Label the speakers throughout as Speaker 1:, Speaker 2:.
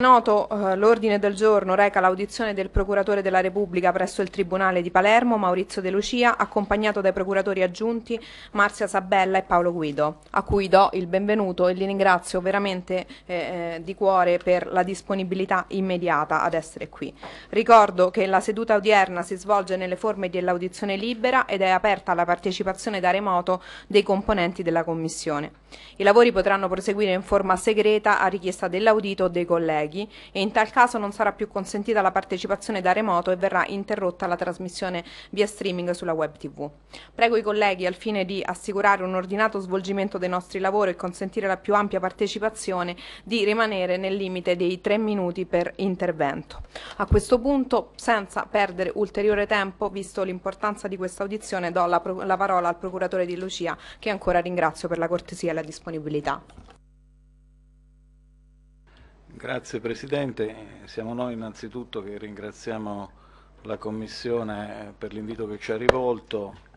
Speaker 1: Noto, eh, l'ordine del giorno reca l'audizione del procuratore della Repubblica presso il Tribunale di Palermo, Maurizio De Lucia, accompagnato dai procuratori aggiunti Marzia Sabella e Paolo Guido, a cui do il benvenuto e li ringrazio veramente eh, eh di cuore per la disponibilità immediata ad essere qui. Ricordo che la seduta odierna si svolge nelle forme dell'audizione libera ed è aperta alla partecipazione da remoto dei componenti della Commissione. I lavori potranno proseguire in forma segreta a richiesta dell'audito o dei colleghi e in tal caso non sarà più consentita la partecipazione da remoto e verrà interrotta la trasmissione via streaming sulla web tv. Prego i colleghi al fine di assicurare un ordinato svolgimento dei nostri lavori e consentire la più ampia partecipazione di rimanere nel limite dei tre minuti per intervento. A questo punto, senza perdere ulteriore tempo, visto l'importanza di questa audizione, do la, la parola al procuratore di Lucia che ancora ringrazio per la cortesia la disponibilità.
Speaker 2: Grazie Presidente, siamo noi innanzitutto che ringraziamo la Commissione per l'invito che ci ha rivolto.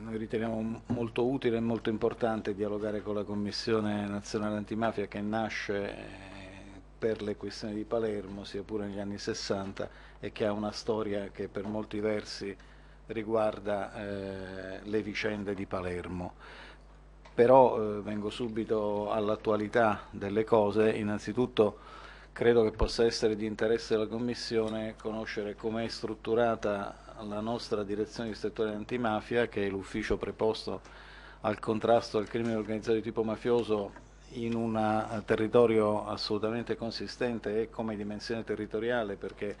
Speaker 2: Noi riteniamo molto utile e molto importante dialogare con la Commissione nazionale antimafia che nasce eh, per le questioni di Palermo, sia pure negli anni 60, e che ha una storia che per molti versi riguarda eh, le vicende di Palermo però eh, vengo subito all'attualità delle cose, innanzitutto credo che possa essere di interesse della Commissione conoscere come è strutturata la nostra direzione di settore antimafia, che è l'ufficio preposto al contrasto al crimine organizzato di tipo mafioso in un eh, territorio assolutamente consistente e come dimensione territoriale perché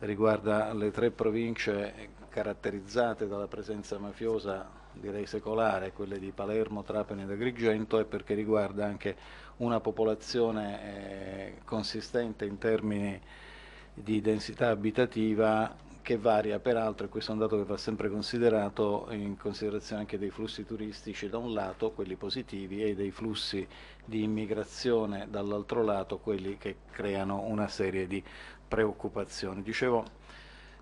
Speaker 2: riguarda le tre province caratterizzate dalla presenza mafiosa direi secolare, quelle di Palermo, Trapani ed Agrigento, e perché riguarda anche una popolazione eh, consistente in termini di densità abitativa che varia peraltro, e questo è un dato che va sempre considerato in considerazione anche dei flussi turistici da un lato, quelli positivi, e dei flussi di immigrazione dall'altro lato, quelli che creano una serie di preoccupazioni. Dicevo,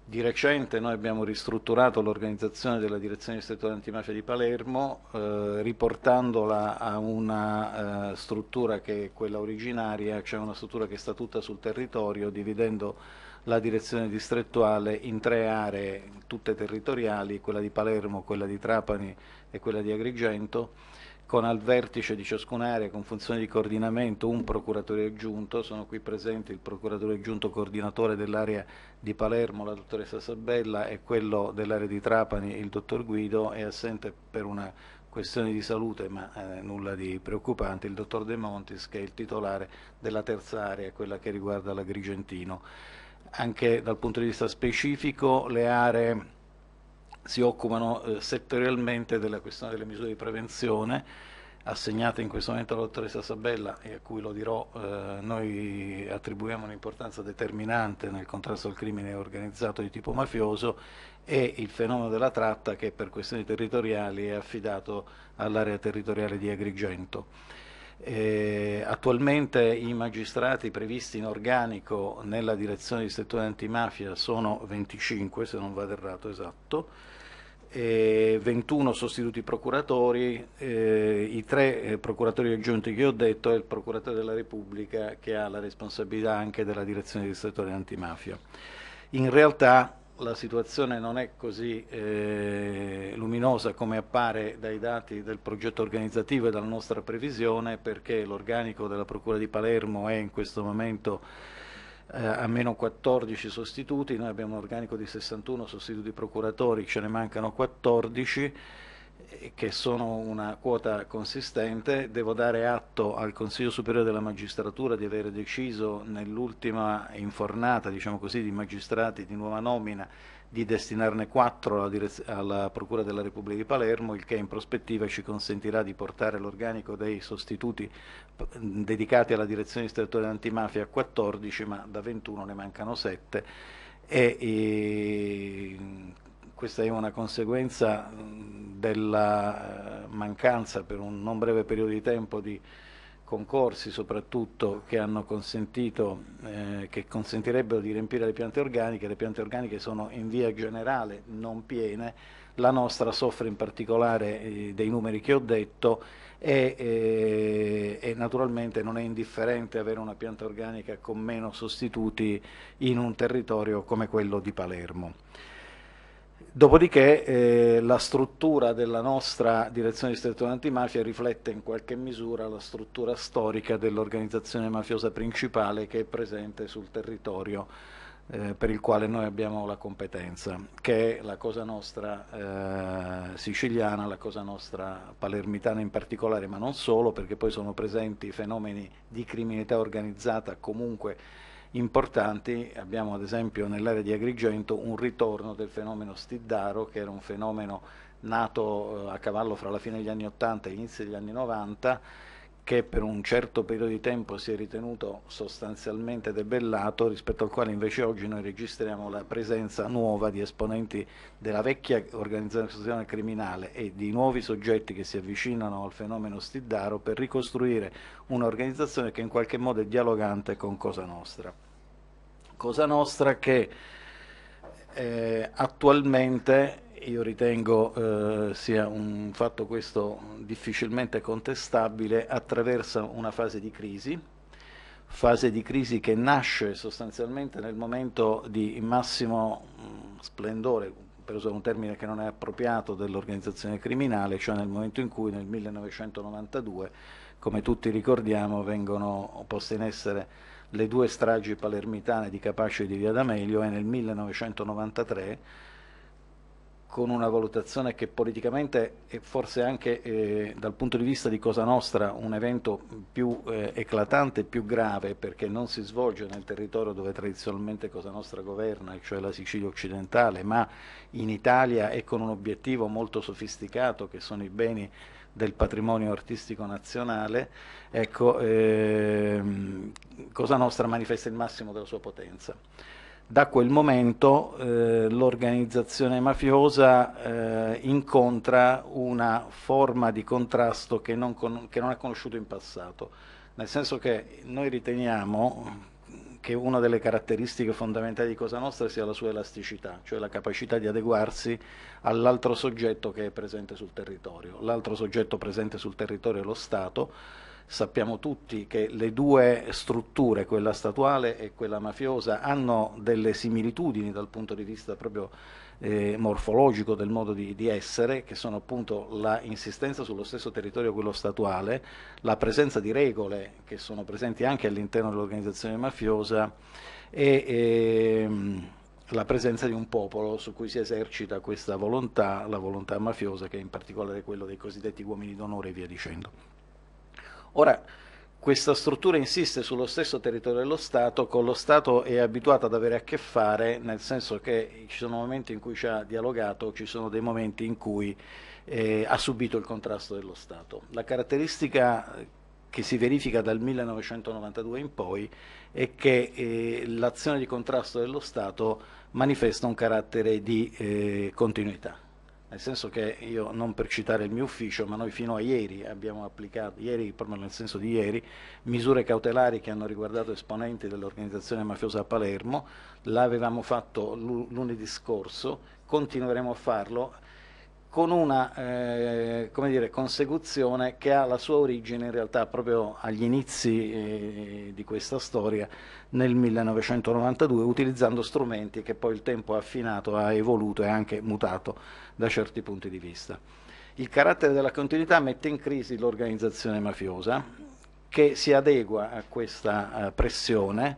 Speaker 2: di recente noi abbiamo ristrutturato l'organizzazione della direzione di antimafia di Palermo eh, riportandola a una eh, struttura che è quella originaria, cioè una struttura che sta tutta sul territorio, dividendo la direzione distrettuale in tre aree, tutte territoriali, quella di Palermo, quella di Trapani e quella di Agrigento con al vertice di ciascun'area con funzione di coordinamento un procuratore aggiunto, sono qui presenti il procuratore aggiunto coordinatore dell'area di Palermo, la dottoressa Sabella e quello dell'area di Trapani, il dottor Guido, è assente per una questione di salute ma eh, nulla di preoccupante, il dottor De Montis che è il titolare della terza area, quella che riguarda l'Agrigentino. Anche dal punto di vista specifico le aree si occupano eh, settorialmente della questione delle misure di prevenzione assegnate in questo momento alla dottoressa Sabella e a cui lo dirò eh, noi attribuiamo un'importanza determinante nel contrasto al crimine organizzato di tipo mafioso e il fenomeno della tratta che per questioni territoriali è affidato all'area territoriale di Agrigento. Eh, attualmente i magistrati previsti in organico nella direzione di settore antimafia sono 25, se non vado errato esatto, 21 sostituti procuratori, eh, i tre eh, procuratori aggiunti che ho detto e il procuratore della Repubblica che ha la responsabilità anche della direzione di settore antimafia. In realtà la situazione non è così eh, luminosa come appare dai dati del progetto organizzativo e dalla nostra previsione perché l'organico della Procura di Palermo è in questo momento eh, a meno 14 sostituti, noi abbiamo un organico di 61 sostituti procuratori, ce ne mancano 14 eh, che sono una quota consistente, devo dare atto al Consiglio Superiore della Magistratura di aver deciso nell'ultima infornata diciamo così, di magistrati di nuova nomina di destinarne quattro alla, alla, Procura della Repubblica di Palermo, il che in prospettiva ci consentirà di portare l'organico dei sostituti dedicati alla direzione di istruttoria antimafia a 14, ma da 21 ne mancano 7 e, e questa è una conseguenza della eh, mancanza per un non breve periodo di tempo di concorsi soprattutto che, eh, che consentirebbero di riempire le piante organiche, le piante organiche sono in via generale non piene, la nostra soffre in particolare eh, dei numeri che ho detto e, e, eh, e, naturalmente non è indifferente avere una pianta organica con meno sostituti in un territorio come quello di Palermo. Dopodiché eh, la struttura della nostra direzione distrettuale antimafia riflette in qualche misura la struttura storica dell'organizzazione mafiosa principale che è presente sul territorio eh, per il quale noi abbiamo la competenza, che è la Cosa Nostra eh, siciliana, la Cosa Nostra palermitana in particolare, ma non solo, perché poi sono presenti fenomeni di criminalità organizzata comunque importanti, abbiamo ad esempio nell'area di Agrigento un ritorno del fenomeno Stiddaro che era un fenomeno nato eh, a cavallo fra la fine degli anni 80 e l'inizio degli anni 90 che per un certo periodo di tempo si è ritenuto sostanzialmente debellato, rispetto al quale invece oggi noi registriamo la presenza nuova di esponenti della vecchia organizzazione criminale e di nuovi soggetti che si avvicinano al fenomeno Stiddaro per ricostruire un'organizzazione che in qualche modo è dialogante con Cosa Nostra. Cosa Nostra che eh, attualmente io ritengo eh, sia un fatto questo difficilmente contestabile, attraversa una fase di crisi, fase di crisi che nasce sostanzialmente nel momento di massimo mh, mm, splendore, per usare un termine che non è appropriato, dell'organizzazione criminale, cioè nel momento in cui nel 1992, come tutti ricordiamo, vengono poste in essere le due stragi palermitane di Capace e di Via D'Amelio e nel 1993 con una valutazione che politicamente e forse anche eh, dal punto di vista di Cosa Nostra un evento più eh, eclatante, più grave perché non si svolge nel territorio dove tradizionalmente Cosa Nostra governa, cioè la Sicilia occidentale, ma in Italia e con un obiettivo molto sofisticato che sono i beni del patrimonio artistico nazionale, ecco, eh, Cosa Nostra manifesta il massimo della sua potenza da quel momento eh, l'organizzazione mafiosa eh, incontra una forma di contrasto che non, con, che non, ha conosciuto in passato, nel senso che noi riteniamo che una delle caratteristiche fondamentali di Cosa Nostra sia la sua elasticità, cioè la capacità di adeguarsi all'altro soggetto che è presente sul territorio. L'altro soggetto presente sul territorio è lo Stato, Sappiamo tutti che le due strutture, quella statuale e quella mafiosa, hanno delle similitudini dal punto di vista proprio eh, morfologico del modo di, di, essere, che sono appunto la insistenza sullo stesso territorio, quello statuale, la presenza di regole che sono presenti anche all'interno dell'organizzazione mafiosa e ehm, la presenza di un popolo su cui si esercita questa volontà, la volontà mafiosa, che è in particolare quella dei cosiddetti uomini d'onore e via dicendo. Ora, questa struttura insiste sullo stesso territorio dello Stato, con lo Stato è abituato ad avere a che fare, nel senso che ci sono momenti in cui ci ha dialogato, ci sono dei momenti in cui eh, ha subito il contrasto dello Stato. La caratteristica che si verifica dal 1992 in poi è che eh, l'azione di contrasto dello Stato manifesta un carattere di eh, continuità nel senso che io non per citare il mio ufficio, ma noi fino a ieri abbiamo applicato, ieri proprio nel senso di ieri, misure cautelari che hanno riguardato esponenti dell'organizzazione mafiosa a Palermo, l'avevamo fatto lunedì scorso, continueremo a farlo con una eh, dire, consecuzione che ha la sua origine in realtà proprio agli inizi eh, di questa storia nel 1992 utilizzando strumenti che poi il tempo ha affinato, ha evoluto e anche mutato da certi punti di vista. Il carattere della continuità mette in crisi l'organizzazione mafiosa che si adegua a questa eh, pressione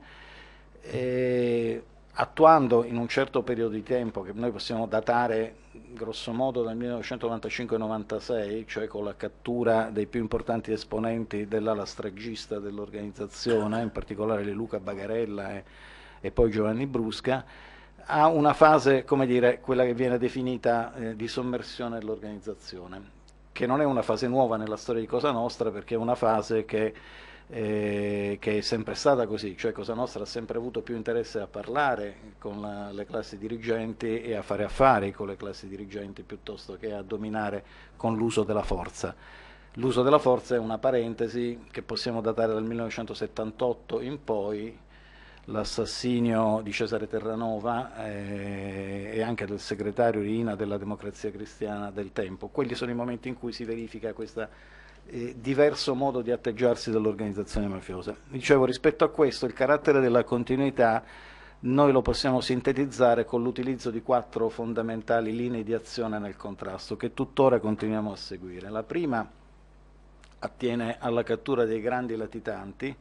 Speaker 2: eh, attuando in un certo periodo di tempo che noi possiamo datare grosso modo dal 1995-96, cioè con la cattura dei più importanti esponenti dell'ala stragista dell'organizzazione, in particolare Luca Bagarella e, e, poi Giovanni Brusca, a una fase, come dire, quella che viene definita eh, di sommersione dell'organizzazione, che non è una fase nuova nella storia di Cosa Nostra perché è una fase che eh, che è sempre stata così, cioè Cosa Nostra ha sempre avuto più interesse a parlare con la, le classi dirigenti e a fare affari con le classi dirigenti piuttosto che a dominare con l'uso della forza. L'uso della forza è una parentesi che possiamo datare dal 1978 in poi, l'assassinio di Cesare Terranova eh, e anche del segretario Rina della Democrazia Cristiana del tempo. Quelli sono i momenti in cui si verifica questa eh, diverso modo di atteggiarsi dell'organizzazione mafiosa. Dicevo, rispetto a questo, il carattere della continuità noi lo possiamo sintetizzare con l'utilizzo di quattro fondamentali linee di azione nel contrasto che tuttora continuiamo a seguire. La prima attiene alla cattura dei grandi latitanti,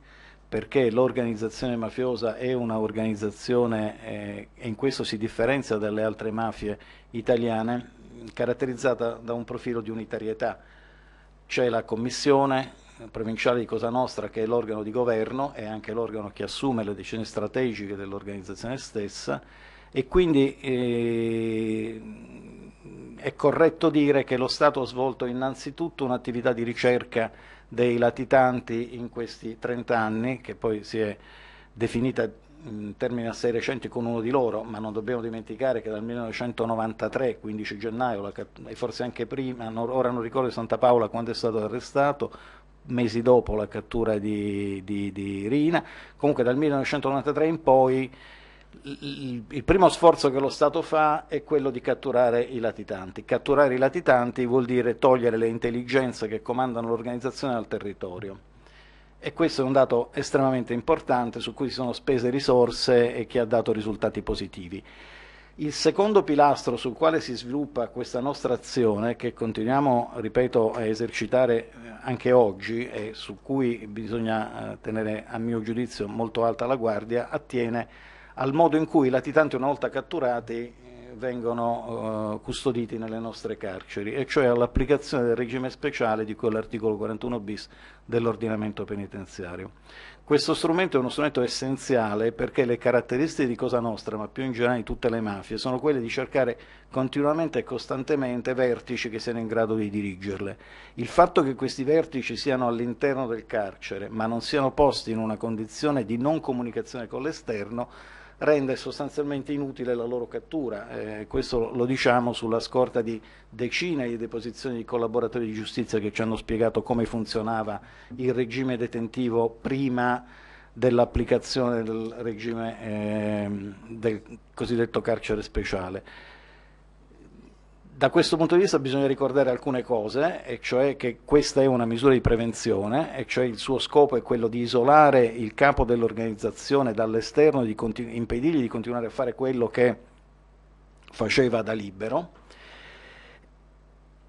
Speaker 2: perché l'organizzazione mafiosa è un'organizzazione, eh, e in questo si differenzia dalle altre mafie italiane, caratterizzata da un profilo di unitarietà, c'è la commissione provinciale di Cosa Nostra che è l'organo di governo e anche l'organo che assume le decisioni strategiche dell'organizzazione stessa e quindi eh, è corretto dire che lo Stato ha svolto innanzitutto un'attività di ricerca dei latitanti in questi 30 anni che poi si è definita termini assai recenti con uno di loro, ma non dobbiamo dimenticare che dal 1993, 15 gennaio, e forse anche prima, non, ora non ricordo di Santa Paola quando è stato arrestato, mesi dopo la cattura di, di, di Rina, comunque dal 1993 in poi il, il primo sforzo che lo Stato fa è quello di catturare i latitanti. Catturare i latitanti vuol dire togliere le intelligenze che comandano l'organizzazione dal territorio e questo è un dato estremamente importante su cui si sono spese risorse e che ha dato risultati positivi. Il secondo pilastro sul quale si sviluppa questa nostra azione, che continuiamo, ripeto, a esercitare eh, anche oggi e su cui bisogna eh, tenere, a mio giudizio, molto alta la guardia, attiene al modo in cui i latitanti una volta catturati vengono eh, custoditi nelle nostre carceri, e cioè all'applicazione del regime speciale di quell'articolo 41 bis dell'ordinamento penitenziario. Questo strumento è uno strumento essenziale perché le caratteristiche di Cosa Nostra, ma più in generale di tutte le mafie, sono quelle di cercare continuamente e costantemente vertici che siano in grado di dirigerle. Il fatto che questi vertici siano all'interno del carcere, ma non siano posti in una condizione di non comunicazione con l'esterno, rende sostanzialmente inutile la loro cattura. Eh, questo lo diciamo sulla scorta di decine di deposizioni di collaboratori di giustizia che ci hanno spiegato come funzionava il regime detentivo prima dell'applicazione del regime eh, del cosiddetto carcere speciale. Da questo punto di vista bisogna ricordare alcune cose, e cioè che questa è una misura di prevenzione, e cioè il suo scopo è quello di isolare il capo dell'organizzazione dall'esterno, di impedirgli di continuare a fare quello che faceva da libero,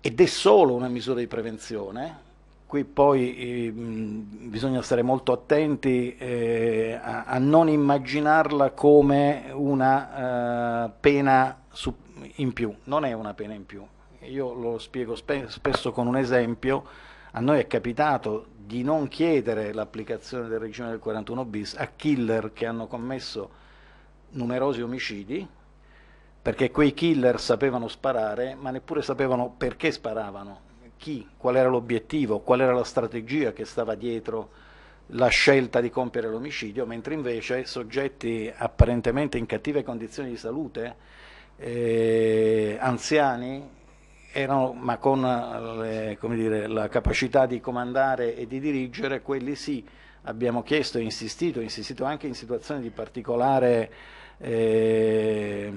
Speaker 2: ed è solo una misura di prevenzione. Qui poi eh, bisogna stare molto attenti eh, a, a, non immaginarla come una eh, pena supportata in più, non è una pena in più. Io lo spiego spe spesso con un esempio, a noi è capitato di non chiedere l'applicazione del regime del 41 bis a killer che hanno commesso numerosi omicidi, perché quei killer sapevano sparare, ma neppure sapevano perché sparavano, chi, qual era l'obiettivo, qual era la strategia che stava dietro la scelta di compiere l'omicidio, mentre invece soggetti apparentemente in cattive condizioni di salute eh, anziani, erano, ma con le, dire, la capacità di comandare e di dirigere, quelli sì, abbiamo chiesto e insistito, insistito anche in situazioni di particolare eh,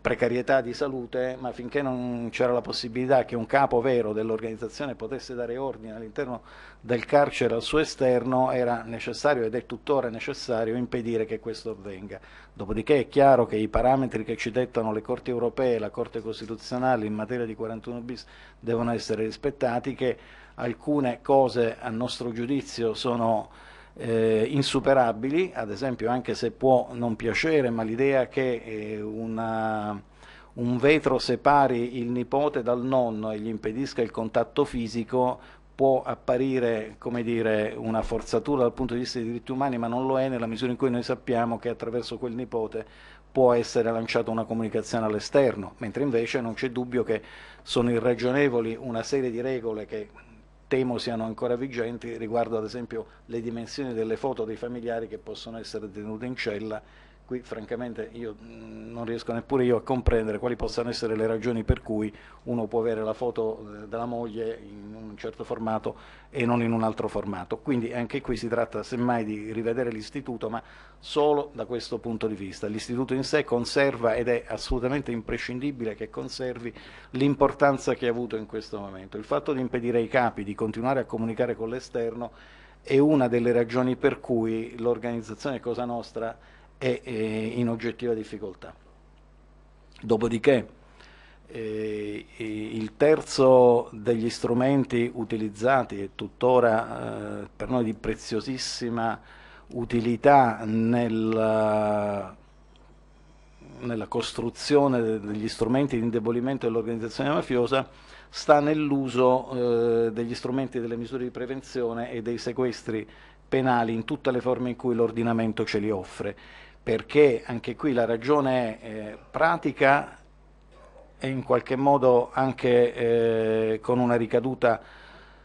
Speaker 2: precarietà di salute, ma finché non c'era la possibilità che un capo vero dell'organizzazione potesse dare ordine all'interno del carcere al suo esterno, era necessario ed è tuttora necessario impedire che questo avvenga. Dopodiché è chiaro che i parametri che ci dettano le Corti europee e la Corte costituzionale in materia di 41 bis devono essere rispettati, che alcune cose a nostro giudizio sono eh, insuperabili, ad esempio anche se può non piacere, ma l'idea che eh, una, un vetro separi il nipote dal nonno e gli impedisca il contatto fisico può apparire dire, una forzatura dal punto di vista dei diritti umani, ma non lo è nella misura in cui noi sappiamo che attraverso quel nipote può essere lanciata una comunicazione all'esterno, mentre invece non c'è dubbio che sono irragionevoli una serie di regole che temo siano ancora vigenti, riguardo ad esempio le dimensioni delle foto dei familiari che possono essere tenute in cella qui francamente io mm, non riesco neppure io a comprendere quali possano essere le ragioni per cui uno può avere la foto eh, della moglie in un certo formato e non in un altro formato. Quindi anche qui si tratta semmai di rivedere l'istituto, ma solo da questo punto di vista. L'istituto in sé conserva ed è assolutamente imprescindibile che conservi l'importanza che ha avuto in questo momento. Il fatto di impedire ai capi di continuare a comunicare con l'esterno è una delle ragioni per cui l'organizzazione Cosa Nostra è, è in oggettiva difficoltà. Dopodiché eh, il terzo degli strumenti utilizzati e tuttora eh, per noi di preziosissima utilità nel nella costruzione degli strumenti di indebolimento dell'organizzazione mafiosa sta nell'uso eh, degli strumenti delle misure di prevenzione e dei sequestri penali in tutte le forme in cui l'ordinamento ce li offre perché anche qui la ragione è eh, pratica e in qualche modo anche eh, con una ricaduta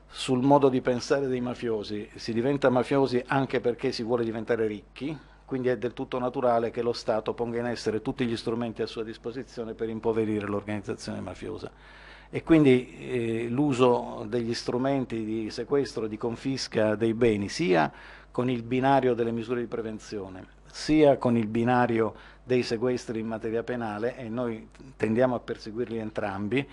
Speaker 2: sul modo di pensare dei mafiosi. Si diventa mafiosi anche perché si vuole diventare ricchi, quindi è del tutto naturale che lo Stato ponga in essere tutti gli strumenti a sua disposizione per impoverire l'organizzazione mafiosa. E quindi eh, l'uso degli strumenti di sequestro, di confisca dei beni, sia con il binario delle misure di prevenzione, sia con il binario dei sequestri in materia penale e noi tendiamo a perseguirli entrambi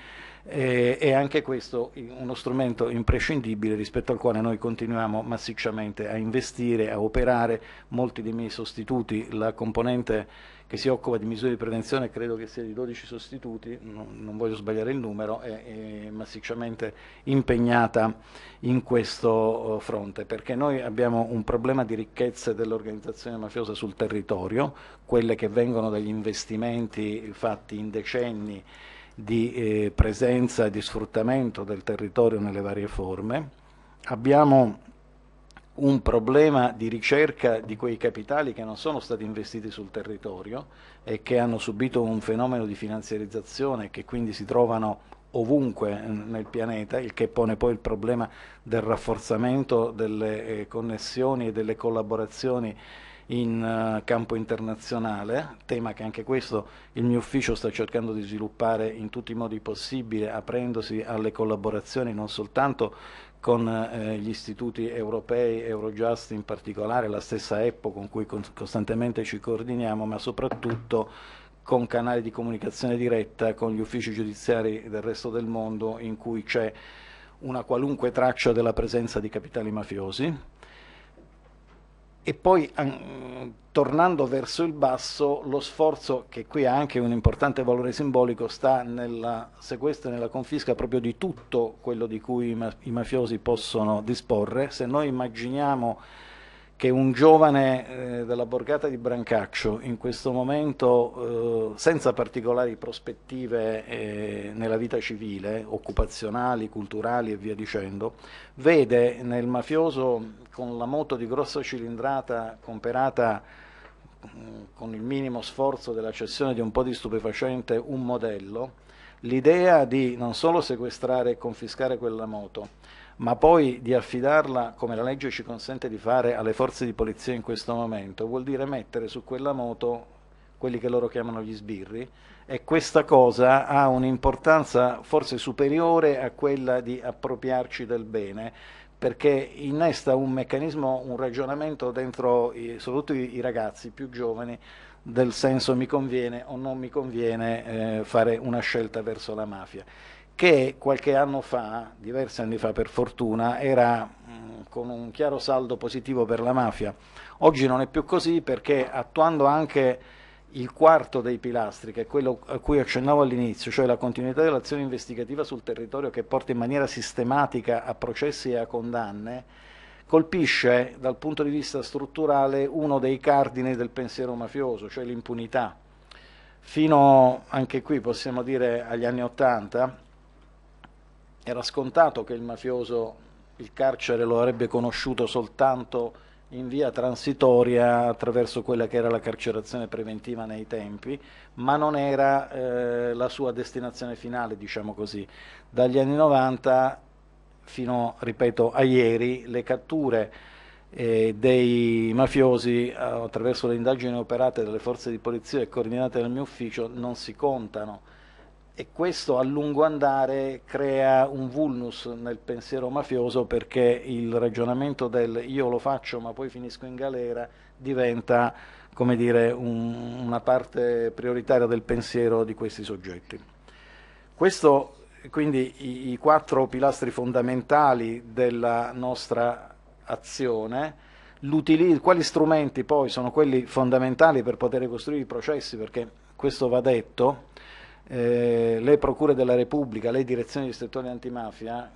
Speaker 2: eh, è anche questo uno strumento imprescindibile rispetto al quale noi continuiamo massicciamente a investire, a operare, molti dei miei sostituti, la componente che si occupa di misure di prevenzione, credo che sia di 12 sostituti, no, non voglio sbagliare il numero, è, è massicciamente impegnata in questo oh, fronte, perché noi abbiamo un problema di ricchezze dell'organizzazione mafiosa sul territorio, quelle che vengono dagli investimenti fatti in decenni di eh, presenza e di sfruttamento del territorio nelle varie forme. Abbiamo un problema di ricerca di quei capitali che non sono stati investiti sul territorio e che hanno subito un fenomeno di finanziarizzazione e che quindi si trovano ovunque nel pianeta, il che pone poi il problema del rafforzamento delle eh, connessioni e delle collaborazioni in eh, campo internazionale, tema che anche questo il mio ufficio sta cercando di sviluppare in tutti i modi possibili, aprendosi alle collaborazioni non soltanto con eh, gli istituti europei, Eurojust in particolare, la stessa EPO con cui con costantemente ci coordiniamo, ma soprattutto con canali di comunicazione diretta con gli uffici giudiziari del resto del mondo in cui c'è una qualunque traccia della presenza di capitali mafiosi e poi tornando verso il basso lo sforzo che qui ha anche un importante valore simbolico sta nel sequestro e nella confisca proprio di tutto quello di cui i, ma, i mafiosi possono disporre se noi immaginiamo che un giovane eh, della borgata di Brancaccio in questo momento eh, senza particolari prospettive eh, nella vita civile, occupazionali, culturali e via dicendo, vede nel mafioso con la moto di grossa cilindrata comperata mm, con il minimo sforzo della cessione di un po' di stupefacente un modello, l'idea di non solo sequestrare e confiscare quella moto, ma poi di affidarla, come la legge ci consente di fare, alle forze di polizia in questo momento, vuol dire mettere su quella moto quelli che loro chiamano gli sbirri e questa cosa ha un'importanza forse superiore a quella di appropriarci del bene perché innesta un meccanismo, un ragionamento dentro i, soprattutto i, ragazzi più giovani del senso mi conviene o non mi conviene eh, fare una scelta verso la mafia, che qualche anno fa, diversi anni fa per fortuna, era mh, mm, con un chiaro saldo positivo per la mafia. Oggi non è più così perché attuando anche il quarto dei pilastri, che è quello a cui accennavo all'inizio, cioè la continuità dell'azione investigativa sul territorio che porta in maniera sistematica a processi e a condanne, colpisce dal punto di vista strutturale uno dei cardini del pensiero mafioso, cioè l'impunità. Fino anche qui possiamo dire agli anni Ottanta era scontato che il mafioso il carcere lo avrebbe conosciuto soltanto in via transitoria attraverso quella che era la carcerazione preventiva nei tempi, ma non era eh, la sua destinazione finale, diciamo così. Dagli anni 90 fino, ripeto, a ieri, le catture eh, dei mafiosi eh, attraverso le indagini operate dalle forze di polizia e coordinate dal mio ufficio non si contano e questo a lungo andare crea un vulnus nel pensiero mafioso perché il ragionamento del io lo faccio ma poi finisco in galera diventa come dire, un, una parte prioritaria del pensiero di questi soggetti. Questo quindi i, i quattro pilastri fondamentali della nostra azione, quali strumenti poi sono quelli fondamentali per poter costruire i processi, perché questo va detto, eh, le procure della Repubblica, le direzioni di settore antimafia,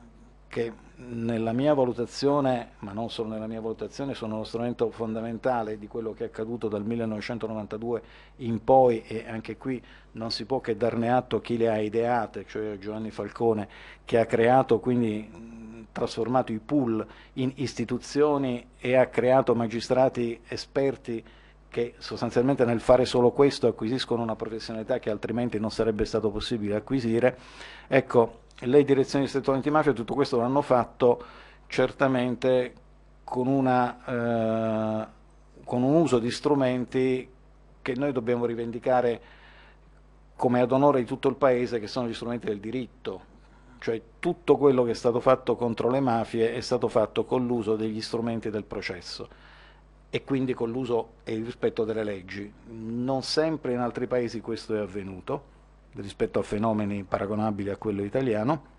Speaker 2: che nella mia valutazione, ma non solo nella mia valutazione, sono uno strumento fondamentale di quello che è accaduto dal 1992 in poi e anche qui non si può che darne atto chi le ha ideate, cioè Giovanni Falcone, che ha creato quindi trasformato i pool in istituzioni e ha creato magistrati esperti che sostanzialmente nel fare solo questo acquisiscono una professionalità che altrimenti non sarebbe stato possibile acquisire. Ecco, le direzioni di settore antimafia tutto questo l'hanno fatto certamente con, una, eh, con un uso di strumenti che noi dobbiamo rivendicare come ad onore di tutto il Paese, che sono gli strumenti del diritto, cioè tutto quello che è stato fatto contro le mafie è stato fatto con l'uso degli strumenti del processo e quindi con l'uso e il rispetto delle leggi. Non sempre in altri paesi questo è avvenuto rispetto a fenomeni paragonabili a quello italiano.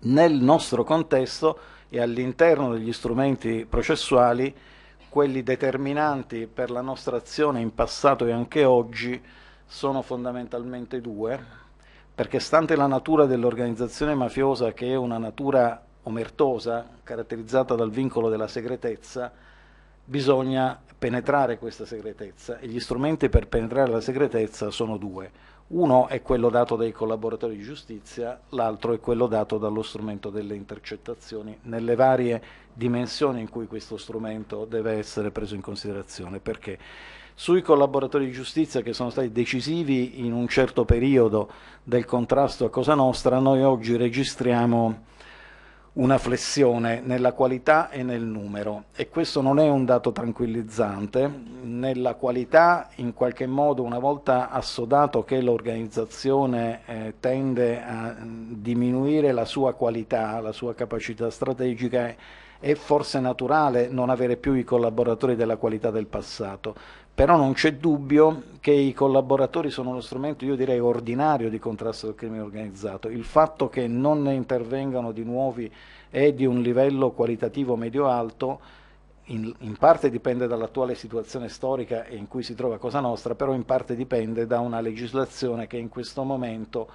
Speaker 2: Nel nostro contesto e all'interno degli strumenti processuali, quelli determinanti per la nostra azione in passato e anche oggi sono fondamentalmente due, perché stante la natura dell'organizzazione mafiosa, che è una natura omertosa, caratterizzata dal vincolo della segretezza, bisogna penetrare questa segretezza e gli strumenti per penetrare la segretezza sono due. Uno è quello dato dai collaboratori di giustizia, l'altro è quello dato dallo strumento delle intercettazioni nelle varie dimensioni in cui questo strumento deve essere preso in considerazione. Perché? sui collaboratori di giustizia che sono stati decisivi in un certo periodo del contrasto a Cosa Nostra, noi oggi registriamo una flessione nella qualità e nel numero e questo non è un dato tranquillizzante, nella qualità in qualche modo una volta assodato che l'organizzazione eh, tende a diminuire la sua qualità, la sua capacità strategica è forse naturale non avere più i collaboratori della qualità del passato però non c'è dubbio che i collaboratori sono uno strumento, io direi, ordinario di contrasto del crimine organizzato. Il fatto che non ne intervengano di nuovi è di un livello qualitativo medio-alto, in, in, parte dipende dall'attuale situazione storica in cui si trova Cosa Nostra, però in parte dipende da una legislazione che in questo momento,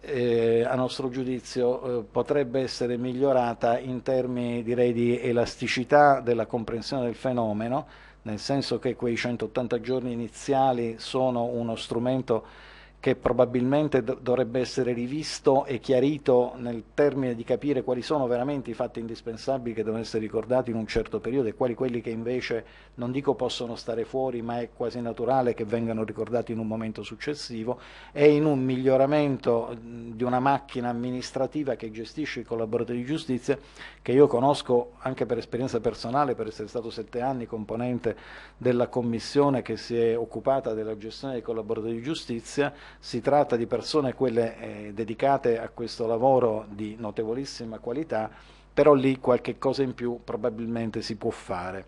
Speaker 2: eh, a nostro giudizio, eh, potrebbe essere migliorata in termini, direi, di elasticità della comprensione del fenomeno, nel senso che quei 180 giorni iniziali sono uno strumento che probabilmente dovrebbe essere rivisto e chiarito nel termine di capire quali sono veramente i fatti indispensabili che devono essere ricordati in un certo periodo e quali quelli che invece non dico possono stare fuori, ma è quasi naturale che vengano ricordati in un momento successivo, e in un miglioramento mhmm, di una macchina amministrativa che gestisce i collaboratori di giustizia, che io conosco anche per esperienza personale, per essere stato sette anni componente della commissione che si è occupata della gestione dei collaboratori di giustizia, si tratta di persone, quelle eh, dedicate a questo lavoro di notevolissima qualità, però lì qualche cosa in più probabilmente si può fare.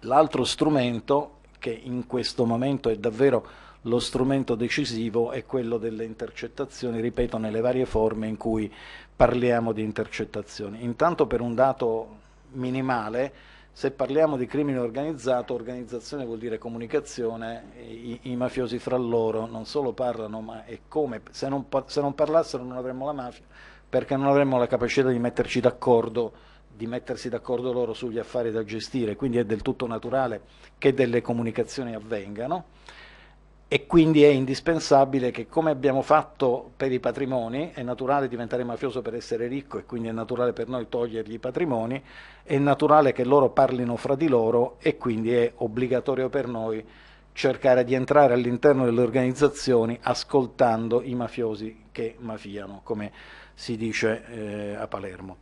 Speaker 2: L'altro strumento, che in questo momento è davvero lo strumento decisivo è quello delle intercettazioni, ripeto, nelle varie forme in cui parliamo di intercettazioni. Intanto per un dato minimale, se parliamo di crimine organizzato, organizzazione vuol dire comunicazione, i, i mafiosi fra loro non solo parlano, ma è come, se non, se non, parlassero non avremmo la mafia, perché non avremmo la capacità di metterci d'accordo, di mettersi d'accordo loro sugli affari da gestire, quindi è del tutto naturale che delle comunicazioni avvengano e quindi è indispensabile che come abbiamo fatto per i patrimoni, è naturale diventare mafioso per essere ricco e quindi è naturale per noi togliergli i patrimoni, è naturale che loro parlino fra di loro e quindi è obbligatorio per noi cercare di entrare all'interno delle organizzazioni ascoltando i mafiosi che mafiano, come si dice eh, a Palermo.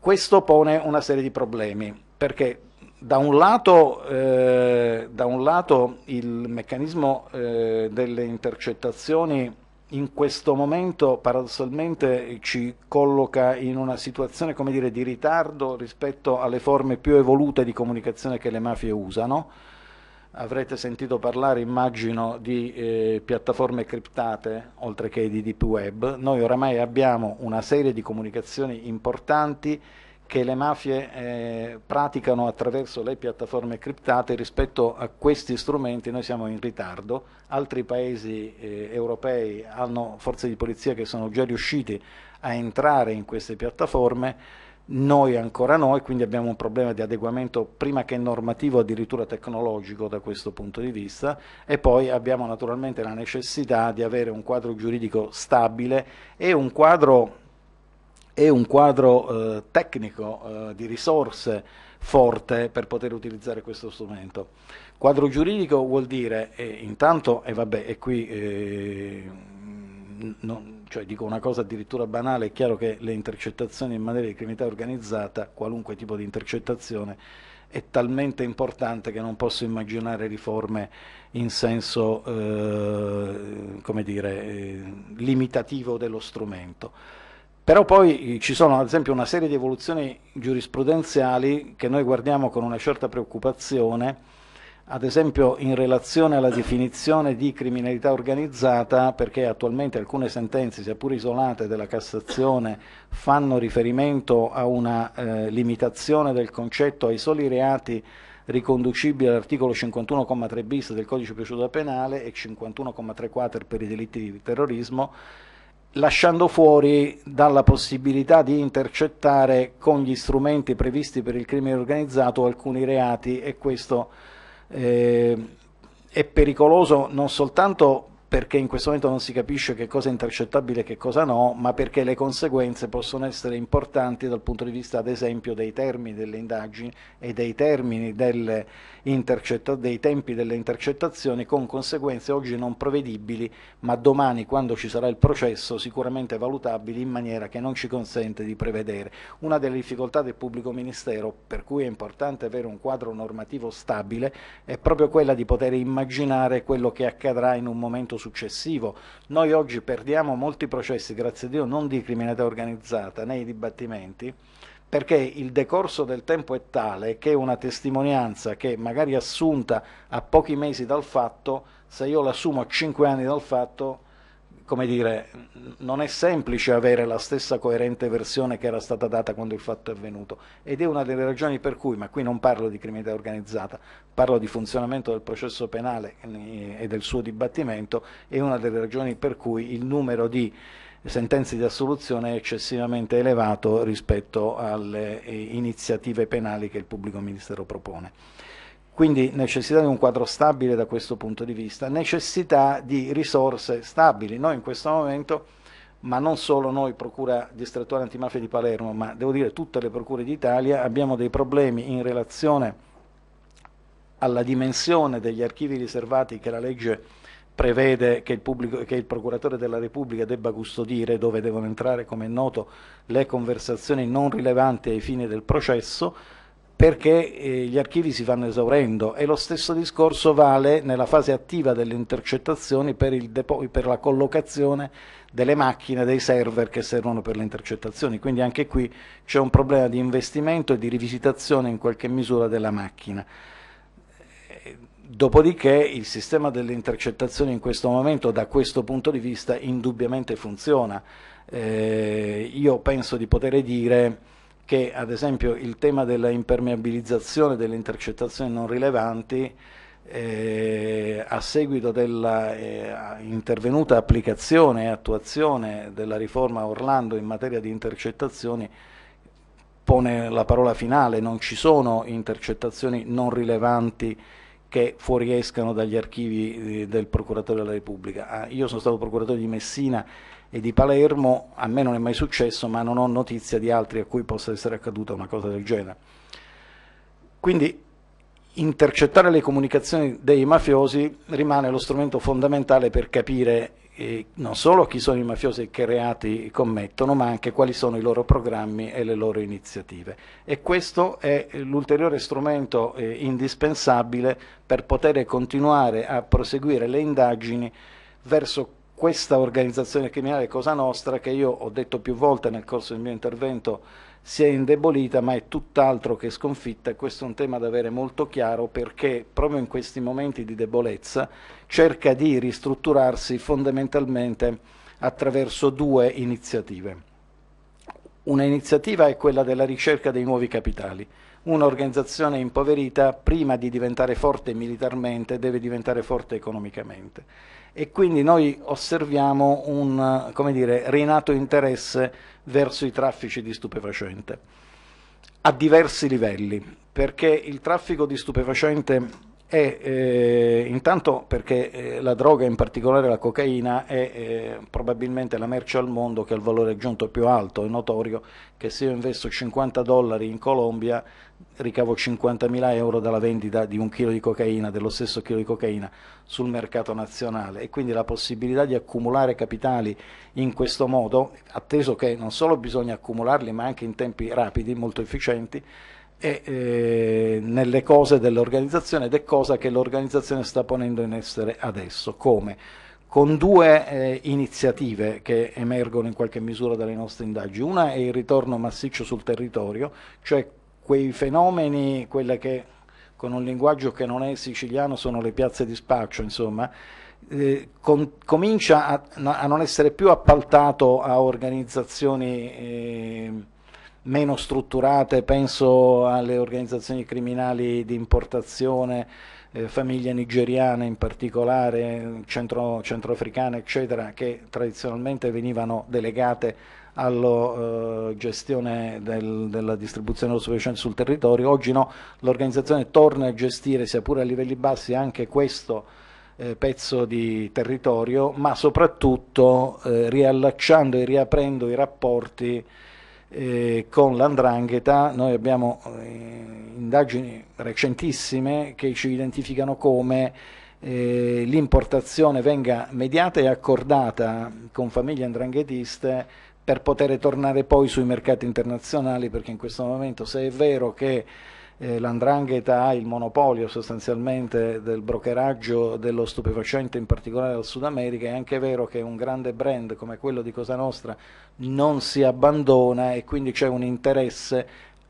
Speaker 2: Questo pone una serie di problemi, perché da un lato, eh, da un lato il meccanismo eh, delle intercettazioni in questo momento paradossalmente ci colloca in una situazione dire, di ritardo rispetto alle forme più evolute di comunicazione che le mafie usano. Avrete sentito parlare, immagino, di eh, piattaforme criptate, oltre che di deep web. Noi oramai abbiamo una serie di comunicazioni importanti che le mafie eh, praticano attraverso le piattaforme criptate rispetto a questi strumenti noi siamo in ritardo, altri paesi eh, europei hanno forze di polizia che sono già riusciti a entrare in queste piattaforme, noi ancora no e quindi abbiamo un problema di adeguamento prima che normativo addirittura tecnologico da questo punto di vista e poi abbiamo naturalmente la necessità di avere un quadro giuridico stabile e un quadro e un quadro eh, tecnico eh, di risorse forte per poter utilizzare questo strumento. Quadro giuridico vuol dire, eh, intanto, e vabbè, e qui eh, non, cioè, dico una cosa addirittura banale, è chiaro che le intercettazioni in materia di criminalità organizzata, qualunque tipo di intercettazione, è talmente importante che non posso immaginare riforme in senso, eh, come dire, eh, limitativo dello strumento. Però poi eh, ci sono ad esempio una serie di evoluzioni giurisprudenziali che noi guardiamo con una certa preoccupazione, ad esempio in relazione alla definizione di criminalità organizzata, perché attualmente alcune sentenze, sia pure isolate, della Cassazione fanno riferimento a una eh, limitazione del concetto ai soli reati riconducibili all'articolo 51,3 bis del codice procedura penale e 51,3 quater per i delitti di terrorismo lasciando fuori dalla possibilità di intercettare con gli strumenti previsti per il crimine organizzato alcuni reati e questo eh, è pericoloso non soltanto perché in questo momento non si capisce che cosa è intercettabile e che cosa no, ma perché le conseguenze possono essere importanti dal punto di vista, ad esempio, dei termini delle indagini e dei termini delle dei tempi delle intercettazioni, con conseguenze oggi non prevedibili, ma domani, quando ci sarà il processo, sicuramente valutabili in maniera che non ci consente di prevedere. Una delle difficoltà del pubblico ministero, per cui è importante avere un quadro normativo stabile, è proprio quella di poter immaginare quello che accadrà in un momento successivo. Noi oggi perdiamo molti processi, grazie a Dio, non di criminalità organizzata nei dibattimenti, perché il decorso del tempo è tale che una testimonianza che magari assunta a pochi mesi dal fatto, se io l'assumo a cinque anni dal fatto, come dire, non è semplice avere la stessa coerente versione che era stata data quando il fatto è avvenuto ed è una delle ragioni per cui, ma qui non parlo di criminalità organizzata, parlo di funzionamento del processo penale e del suo dibattimento, è una delle ragioni per cui il numero di sentenze di assoluzione è eccessivamente elevato rispetto alle eh, iniziative penali che il pubblico ministero propone. Quindi necessità di un quadro stabile da questo punto di vista, necessità di risorse stabili. Noi in questo momento, ma non solo noi, Procura distrettuale antimafia di Palermo, ma devo dire tutte le procure d'Italia, abbiamo dei problemi in relazione alla dimensione degli archivi riservati che la legge prevede che il, pubblico, che il, procuratore della Repubblica debba custodire dove devono entrare, come è noto, le conversazioni non rilevanti ai fini del processo, perché eh, gli archivi si vanno esaurendo e lo stesso discorso vale nella fase attiva delle intercettazioni per, per la collocazione delle macchine, dei server che servono per le intercettazioni, quindi anche qui c'è un problema di investimento e di rivisitazione in qualche misura della macchina. Eh, dopodiché il sistema delle intercettazioni in questo momento da questo punto di vista indubbiamente funziona. Eh, io penso di poter dire che ad esempio il tema della impermeabilizzazione delle intercettazioni non rilevanti eh, a seguito della eh, intervenuta applicazione e attuazione della riforma Orlando in materia di intercettazioni pone la parola finale, non ci sono intercettazioni non rilevanti che fuoriescano dagli archivi eh, del Procuratore della Repubblica. Ah, io sono stato procuratore di Messina e di Palermo, a me non è mai successo, ma non ho notizia di altri a cui possa essere accaduta una cosa del genere. Quindi intercettare le comunicazioni dei mafiosi rimane lo strumento fondamentale per capire
Speaker 3: eh, non
Speaker 2: solo chi sono i mafiosi e che reati commettono, ma anche quali sono i loro programmi e le loro iniziative. E questo è l'ulteriore strumento eh, indispensabile per poter continuare a proseguire le indagini verso questa organizzazione criminale Cosa Nostra, che io ho detto più volte nel corso del mio intervento, si è indebolita ma è tutt'altro che sconfitta e questo è un tema da avere molto chiaro perché proprio in questi momenti di debolezza cerca di ristrutturarsi fondamentalmente attraverso due iniziative. Una iniziativa è quella della ricerca dei nuovi capitali. Un'organizzazione impoverita prima di diventare forte militarmente deve diventare forte economicamente e quindi noi osserviamo un dire, rinato interesse verso i traffici di stupefacente a diversi livelli, perché il traffico di stupefacente è eh, intanto perché eh, la droga, in particolare la cocaina, è eh, probabilmente la merce al mondo che ha il valore aggiunto più alto, è notorio che se io investo 50 dollari in Colombia ricavo 50.000 euro dalla vendita di un chilo di cocaina, dello stesso chilo di cocaina, sul mercato nazionale e quindi la possibilità di accumulare capitali in questo modo, atteso che non solo bisogna accumularli ma anche in tempi rapidi, molto efficienti, e, eh, nelle cose dell'organizzazione ed è cosa che l'organizzazione sta ponendo in essere adesso. Come? Con due eh, iniziative che emergono in qualche misura dalle nostre indagini. Una è il ritorno massiccio sul territorio, cioè quei fenomeni, quelle che con un linguaggio che non è siciliano sono le piazze di spaccio, insomma, eh, com comincia a, a, non essere più appaltato a organizzazioni eh, meno strutturate, penso alle organizzazioni criminali di importazione, eh, famiglie nigeriane in particolare, centro, centroafricane, eccetera, che tradizionalmente venivano delegate alla eh, gestione del, della distribuzione autosufficiente sul territorio, oggi no, l'organizzazione torna a gestire, sia pure a livelli bassi, anche questo eh, pezzo di territorio, ma soprattutto eh, riallacciando e riaprendo i rapporti eh, con l'andrangheta, noi abbiamo eh, indagini recentissime che ci identificano come eh, l'importazione venga mediata e accordata con famiglie andranghetiste per poter tornare poi sui mercati internazionali perché in questo momento se è vero che eh, l'andrangheta ha il monopolio sostanzialmente del brokeraggio dello stupefacente in particolare dal Sud America è anche vero che un grande brand come quello di Cosa Nostra non si abbandona e quindi c'è un interesse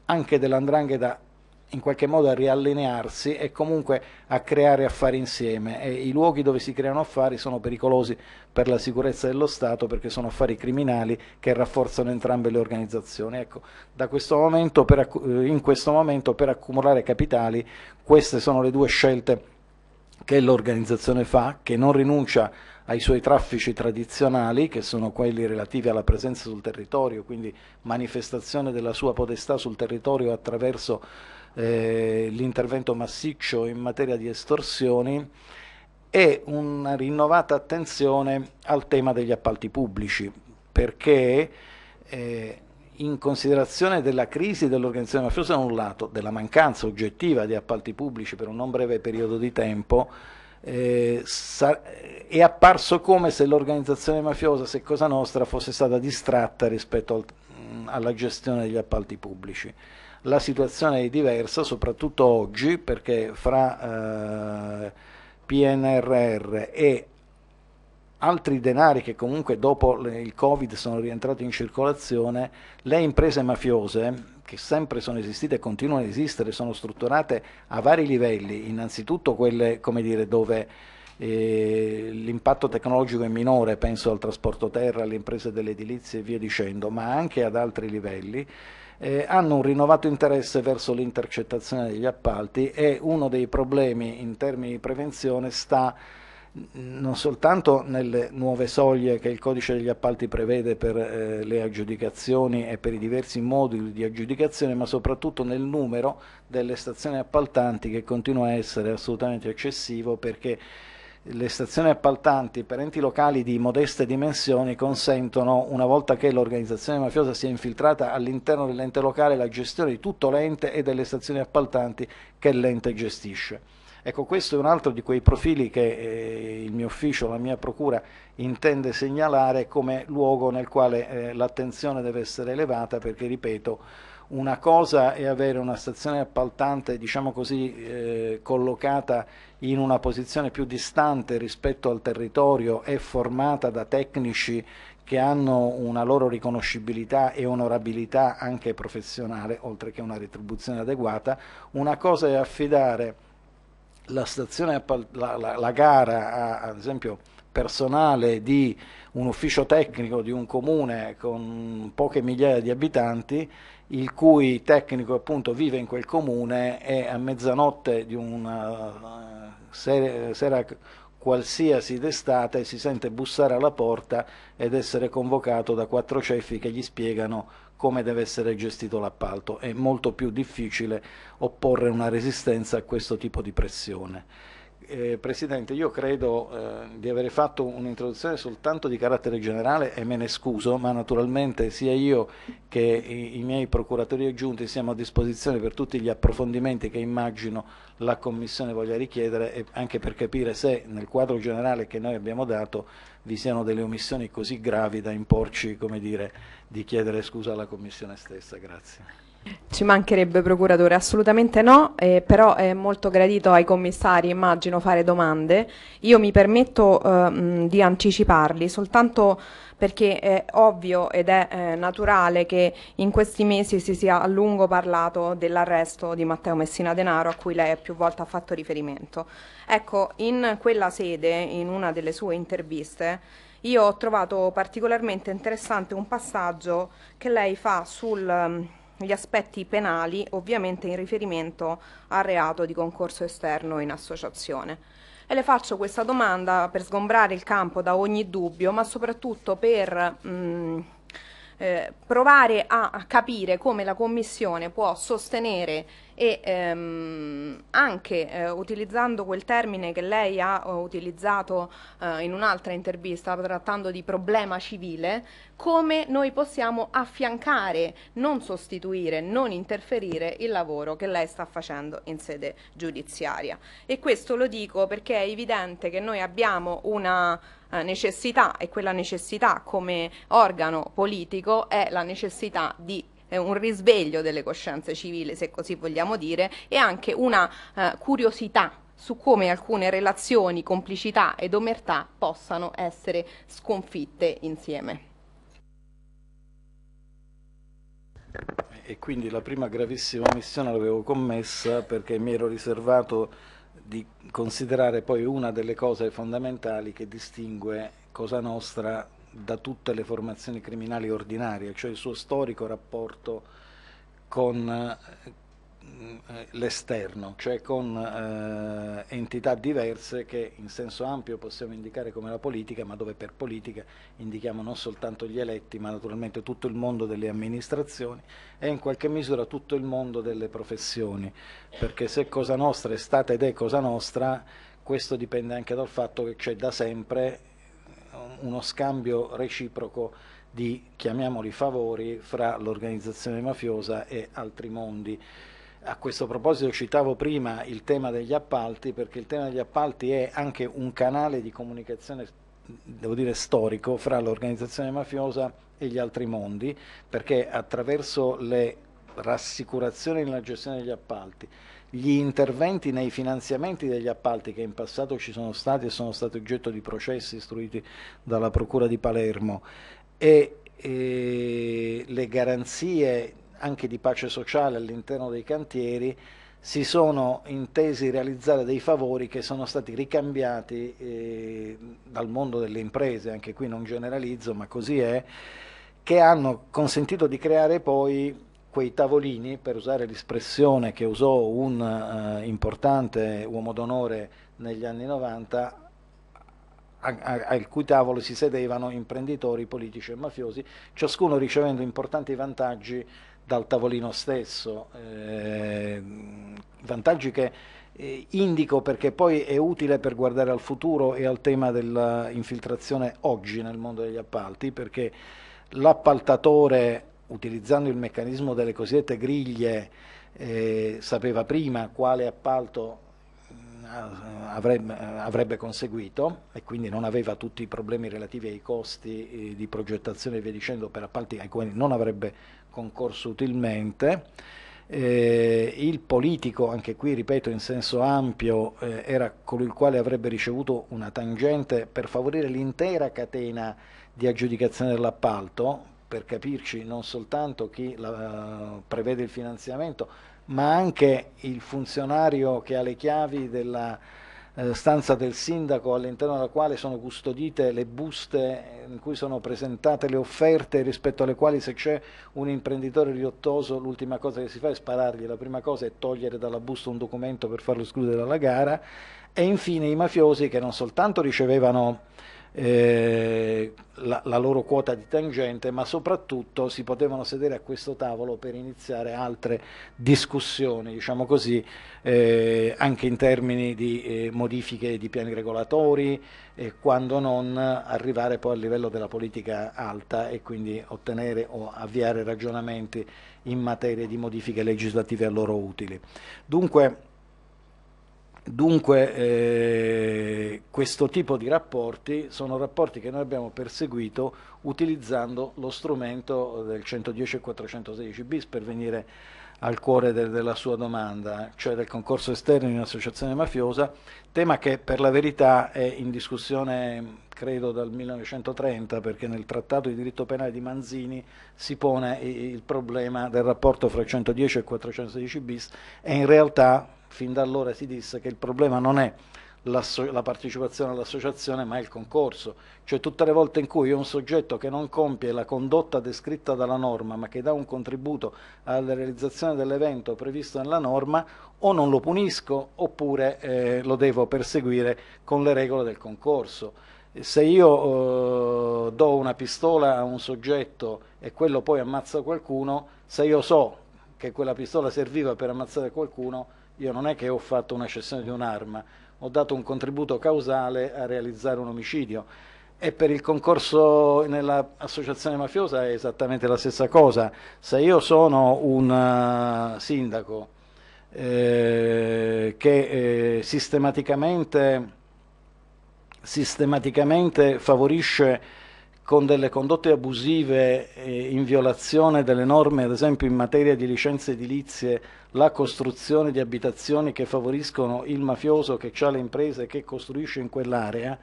Speaker 2: anche dell'andrangheta in qualche modo a riallinearsi e comunque a creare affari insieme e i luoghi dove si creano affari sono pericolosi per la sicurezza dello Stato perché sono affari criminali che rafforzano entrambe le organizzazioni. Ecco, questo momento, per, eh, in questo momento per accumulare capitali queste sono le due scelte che l'organizzazione fa, che non rinuncia ai suoi traffici tradizionali, che sono quelli relativi alla presenza sul territorio, quindi manifestazione della sua potestà sul territorio attraverso eh, l'intervento massiccio in materia di estorsioni e una rinnovata attenzione al tema degli appalti pubblici, perché eh, in considerazione della crisi dell'organizzazione mafiosa da un lato, della mancanza oggettiva di appalti pubblici per un non breve periodo di tempo, eh, è apparso come se l'organizzazione mafiosa, se Cosa Nostra, fosse stata distratta rispetto al, alla gestione degli appalti pubblici la situazione è diversa, soprattutto oggi, perché fra eh, PNRR e altri denari che comunque dopo il Covid sono rientrati in circolazione, le imprese mafiose che sempre sono esistite e continuano ad esistere, sono strutturate a vari livelli, innanzitutto quelle dire, dove eh, l'impatto tecnologico è minore, penso al trasporto terra, alle imprese dell'edilizia e via dicendo, ma anche ad altri livelli eh, hanno un rinnovato interesse verso l'intercettazione degli appalti e uno dei problemi in termini di prevenzione sta non soltanto nelle nuove soglie che il codice degli appalti prevede per eh, le aggiudicazioni e per i diversi moduli di aggiudicazione, ma soprattutto nel numero delle stazioni appaltanti che continua a essere assolutamente eccessivo perché le stazioni appaltanti per enti locali di modeste dimensioni consentono, una volta che l'organizzazione mafiosa sia infiltrata all'interno dell'ente locale, la gestione di tutto l'ente e delle stazioni appaltanti che l'ente gestisce. Ecco, questo è un altro di quei profili che eh, il mio ufficio, la mia procura intende segnalare come luogo nel quale eh, l'attenzione deve essere elevata perché, ripeto, una cosa è avere una stazione appaltante, diciamo così, eh, collocata in una posizione più distante rispetto al territorio e formata da tecnici che hanno una loro riconoscibilità e onorabilità anche professionale, oltre che una retribuzione adeguata, una cosa è affidare la, la, la, la gara a, ad esempio, personale di un ufficio tecnico di un comune con poche migliaia di abitanti il cui tecnico appunto vive in quel comune e a mezzanotte di una eh, sera, qualsiasi d'estate si sente bussare alla porta ed essere convocato da quattro ceffi che gli spiegano come deve essere gestito l'appalto. È molto più difficile opporre una resistenza a questo tipo di pressione eh, Presidente, io credo eh, di aver fatto un'introduzione soltanto di carattere generale e me ne scuso, ma naturalmente sia io che i, i, miei procuratori aggiunti siamo a disposizione per tutti gli approfondimenti che immagino la Commissione voglia richiedere, e anche per capire se nel quadro generale che noi abbiamo dato vi siano delle omissioni così gravi da imporci dire, di chiedere scusa alla Commissione stessa. Grazie.
Speaker 1: Ci mancherebbe procuratore, assolutamente no, eh, però è molto gradito ai commissari, immagino, fare domande. Io mi permetto eh, di anticiparli soltanto perché è ovvio ed è eh, naturale che in questi mesi si sia a lungo parlato dell'arresto di Matteo Messina Denaro a cui lei più volte ha fatto riferimento. Ecco, in quella sede, in una delle sue interviste, io ho trovato particolarmente interessante un passaggio che lei fa sul gli aspetti penali ovviamente in riferimento al reato di concorso esterno in associazione. E le faccio questa domanda per sgombrare il campo da ogni dubbio, ma soprattutto per mh, mm, eh, provare a capire come la Commissione può sostenere e ehm, anche eh, utilizzando quel termine che lei ha eh, utilizzato eh, in un'altra intervista trattando di problema civile, come noi possiamo affiancare, non sostituire, non interferire il lavoro che lei sta facendo in sede giudiziaria. E questo lo dico perché è evidente che noi abbiamo una eh, necessità e quella necessità come organo politico è la necessità di eh, un risveglio delle coscienze civili, se così vogliamo dire, e anche una eh, curiosità su come alcune relazioni, complicità ed omertà possano essere sconfitte insieme.
Speaker 2: E quindi la prima gravissima missione l'avevo commessa perché mi ero riservato di considerare poi una delle cose fondamentali che distingue Cosa Nostra da tutte le formazioni criminali ordinarie, cioè il suo storico rapporto con Mm, eh, l'esterno, cioè con eh, entità diverse che in senso ampio possiamo indicare come la politica, ma dove per politica indichiamo non soltanto gli eletti, ma naturalmente tutto il mondo delle amministrazioni e in qualche misura tutto il mondo delle professioni, perché se Cosa Nostra è stata ed è Cosa Nostra, questo dipende anche dal fatto che c'è da sempre eh, uno scambio reciproco di, chiamiamoli favori, fra l'organizzazione mafiosa e altri mondi. A questo proposito citavo prima il tema degli appalti perché il tema degli appalti è anche un canale di comunicazione devo dire storico fra l'organizzazione mafiosa e gli altri mondi perché attraverso le rassicurazioni nella gestione degli appalti gli interventi nei finanziamenti degli appalti che in passato ci sono stati e sono stati oggetto di processi istruiti dalla Procura di Palermo e, e le garanzie anche di pace sociale all'interno dei cantieri, si sono intesi realizzare dei favori che sono stati ricambiati eh, dal mondo delle imprese, anche qui non generalizzo, ma così è, che hanno consentito di creare poi quei tavolini, per usare l'espressione che usò un eh, importante uomo d'onore negli anni 90, al cui tavolo si sedevano imprenditori, politici e mafiosi, ciascuno ricevendo importanti vantaggi dal tavolino stesso, eh, vantaggi che eh, indico perché poi è utile per guardare al futuro e al tema dell'infiltrazione oggi nel mondo degli appalti, perché l'appaltatore utilizzando il meccanismo delle cosiddette griglie eh, sapeva prima quale appalto eh, avrebbe, eh, avrebbe, conseguito e quindi non aveva tutti i problemi relativi ai costi eh, di progettazione e via dicendo per appalti ai quali non avrebbe concorso utilmente. Eh, il politico, anche qui ripeto in senso ampio, eh, era colui il quale avrebbe ricevuto una tangente per favorire l'intera catena di aggiudicazione dell'appalto, per capirci non soltanto chi la, prevede il finanziamento, ma anche il funzionario che ha le chiavi della eh, stanza del sindaco all'interno della quale sono custodite le buste in cui sono presentate le offerte rispetto alle quali se c'è un imprenditore riottoso l'ultima cosa che si fa è sparargli, la prima cosa è togliere dalla busta un documento per farlo escludere dalla gara e infine i mafiosi che non soltanto ricevevano eh, la, la, loro quota di tangente, ma soprattutto si potevano sedere a questo tavolo per iniziare altre discussioni, diciamo così, eh, anche in termini di eh, modifiche di piani regolatori, quando non arrivare poi al livello della politica alta e quindi ottenere o avviare ragionamenti in materia di modifiche legislative a loro utili. Dunque, Dunque eh, questo tipo di rapporti sono rapporti che noi abbiamo perseguito utilizzando lo strumento del 110 e 416 bis per venire al cuore de della sua domanda, cioè del concorso esterno in un'associazione mafiosa, tema che per la verità è in discussione credo dal 1930 perché nel trattato di diritto penale di Manzini si pone il problema del rapporto fra 110 e 416 bis e in realtà Fin da allora si disse che il problema non è la, partecipazione all'associazione ma è il concorso, cioè tutte le volte in cui un soggetto che non compie la condotta descritta dalla norma ma che dà un contributo alla realizzazione dell'evento previsto nella norma o non lo punisco oppure eh, lo devo perseguire con le regole del concorso se io eh, do una pistola a un soggetto e quello poi ammazza qualcuno, se io so che quella pistola serviva per ammazzare qualcuno, io non è che ho fatto una cessione di un'arma, ho dato un contributo causale a realizzare un omicidio. E per il concorso nell'associazione mafiosa è esattamente la stessa cosa. Se io sono un eh, sindaco eh, che eh, sistematicamente, sistematicamente, favorisce con delle condotte abusive eh, in violazione delle norme, ad esempio in materia di licenze edilizie, la costruzione di abitazioni che favoriscono il mafioso che ha le imprese che costruisce in quell'area,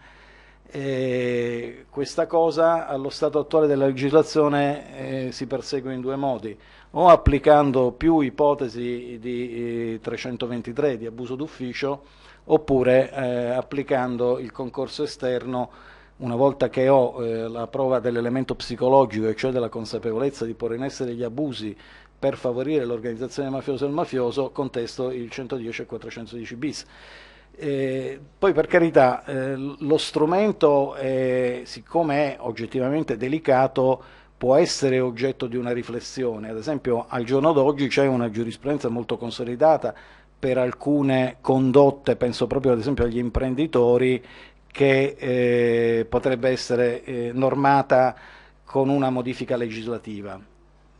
Speaker 2: eh, questa cosa allo stato attuale della legislazione eh, si persegue in due modi, o applicando più ipotesi di 323 eh, di abuso d'ufficio, oppure eh, applicando il concorso esterno una volta che ho eh, la prova dell'elemento psicologico, e cioè della consapevolezza di porre in essere gli abusi per favorire l'organizzazione mafiosa del mafioso, contesto il 110 e 410 bis. Eh, poi per carità eh, lo strumento, è, siccome è oggettivamente delicato, può essere oggetto di una riflessione. Ad esempio al giorno d'oggi c'è una giurisprudenza molto consolidata per alcune condotte, penso proprio ad esempio agli imprenditori che eh, potrebbe essere eh, normata con una modifica legislativa,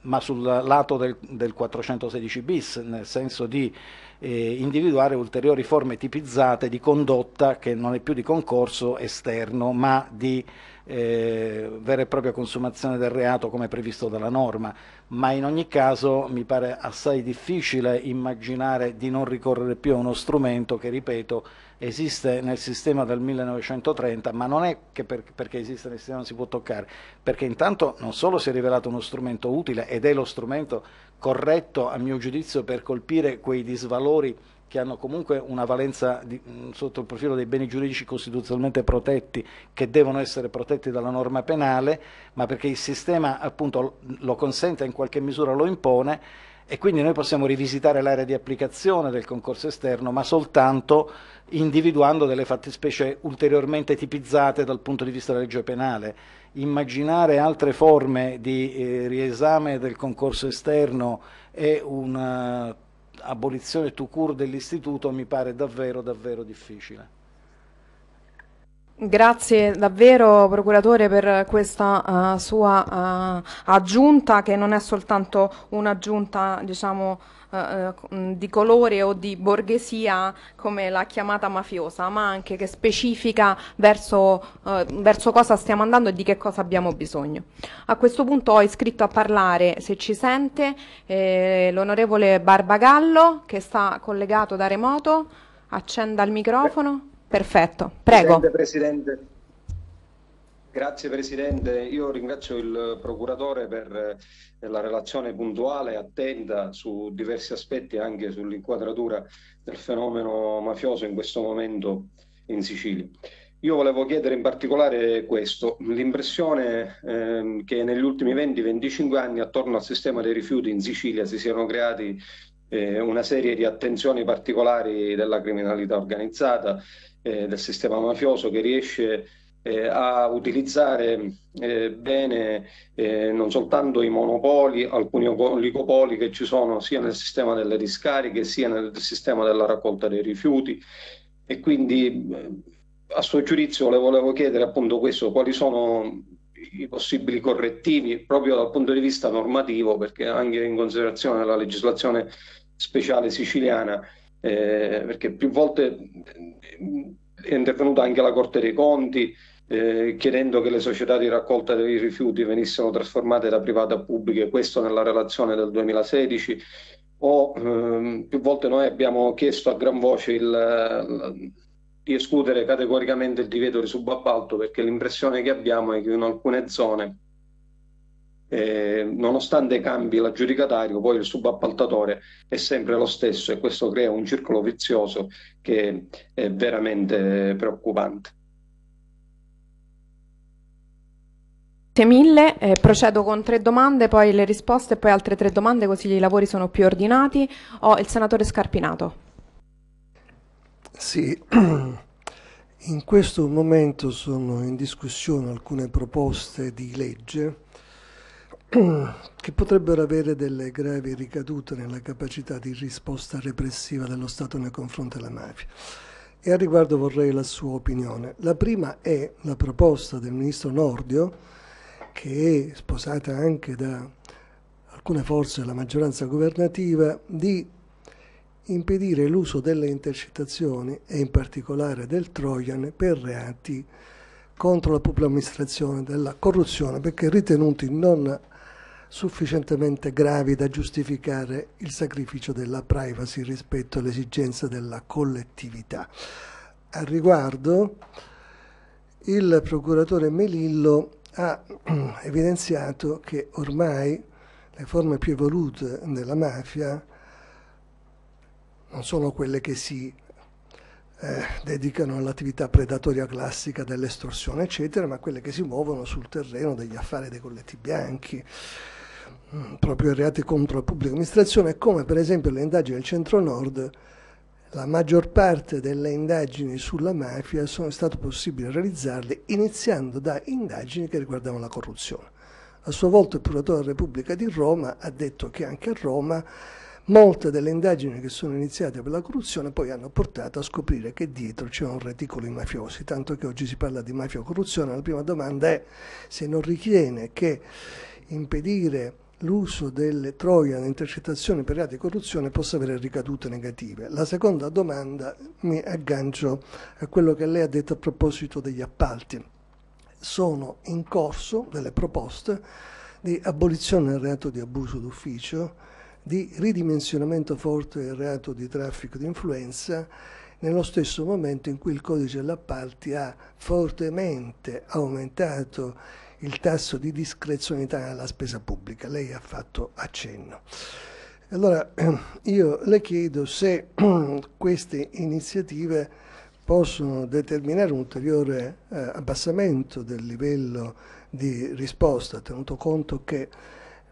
Speaker 2: ma sul lato del, del 416 bis, nel senso di eh, individuare ulteriori forme tipizzate di condotta che non è più di concorso esterno, ma di eh, vera e propria consumazione del reato come previsto dalla norma, ma in ogni caso mi pare assai difficile immaginare di non ricorrere più a uno strumento che, ripeto, esiste nel sistema del 1930, ma non è che per, perché esiste nel sistema non si può toccare, perché intanto non solo si è rivelato uno strumento utile ed è lo strumento corretto a mio giudizio per colpire quei disvalori che hanno comunque una valenza di, sotto il profilo dei beni giuridici costituzionalmente protetti, che devono essere protetti dalla norma penale, ma perché il sistema appunto lo consente in qualche misura lo impone e quindi noi possiamo rivisitare l'area di applicazione del concorso esterno, ma soltanto individuando delle fattispecie ulteriormente tipizzate dal punto di vista della legge penale. Immaginare altre forme di eh, riesame del concorso esterno e un'abolizione tout court dell'istituto mi pare davvero, davvero difficile.
Speaker 1: Grazie davvero Procuratore per questa uh, sua uh, aggiunta che non è soltanto un'aggiunta diciamo, uh, di colore o di borghesia come la chiamata mafiosa ma anche che specifica verso, verso, cosa stiamo andando e di che cosa abbiamo bisogno. A questo punto ho iscritto a parlare, se ci sente, eh, l'onorevole Barbagallo che sta collegato da remoto, accenda il microfono. Perfetto, prego. Presidente, Presidente.
Speaker 4: Grazie Presidente, io ringrazio il Procuratore per eh, la relazione puntuale e attenta su diversi aspetti anche sull'inquadratura del fenomeno mafioso in questo momento in Sicilia. Io volevo chiedere in particolare questo, l'impressione eh, che negli ultimi 20-25 anni attorno al sistema dei rifiuti in Sicilia si siano creati eh, una serie di attenzioni particolari della criminalità organizzata eh, del sistema mafioso che riesce eh, a utilizzare eh, bene eh, non soltanto i monopoli, alcuni oligopoli che ci sono sia nel sistema delle discariche sia nel sistema della raccolta dei rifiuti e quindi eh, a suo giudizio le volevo chiedere appunto questo, quali sono i possibili correttivi proprio dal punto di vista normativo, perché anche in considerazione della legislazione speciale siciliana eh, perché più volte eh, è intervenuta anche la Corte dei Conti eh, chiedendo che le società di raccolta dei rifiuti venissero trasformate da private a pubbliche, questo nella relazione del 2016, o ehm, più volte noi abbiamo chiesto a gran voce il, il, di escludere categoricamente il divieto di subappalto perché l'impressione che abbiamo è che in alcune zone eh, nonostante cambi l'aggiudicatario, poi il subappaltatore è sempre lo stesso e questo crea un circolo vizioso che è veramente preoccupante.
Speaker 1: Grazie mille, eh, procedo con tre domande, poi le risposte e poi altre tre domande così i lavori sono più ordinati. Ho il senatore Scarpinato.
Speaker 5: Sì, in questo momento sono in discussione alcune proposte di legge che potrebbero avere delle gravi ricadute nella capacità di risposta repressiva dello Stato nei confronti della mafia. E a riguardo vorrei la sua opinione. La prima è la proposta del ministro Nordio, che è sposata anche da alcune forze della maggioranza governativa, di impedire l'uso delle intercettazioni e in particolare del Trojan per reati contro la pubblica amministrazione della corruzione perché ritenuti non sufficientemente gravi da giustificare il sacrificio della privacy rispetto alle esigenze della collettività. A riguardo, il procuratore Melillo ha evidenziato che ormai le forme più evolute della mafia non sono quelle che si eh, dedicano all'attività predatoria classica dell'estorsione, eccetera, ma quelle che si muovono sul terreno degli affari dei colletti bianchi, Mm, proprio i reati contro la pubblica amministrazione, come per esempio le indagini del centro-nord, la maggior parte delle indagini sulla mafia sono state possibili realizzarle iniziando da indagini che riguardavano la corruzione. A sua volta il Procuratore della Repubblica di Roma ha detto che anche a Roma molte delle indagini che sono iniziate per la corruzione poi hanno portato a scoprire che dietro c'è un reticolo di mafiosi, tanto che oggi si parla di mafia corruzione. La prima domanda è se non ritiene che impedire l'uso delle troie in intercettazione per reati di corruzione possa avere ricadute negative. La seconda domanda mi aggancio a quello che lei ha detto a proposito degli appalti. Sono in corso delle proposte di abolizione del reato di abuso d'ufficio, di ridimensionamento forte del reato di traffico di influenza nello stesso momento in cui il codice dell'appalti ha fortemente aumentato il tasso di discrezionalità nella spesa pubblica. Lei ha fatto accenno. Allora io le chiedo se queste iniziative possono determinare un ulteriore eh, abbassamento del livello di risposta, tenuto conto che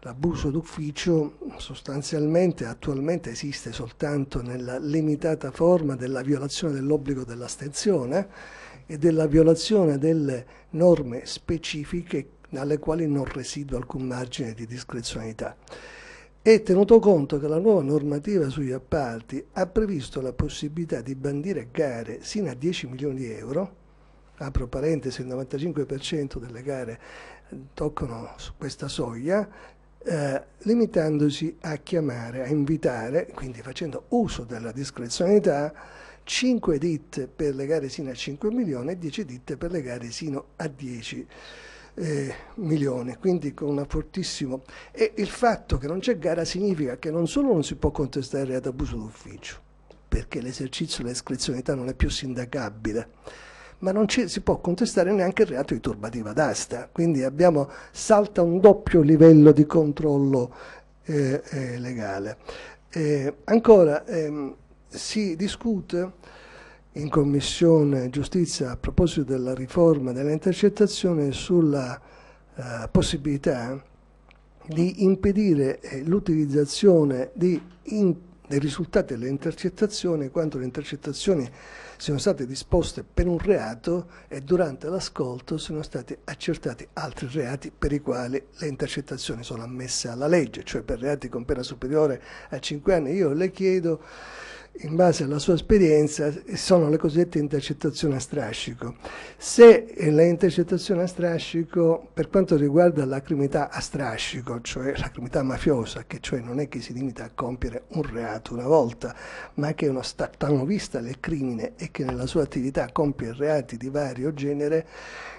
Speaker 5: l'abuso d'ufficio sostanzialmente attualmente esiste soltanto nella limitata forma della violazione dell'obbligo dell'astenzione e della violazione delle norme specifiche alle quali non residua alcun margine di discrezionalità. E tenuto conto che la nuova normativa sugli appalti ha previsto la possibilità di bandire gare sino a 10 milioni di euro, apro parentesi, il 95% delle gare eh, toccano questa soglia, eh, limitandosi a chiamare, a invitare, quindi facendo uso della discrezionalità, 5 ditte per le gare sino a 5 milioni e 10 ditte per le gare sino a 10 eh, milioni, quindi con una fortissima... E il fatto che non c'è gara significa che non solo non si può contestare il reato abuso d'ufficio, perché l'esercizio della discrezionalità non è più sindacabile, ma non ci, si può contestare neanche il reato di turbativa d'asta, quindi abbiamo, salta un doppio livello di controllo eh, eh, legale. Eh, ancora... Ehm, si discute in Commissione Giustizia a proposito della riforma delle intercettazioni sulla eh, possibilità di impedire eh, l'utilizzazione dei risultati delle intercettazioni quando le intercettazioni siano state disposte per un reato e durante l'ascolto sono stati accertati altri reati per i quali le intercettazioni sono ammesse alla legge, cioè per reati con pena superiore a 5 anni. Io le chiedo in base alla sua esperienza, sono le cosiddette intercettazioni a strascico. Se le intercettazioni a strascico, per quanto riguarda la criminalità a strascico, cioè la criminalità mafiosa, che cioè non è che si limita a compiere un reato una volta, ma che è uno stattanovista del crimine e che nella sua attività compie reati di vario genere,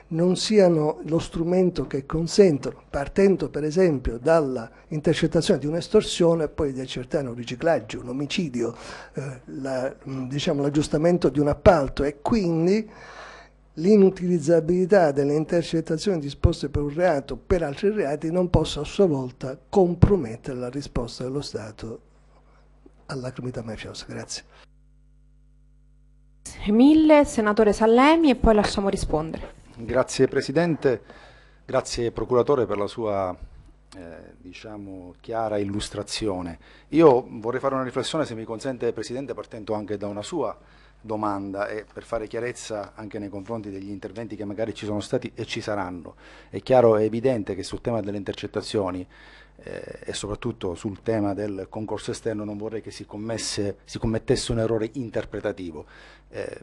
Speaker 5: non siano lo strumento che consentono, partendo per esempio dall'intercettazione di un'estorsione, poi di accertare un riciclaggio, un omicidio, eh, la, mm, diciamo, l'aggiustamento di un appalto e quindi l'inutilizzabilità delle intercettazioni disposte per un reato o per altri reati non possa a sua volta compromettere la risposta dello Stato alla criminalità mafiosa. Grazie.
Speaker 1: Mille, senatore Sallemi e poi lasciamo rispondere.
Speaker 3: Grazie Presidente, grazie Procuratore per la sua eh, diciamo, chiara illustrazione. Io vorrei fare una riflessione, se mi consente Presidente, partendo anche da una sua domanda e per fare chiarezza anche nei confronti degli interventi che magari ci sono stati e ci saranno. È chiaro e evidente che sul tema delle intercettazioni eh, e soprattutto sul tema del concorso esterno non vorrei che si, commesse, si commettesse un errore interpretativo. Eh,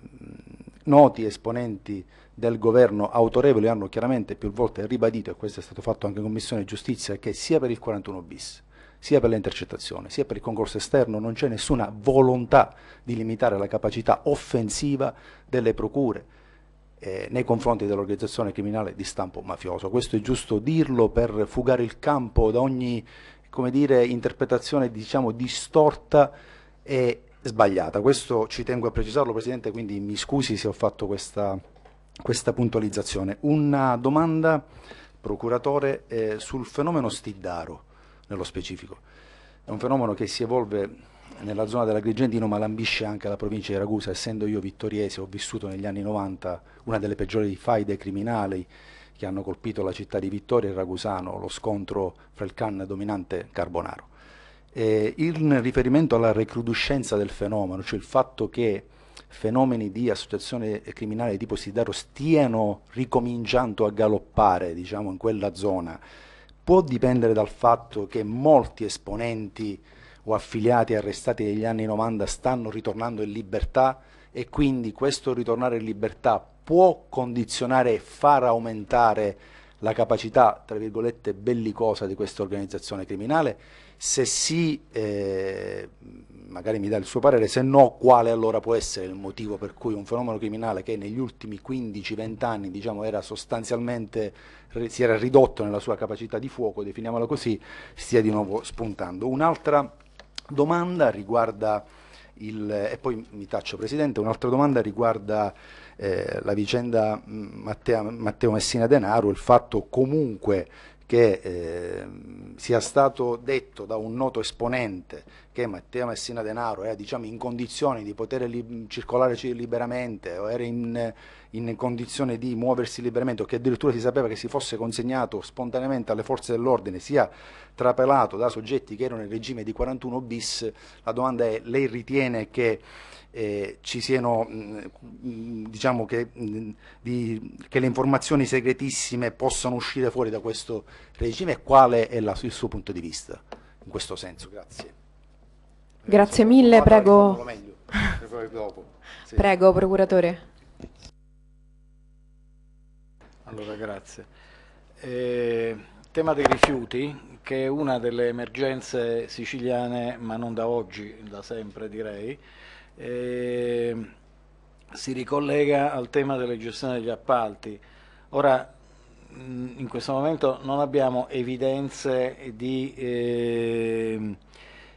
Speaker 3: noti esponenti del governo autorevoli hanno chiaramente più volte ribadito, e questo è stato fatto anche in Commissione Giustizia, che sia per il 41 bis, sia per l'intercettazione, sia per il concorso esterno non c'è nessuna volontà di limitare la capacità offensiva delle procure eh, nei confronti dell'organizzazione criminale di stampo mafioso. Questo è giusto dirlo per fugare il campo da ogni dire, interpretazione diciamo, distorta e sbagliata. Questo ci tengo a precisarlo, Presidente, quindi mi scusi se ho fatto questa, questa puntualizzazione. Una domanda, Procuratore, eh, sul fenomeno Stiddaro, nello specifico. È un fenomeno che si evolve nella zona dell'Agrigentino ma lambisce anche la provincia di Ragusa, essendo io vittoriese, ho vissuto negli anni 90 una delle peggiori faide criminali che hanno colpito la città di Vittoria e Ragusano, lo scontro fra il can dominante Carbonaro. Eh, in riferimento alla recrudescenza del fenomeno, cioè il fatto che fenomeni di associazione criminale di tipo Sidaro stiano ricominciando a galoppare diciamo, in quella zona, può dipendere dal fatto che molti esponenti o affiliati arrestati negli anni 90 stanno ritornando in libertà e quindi questo ritornare in libertà può condizionare e far aumentare la capacità, tra virgolette, bellicosa di questa organizzazione criminale se sì, eh, magari mi dà il suo parere, se no quale allora può essere il motivo per cui un fenomeno criminale che negli ultimi 15-20 anni diciamo, era si era ridotto nella sua capacità di fuoco, definiamolo così, stia di nuovo spuntando. Un'altra domanda riguarda il, e poi mi taccio Presidente, un'altra domanda riguarda eh, la vicenda mm, Matteo, Matteo Messina Denaro, il fatto comunque che eh, sia stato detto da un noto esponente che Matteo Messina Denaro era eh, diciamo, in condizione di poter li circolare liberamente o era in, in, condizione di muoversi liberamente o che addirittura si sapeva che si fosse consegnato spontaneamente alle forze dell'ordine sia trapelato da soggetti che erano in regime di 41 bis, la domanda è lei ritiene che eh, ci siano, mh, mm, mm, diciamo che, mh, mm, di, che, le informazioni segretissime possano uscire fuori da questo regime e quale è la, il suo punto di vista in questo senso? Grazie.
Speaker 1: Grazie Penso mille, prego. Meglio,
Speaker 6: sì. Prego,
Speaker 1: procuratore.
Speaker 6: Allora, grazie. Eh,
Speaker 2: tema dei rifiuti, che è una delle emergenze siciliane, ma non da oggi, da sempre direi, eh, si ricollega al tema della gestione degli appalti. Ora, mm, in questo momento non abbiamo evidenze di eh,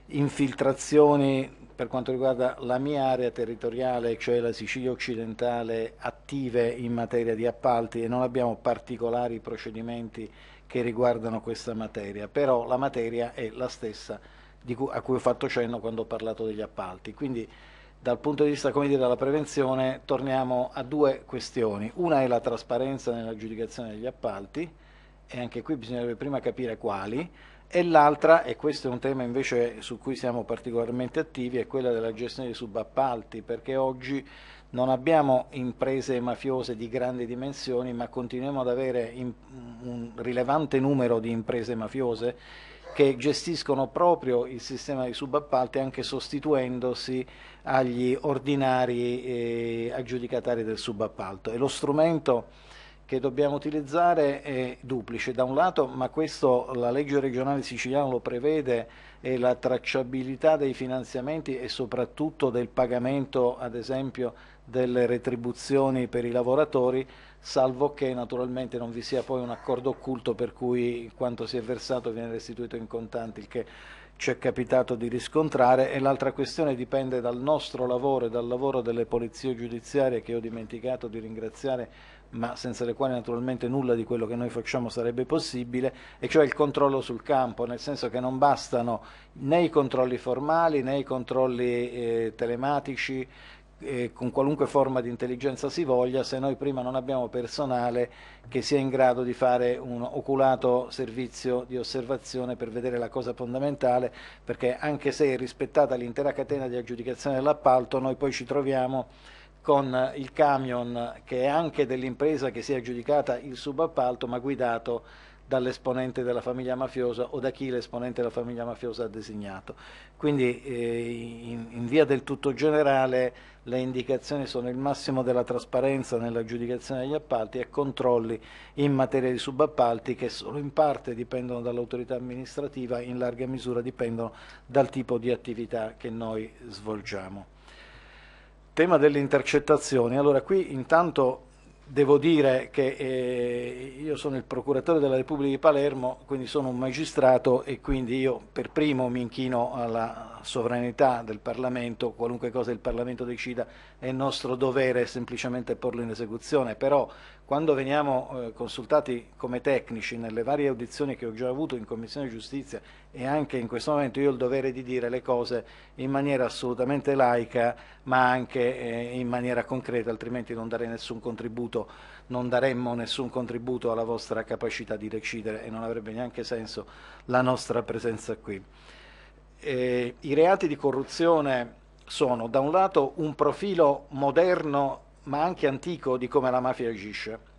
Speaker 2: infiltrazioni per quanto riguarda la mia area territoriale, cioè la Sicilia occidentale, attive in materia di appalti e non abbiamo particolari procedimenti che riguardano questa materia, però la materia è la stessa cui, a cui ho fatto cenno quando ho parlato degli appalti. Quindi, dal punto di vista dire, della prevenzione torniamo a due questioni. Una è la trasparenza nell'aggiudicazione degli appalti e anche qui bisognerebbe prima capire quali e l'altra, e questo è un tema invece su cui siamo particolarmente attivi, è quella della gestione dei subappalti perché oggi non abbiamo imprese mafiose di grandi dimensioni ma continuiamo ad avere un rilevante numero di imprese mafiose che gestiscono proprio il sistema di subappalti anche sostituendosi agli ordinari eh, aggiudicatari del subappalto. E lo strumento che dobbiamo utilizzare è duplice. Da un lato, ma questo la legge regionale siciliana lo prevede, è la tracciabilità dei finanziamenti e soprattutto del pagamento, ad esempio, delle retribuzioni per i lavoratori, salvo che naturalmente non vi sia poi un accordo occulto per cui quanto si è versato viene restituito in contanti, il che ci è capitato di riscontrare e l'altra questione dipende dal nostro lavoro e dal lavoro delle polizie giudiziarie che ho dimenticato di ringraziare ma senza le quali naturalmente nulla di quello che noi facciamo sarebbe possibile, e cioè il controllo sul campo, nel senso che non bastano né i controlli formali né i controlli eh, telematici eh, con qualunque forma di intelligenza si voglia, se noi prima non abbiamo personale che sia in grado di fare un oculato servizio di osservazione per vedere la cosa fondamentale, perché anche se è rispettata l'intera catena di aggiudicazione dell'appalto, noi poi ci troviamo con il camion che è anche dell'impresa che si è aggiudicata il subappalto ma guidato dall'esponente della famiglia mafiosa o da chi l'esponente della famiglia mafiosa ha designato. Quindi eh, in, in, via del tutto generale le indicazioni sono il massimo della trasparenza nell'aggiudicazione degli appalti e controlli in materia di subappalti che solo in parte dipendono dall'autorità amministrativa, in larga misura dipendono dal tipo di attività che noi svolgiamo. Tema delle intercettazioni. Allora qui intanto devo dire che eh, io sono il procuratore della Repubblica di Palermo, quindi sono un magistrato e quindi io per primo mi inchino alla sovranità del Parlamento, qualunque cosa il Parlamento decida è nostro dovere semplicemente porlo in esecuzione, però quando veniamo eh, consultati come tecnici nelle varie audizioni che ho già avuto in Commissione Giustizia e anche in questo momento io ho il dovere di dire le cose in maniera assolutamente laica ma anche eh, in maniera concreta altrimenti non, nessun non daremmo nessun contributo alla vostra capacità di decidere e non avrebbe neanche senso la nostra presenza qui. Eh, I reati di corruzione sono da un lato un profilo moderno ma anche antico di come la mafia agisce.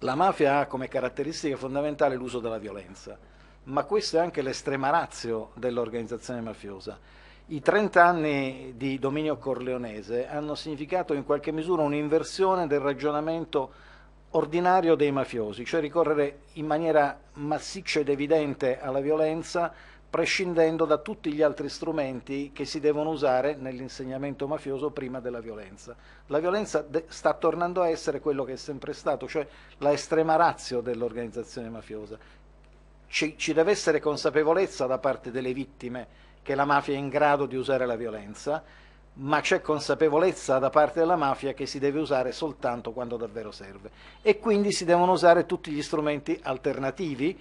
Speaker 2: La mafia ha come caratteristica fondamentale l'uso della violenza, ma questo è anche l'estrema razio dell'organizzazione mafiosa. I 30 anni di dominio corleonese hanno significato in qualche misura un'inversione del ragionamento ordinario dei mafiosi, cioè ricorrere in maniera massiccia ed evidente alla violenza prescindendo da tutti gli altri strumenti che si devono usare nell'insegnamento mafioso prima della violenza. La violenza sta tornando a essere quello che è sempre stato, cioè la estrema razio dell'organizzazione mafiosa. Ci, ci deve essere consapevolezza da parte delle vittime che la mafia è in grado di usare la violenza, ma c'è consapevolezza da parte della mafia che si deve usare soltanto quando davvero serve. E quindi si devono usare tutti gli strumenti alternativi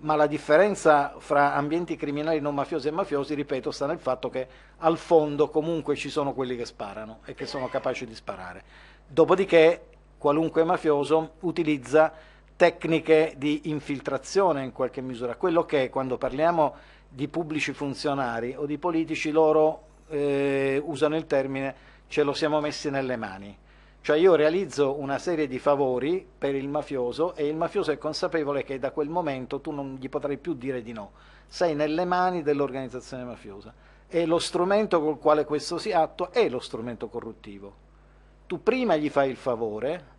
Speaker 2: ma la differenza fra ambienti criminali non mafiosi e mafiosi, ripeto, sta nel fatto che al fondo comunque ci sono quelli che sparano e che sono capaci di sparare. Dopodiché qualunque mafioso utilizza tecniche di infiltrazione in qualche misura, quello che quando parliamo di pubblici funzionari o di politici loro eh, usano il termine ce lo siamo messi nelle mani. Cioè io realizzo una serie di favori per il mafioso e il mafioso è consapevole che da quel momento tu non gli potrai più dire di no. Sei nelle mani dell'organizzazione mafiosa e lo strumento col quale questo si attua è lo strumento corruttivo. Tu prima gli fai il favore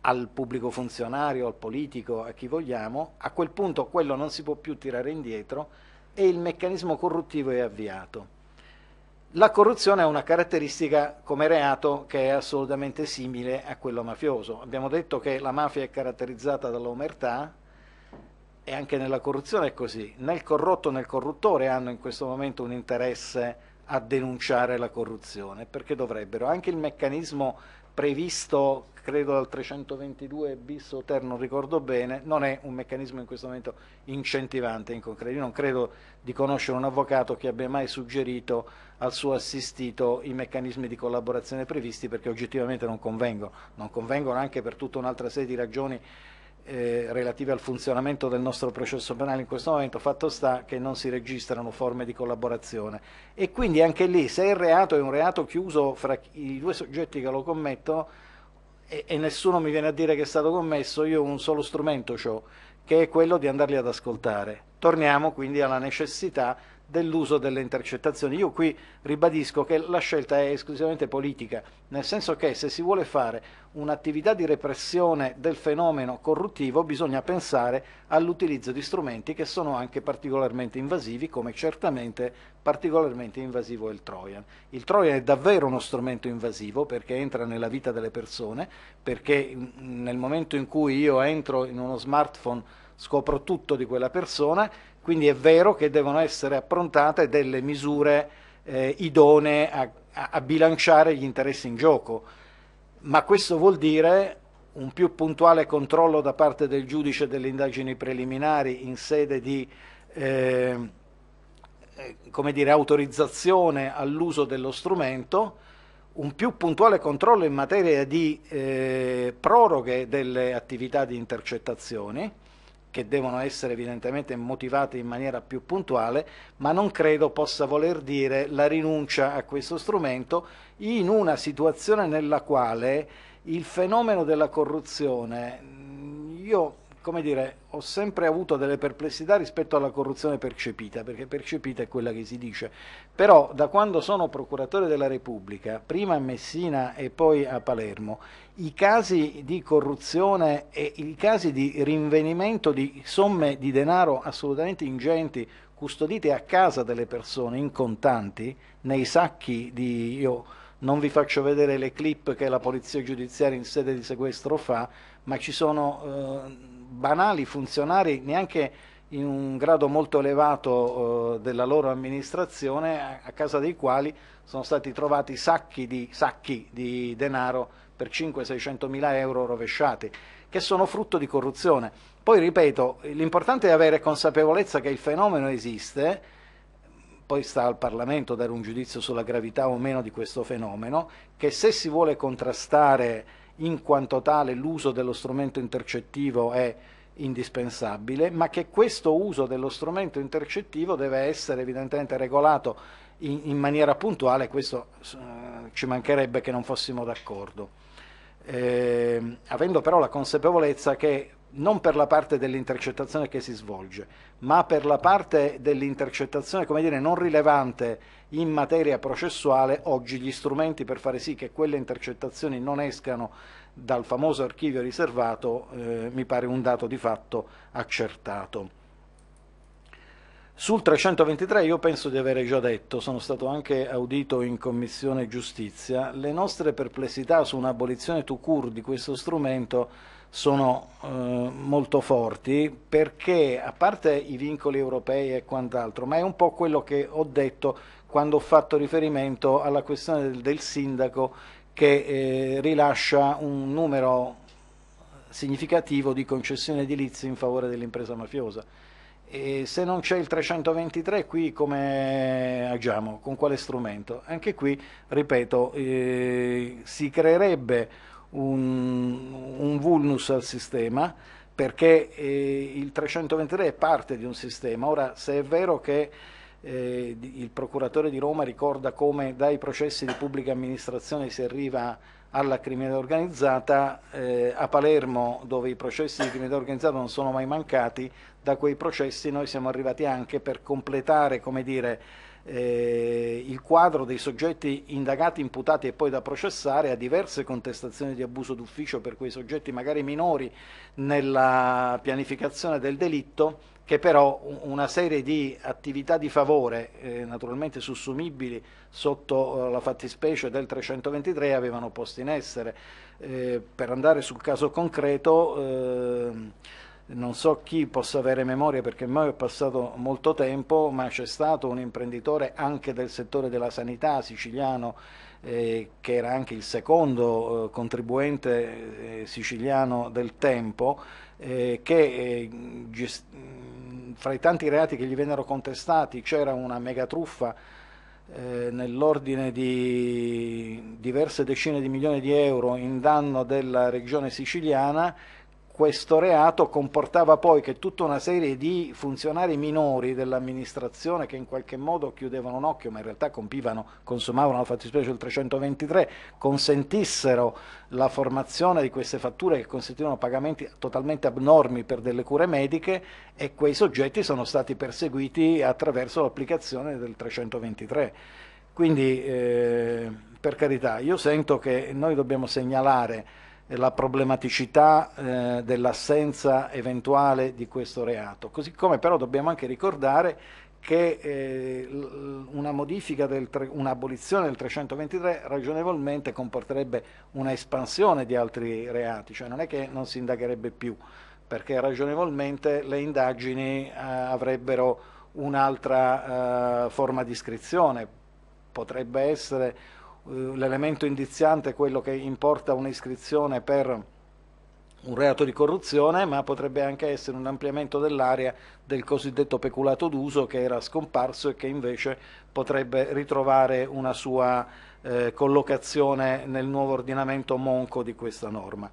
Speaker 2: al pubblico funzionario, al politico, a chi vogliamo, a quel punto quello non si può più tirare indietro e il meccanismo corruttivo è avviato. La corruzione ha una caratteristica come reato che è assolutamente simile a quello mafioso. Abbiamo detto che la mafia è caratterizzata dall'omertà e anche nella corruzione è così. Nel corrotto e nel corruttore hanno in questo momento un interesse a denunciare la corruzione perché dovrebbero. Anche il meccanismo previsto, credo dal 322 bis o ter, non ricordo bene, non è un meccanismo in questo momento incentivante in concreto. Io non credo di conoscere un avvocato che abbia mai suggerito al suo assistito i meccanismi di collaborazione previsti perché oggettivamente non convengono, non convengono anche per tutta un'altra serie di ragioni eh, relative al funzionamento del nostro processo penale in questo momento, fatto sta che non si registrano forme di collaborazione e quindi anche lì se il reato è un reato chiuso fra i due soggetti che lo commettono e, e nessuno mi viene a dire che è stato commesso, io un solo strumento ho, che è quello di andarli ad ascoltare. Torniamo quindi alla necessità dell'uso delle intercettazioni. Io qui ribadisco che la scelta è esclusivamente politica, nel senso che se si vuole fare un'attività di repressione del fenomeno corruttivo bisogna pensare all'utilizzo di strumenti che sono anche particolarmente invasivi, come certamente particolarmente invasivo è il Trojan. Il Trojan è davvero uno strumento invasivo perché entra nella vita delle persone, perché nel momento in cui io entro in uno smartphone scopro tutto di quella persona quindi è vero che devono essere approntate delle misure eh, idonee a, a bilanciare gli interessi in gioco, ma questo vuol dire un più puntuale controllo da parte del giudice delle indagini preliminari in sede di ehm, eh, dire, autorizzazione all'uso dello strumento, un più puntuale controllo in materia di eh, proroghe delle attività di intercettazioni che devono essere evidentemente motivate in maniera più puntuale, ma non credo possa voler dire la rinuncia a questo strumento in una situazione nella quale il fenomeno della corruzione, io come dire, ho sempre avuto delle perplessità rispetto alla corruzione percepita, perché percepita è quella che si dice. Però da quando sono procuratore della Repubblica, prima a Messina e poi a Palermo, i casi di corruzione e i casi di rinvenimento di somme di denaro assolutamente ingenti custodite a casa delle persone in contanti, nei sacchi di io non vi faccio vedere le clip che la polizia giudiziaria in sede di sequestro fa, ma ci sono eh, banali funzionari neanche in un grado molto elevato eh, della loro amministrazione, a, a, casa dei quali sono stati trovati sacchi di, sacchi di denaro per 5-600 mila euro rovesciati, che sono frutto di corruzione. Poi ripeto, l'importante è avere consapevolezza che il fenomeno esiste, poi sta al Parlamento dare un giudizio sulla gravità o meno di questo fenomeno, che se si vuole contrastare in quanto tale l'uso dello strumento intercettivo è indispensabile, ma che questo uso dello strumento intercettivo deve essere evidentemente regolato in, in maniera puntuale, questo eh, ci mancherebbe che non fossimo d'accordo. Eh, avendo però la consapevolezza che non per la parte dell'intercettazione che si svolge, ma per la parte dell'intercettazione, come dire, non rilevante in materia processuale, oggi gli strumenti per fare sì che quelle intercettazioni non escano dal famoso archivio riservato eh, mi pare un dato di fatto accertato. Sul 323 io penso di avere già detto, sono stato anche audito in Commissione Giustizia, le nostre perplessità su un'abolizione to cure di questo strumento sono eh, molto forti perché a parte i vincoli europei e quant'altro, ma è un po' quello che ho detto quando ho fatto riferimento alla questione del, del sindaco che eh, rilascia un numero significativo di concessioni edilizie in favore dell'impresa mafiosa. E se non c'è il 323 qui come agiamo? Con quale strumento? Anche qui, ripeto, eh, si creerebbe un, un vulnus al sistema perché eh, il 323 è parte di un sistema. Ora, se è vero che eh, il procuratore di Roma ricorda come dai processi di pubblica amministrazione si arriva alla criminalità organizzata, eh, a Palermo dove i processi di criminalità organizzata non sono mai mancati, da quei processi noi siamo arrivati anche per completare, come dire, eh, il quadro dei soggetti indagati, imputati e poi da processare a diverse contestazioni di abuso d'ufficio per quei soggetti magari minori nella pianificazione del delitto che però una serie di attività di favore, eh, naturalmente sussumibili sotto eh, la fattispecie del 323, avevano posto in essere. Eh, per andare sul caso concreto, ehm, non so chi possa avere memoria perché mai è passato molto tempo, ma c'è stato un imprenditore anche del settore della sanità siciliano eh, che era anche il secondo eh, contribuente eh, siciliano del tempo, eh, che eh, fra i tanti reati che gli vennero contestati c'era una megatruffa eh, nell'ordine di diverse decine di milioni di euro in danno della regione siciliana questo reato comportava poi che tutta una serie di funzionari minori dell'amministrazione che in qualche modo chiudevano un occhio ma in realtà compivano, consumavano la fattispecie del 323 consentissero la formazione di queste fatture che consentivano pagamenti totalmente abnormi per delle cure mediche e quei soggetti sono stati perseguiti attraverso l'applicazione del 323. Quindi eh, per carità io sento che noi dobbiamo segnalare la problematicità eh, dell'assenza eventuale di questo reato. Così come però dobbiamo anche ricordare che eh, una modifica, un'abolizione del 323 ragionevolmente comporterebbe una espansione di altri reati, cioè non è che non si indagherebbe più, perché ragionevolmente le indagini eh, avrebbero un'altra eh, forma di iscrizione, potrebbe essere eh, l'elemento indiziante è quello che importa un'iscrizione per un reato di corruzione, ma potrebbe anche essere un ampliamento dell'area del cosiddetto peculato d'uso che era scomparso e che invece potrebbe ritrovare una sua eh, collocazione nel nuovo ordinamento monco di questa norma.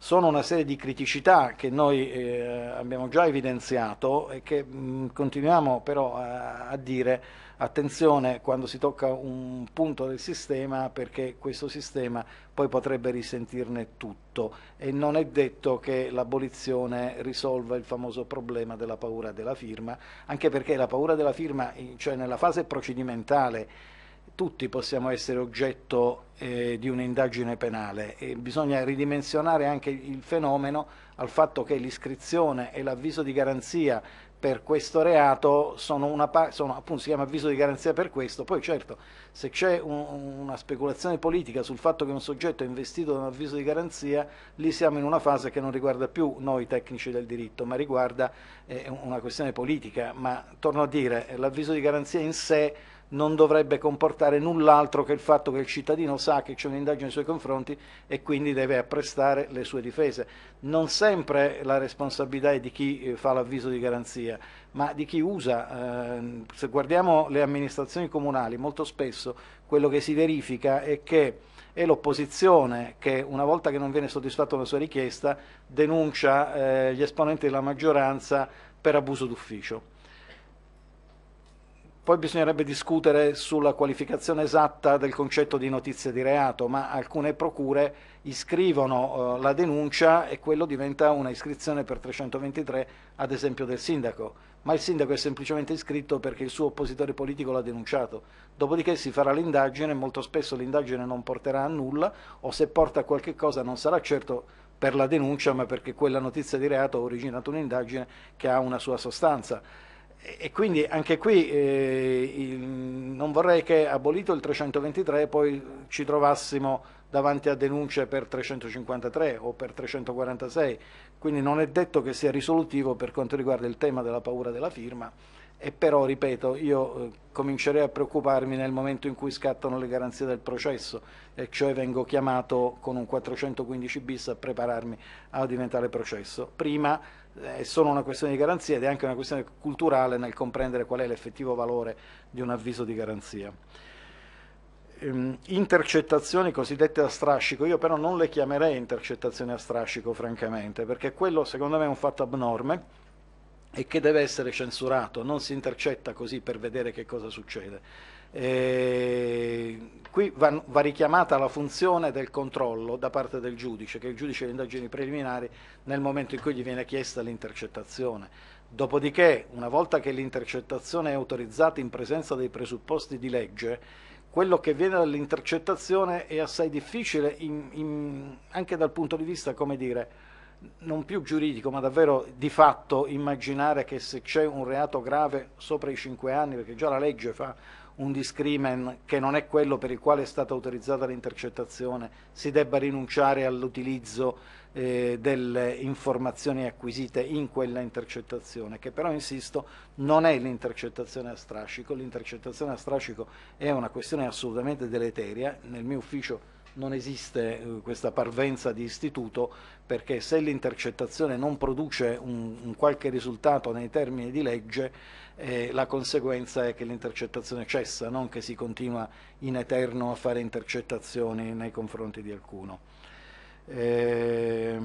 Speaker 2: Sono una serie di criticità che noi eh, abbiamo già evidenziato e che mh, mm, continuiamo però a, a dire attenzione quando si tocca un punto del sistema perché questo sistema poi potrebbe risentirne tutto e non è detto che l'abolizione risolva il famoso problema della paura della firma, anche perché la paura della firma, cioè nella fase procedimentale, tutti possiamo essere oggetto eh, di un'indagine penale e bisogna ridimensionare anche il fenomeno al fatto che l'iscrizione e l'avviso di garanzia per questo reato sono una sono, appunto si chiama avviso di garanzia per questo poi certo se c'è un, una speculazione politica sul fatto che un soggetto è investito da un avviso di garanzia lì siamo in una fase che non riguarda più noi tecnici del diritto ma riguarda eh, una questione politica ma torno a dire l'avviso di garanzia in sé non dovrebbe comportare null'altro che il fatto che il cittadino sa che c'è un'indagine nei suoi confronti e quindi deve apprestare le sue difese. Non sempre la responsabilità è di chi eh, fa l'avviso di garanzia, ma di chi usa. Eh, se guardiamo le amministrazioni comunali, molto spesso quello che si verifica è che è l'opposizione che una volta che non viene soddisfatta una sua richiesta denuncia eh, gli esponenti della maggioranza per abuso d'ufficio. Poi bisognerebbe discutere sulla qualificazione esatta del concetto di notizia di reato, ma alcune procure iscrivono eh, la denuncia e quello diventa una iscrizione per 323, ad esempio del sindaco, ma il sindaco è semplicemente iscritto perché il suo oppositore politico l'ha denunciato. Dopodiché si farà l'indagine, molto spesso l'indagine non porterà a nulla o se porta a qualche cosa non sarà certo per la denuncia, ma perché quella notizia di reato ha originato un'indagine che ha una sua sostanza. E quindi anche qui eh, il, non vorrei che abolito il 323 poi ci trovassimo davanti a denunce per 353 o per 346, quindi non è detto che sia risolutivo per quanto riguarda il tema della paura della firma, e però, ripeto, io eh, comincerei a preoccuparmi nel momento in cui scattano le garanzie del processo, e cioè vengo chiamato con un 415 bis a prepararmi a diventare processo. Prima è solo una questione di garanzia ed è anche una questione culturale nel comprendere qual è l'effettivo valore di un avviso di garanzia. Ehm, intercettazioni cosiddette a strascico, io però non le chiamerei intercettazioni a strascico francamente, perché quello secondo me è un fatto abnorme e che deve essere censurato, non si intercetta così per vedere che cosa succede eh, qui va, va, richiamata la funzione del controllo da parte del giudice, che è il giudice delle indagini preliminari nel momento in cui gli viene chiesta l'intercettazione. Dopodiché, una volta che l'intercettazione è autorizzata in presenza dei presupposti di legge, quello che viene dall'intercettazione è assai difficile in, in, anche dal punto di vista, come dire, non più giuridico, ma davvero di fatto immaginare che se c'è un reato grave sopra i cinque anni, perché già la legge fa un discrimen che non è quello per il quale è stata autorizzata l'intercettazione, si debba rinunciare all'utilizzo eh, delle informazioni acquisite in quella intercettazione, che però, insisto, non è l'intercettazione a strascico, l'intercettazione a strascico è una questione assolutamente deleteria, nel mio ufficio non esiste eh, questa parvenza di istituto perché se l'intercettazione non produce un, un qualche risultato nei termini di legge eh, la conseguenza è che l'intercettazione cessa, non che si continua in eterno a fare intercettazioni nei confronti di alcuno.
Speaker 6: Eh,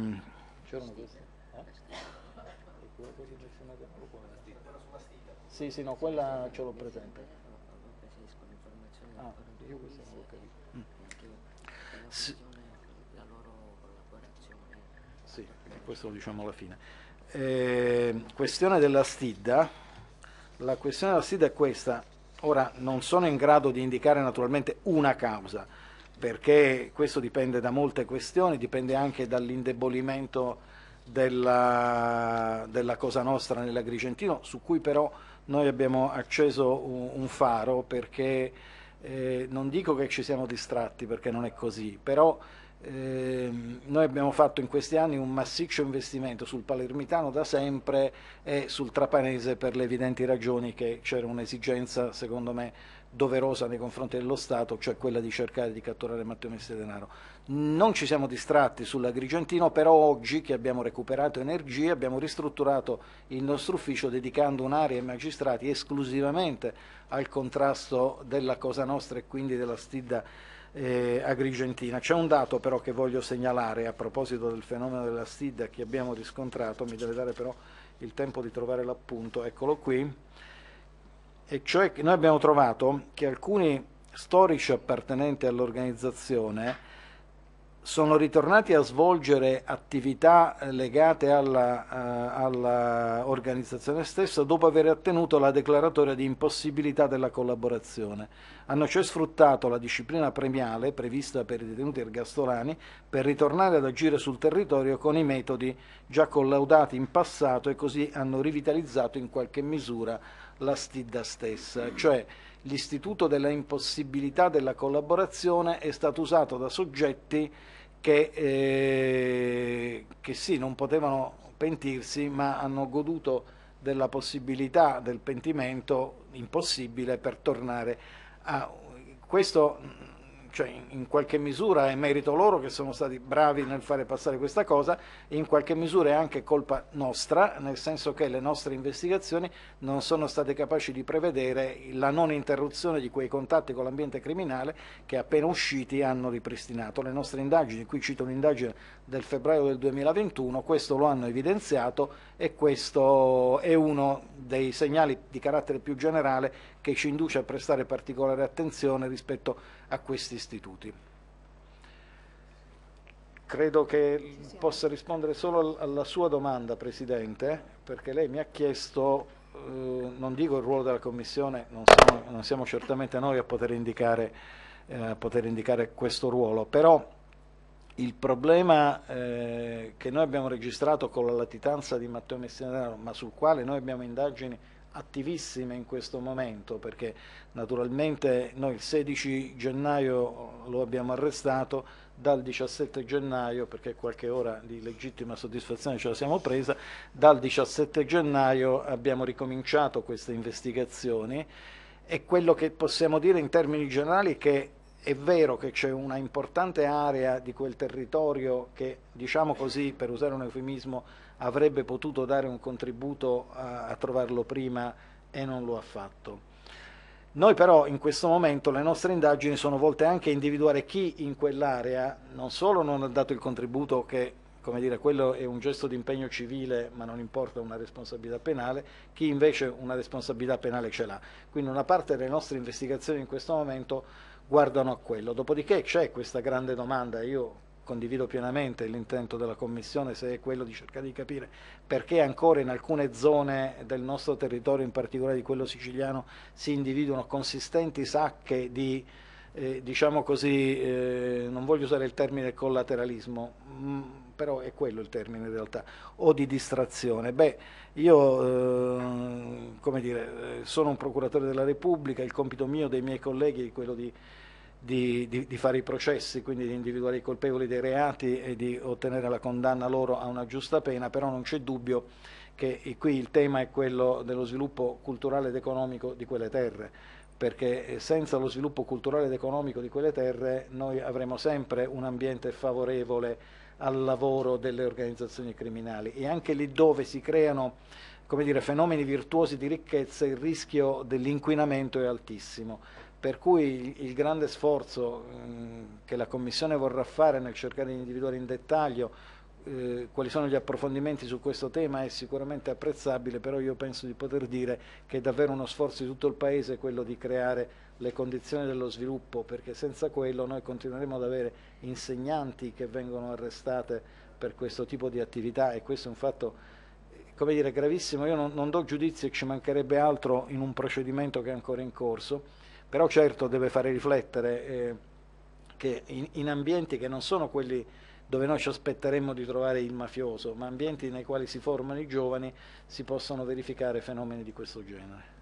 Speaker 7: sì, sì, no, quella ce l'ho presente. Ah, io l'ho capito. Sì.
Speaker 2: sì, questo lo diciamo alla fine. Eh, questione della stidda. La questione della SIDA è questa. Ora non sono in grado di indicare naturalmente una causa, perché questo dipende da molte questioni, dipende anche dall'indebolimento della, della Cosa Nostra nell'Agrigentino, su cui però noi abbiamo acceso un, un faro perché eh, non dico che ci siamo distratti perché non è così, però Ehm, noi abbiamo fatto in questi anni un massiccio investimento sul palermitano da sempre e sul trapanese per le evidenti ragioni che c'era un'esigenza, secondo me, doverosa nei confronti dello Stato, cioè quella di cercare di catturare Matteo Mestre Denaro. Non ci siamo distratti sull'agrigentino, però oggi che abbiamo recuperato energie abbiamo ristrutturato il nostro ufficio dedicando un'area ai magistrati esclusivamente al contrasto della Cosa Nostra e quindi della stidda eh, agrigentina. C'è un dato però che voglio segnalare a proposito del fenomeno della SID che abbiamo riscontrato, mi deve dare però il tempo di trovare l'appunto, eccolo qui, e cioè che noi abbiamo trovato che alcuni storici appartenenti all'organizzazione sono ritornati a svolgere attività eh, legate eh, all'organizzazione alla stessa dopo aver ottenuto la declaratoria di impossibilità della collaborazione. Hanno cioè sfruttato la disciplina premiale prevista per i detenuti ergastolani per ritornare ad agire sul territorio con i metodi già collaudati in passato e così hanno rivitalizzato in qualche misura la stida stessa. Cioè, l'istituto della impossibilità della collaborazione è stato usato da soggetti che, eh, che sì, non potevano pentirsi, ma hanno goduto della possibilità del pentimento impossibile per tornare a questo cioè in, qualche misura è merito loro che sono stati bravi nel fare passare questa cosa in qualche misura è anche colpa nostra, nel senso che le nostre investigazioni non sono state capaci di prevedere la non interruzione di quei contatti con l'ambiente criminale che appena usciti hanno ripristinato. Le nostre indagini, qui cito un'indagine del febbraio del 2021, questo lo hanno evidenziato e questo è uno dei segnali di carattere più generale che ci induce a prestare particolare attenzione rispetto a questi istituti.
Speaker 4: Credo che
Speaker 2: possa rispondere solo alla sua domanda, Presidente, perché lei mi ha chiesto, eh, non dico il ruolo della Commissione, non siamo, non siamo certamente noi a poter indicare, eh, a poter indicare questo ruolo, però il problema eh, che noi abbiamo registrato con la latitanza di Matteo Messinaro, ma sul quale noi abbiamo indagini attivissime in questo momento, perché naturalmente noi il 16 gennaio lo abbiamo arrestato, dal 17 gennaio, perché qualche ora di legittima soddisfazione ce la siamo presa, dal 17 gennaio abbiamo ricominciato queste investigazioni e quello che possiamo dire in termini generali è che è vero che c'è una importante area di quel territorio che, diciamo così, per usare un eufemismo, avrebbe potuto dare un contributo a, a trovarlo prima e non lo ha fatto. Noi però in questo momento le nostre indagini sono volte anche a individuare chi in quell'area non solo non ha dato il contributo che, come dire, quello è un gesto di impegno civile ma non importa una responsabilità penale, chi invece una responsabilità penale ce l'ha. Quindi una parte delle nostre investigazioni in questo momento guardano a quello. Dopodiché c'è questa grande domanda, io condivido pienamente l'intento della Commissione se è quello di cercare di capire perché ancora in alcune zone del nostro territorio, in particolare di quello siciliano, si individuano consistenti sacche di, eh, diciamo così, eh, non voglio usare il termine collateralismo, mm, però è quello il termine in realtà, o di distrazione. Beh, io eh, come dire, eh, sono un procuratore della Repubblica, il compito mio, dei miei colleghi è quello di, di, di, di, fare i processi, quindi di individuare i colpevoli dei reati e di ottenere la condanna loro a una giusta pena, però non c'è dubbio che qui il tema è quello dello sviluppo culturale ed economico di quelle terre perché eh, senza lo sviluppo culturale ed economico di quelle terre noi avremo sempre un ambiente favorevole al lavoro delle organizzazioni criminali e anche lì dove si creano dire, fenomeni virtuosi di ricchezza il rischio dell'inquinamento è altissimo. Per cui il, grande sforzo che la Commissione vorrà fare nel cercare di individuare in dettaglio eh, quali sono gli approfondimenti su questo tema è sicuramente apprezzabile, però io penso di poter dire che è davvero uno sforzo di tutto il Paese quello di creare le condizioni dello sviluppo, perché senza quello noi continueremo ad avere insegnanti che vengono arrestate per questo tipo di attività e questo è un fatto come dire, gravissimo. Io non, non do giudizio, ci mancherebbe altro in un procedimento che è ancora in corso, però certo deve fare riflettere eh, che in, in ambienti che non sono quelli dove noi ci aspetteremmo di trovare il mafioso, ma ambienti nei quali si formano i giovani si possono verificare fenomeni di questo genere.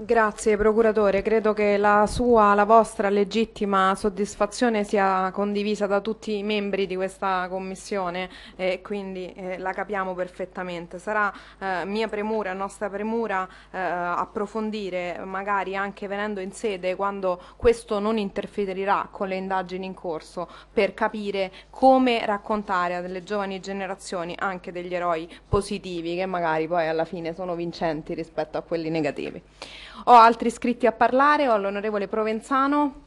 Speaker 1: Grazie procuratore, credo che la sua, la vostra legittima soddisfazione sia condivisa da tutti i membri di questa commissione e quindi eh, la capiamo perfettamente. Sarà eh, mia premura, nostra premura eh, approfondire magari anche venendo in sede quando questo non interferirà con le indagini in corso per capire come raccontare a delle giovani generazioni anche degli eroi positivi che magari poi alla fine sono vincenti rispetto a quelli negativi. Ho altri iscritti a parlare, ho l'onorevole Provenzano.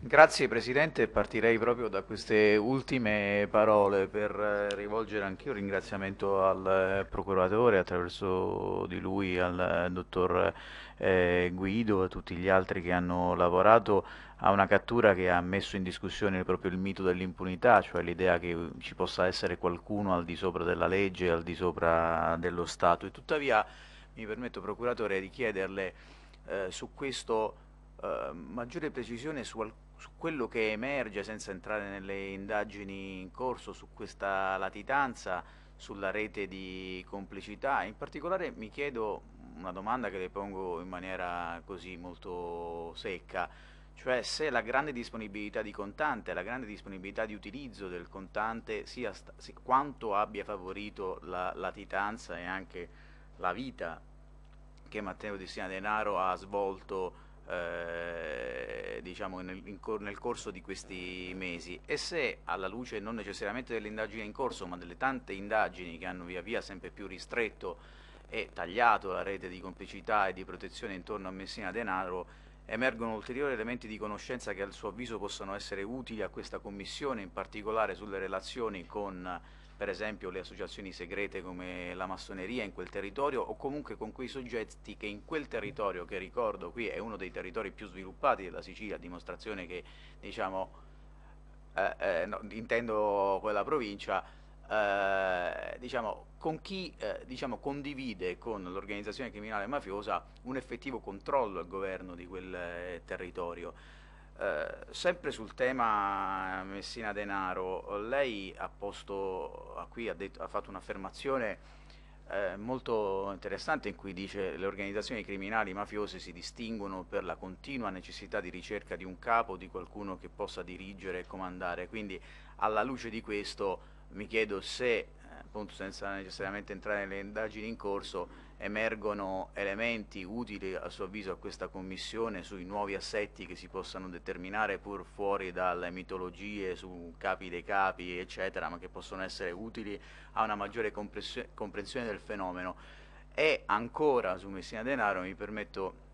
Speaker 8: Grazie Presidente, partirei proprio da queste ultime parole per eh, rivolgere anch'io un ringraziamento al eh, Procuratore, attraverso di lui al eh, Dottor eh, Guido e a tutti gli altri che hanno lavorato a una cattura che ha messo in discussione proprio il mito dell'impunità, cioè l'idea che ci possa essere qualcuno al di sopra della legge, al di sopra dello Stato e tuttavia mi permetto procuratore di chiederle eh, su questo eh, maggiore precisione su, su, quello che emerge senza entrare nelle indagini in corso su questa latitanza, sulla rete di complicità. In particolare mi chiedo una domanda che le pongo in maniera così molto secca, cioè se la grande disponibilità di contante, la grande disponibilità di utilizzo del contante sia quanto abbia favorito la latitanza e anche la vita che Matteo Di Sina Denaro ha svolto eh, diciamo nel, in, nel, corso di questi mesi e se alla luce non necessariamente delle indagini in corso ma delle tante indagini che hanno via via sempre più ristretto e tagliato la rete di complicità e di protezione intorno a Messina Denaro emergono ulteriori elementi di conoscenza che a suo avviso possono essere utili a questa commissione in particolare sulle relazioni con per esempio le associazioni segrete come la massoneria in quel territorio o comunque con quei soggetti che in quel territorio, che ricordo qui è uno dei territori più sviluppati della Sicilia, a dimostrazione che diciamo, eh, eh, no, intendo quella provincia, eh, diciamo, con chi eh, diciamo, condivide con l'organizzazione criminale mafiosa un effettivo controllo al governo di quel eh, territorio. Eh, sempre sul tema Messina Denaro, lei ha posto qui ha, detto, ha fatto un'affermazione eh, molto interessante in cui dice le organizzazioni criminali mafiose si distinguono per la continua necessità di ricerca di un capo, di qualcuno che possa dirigere e comandare. Quindi alla luce di questo mi chiedo se, eh, appunto senza necessariamente entrare nelle indagini in corso, emergono elementi utili a suo avviso a questa commissione sui nuovi assetti che si possano determinare pur fuori dalle mitologie su capi dei capi eccetera ma che possono essere utili a una maggiore comprensione del fenomeno e ancora su Messina Denaro mi permetto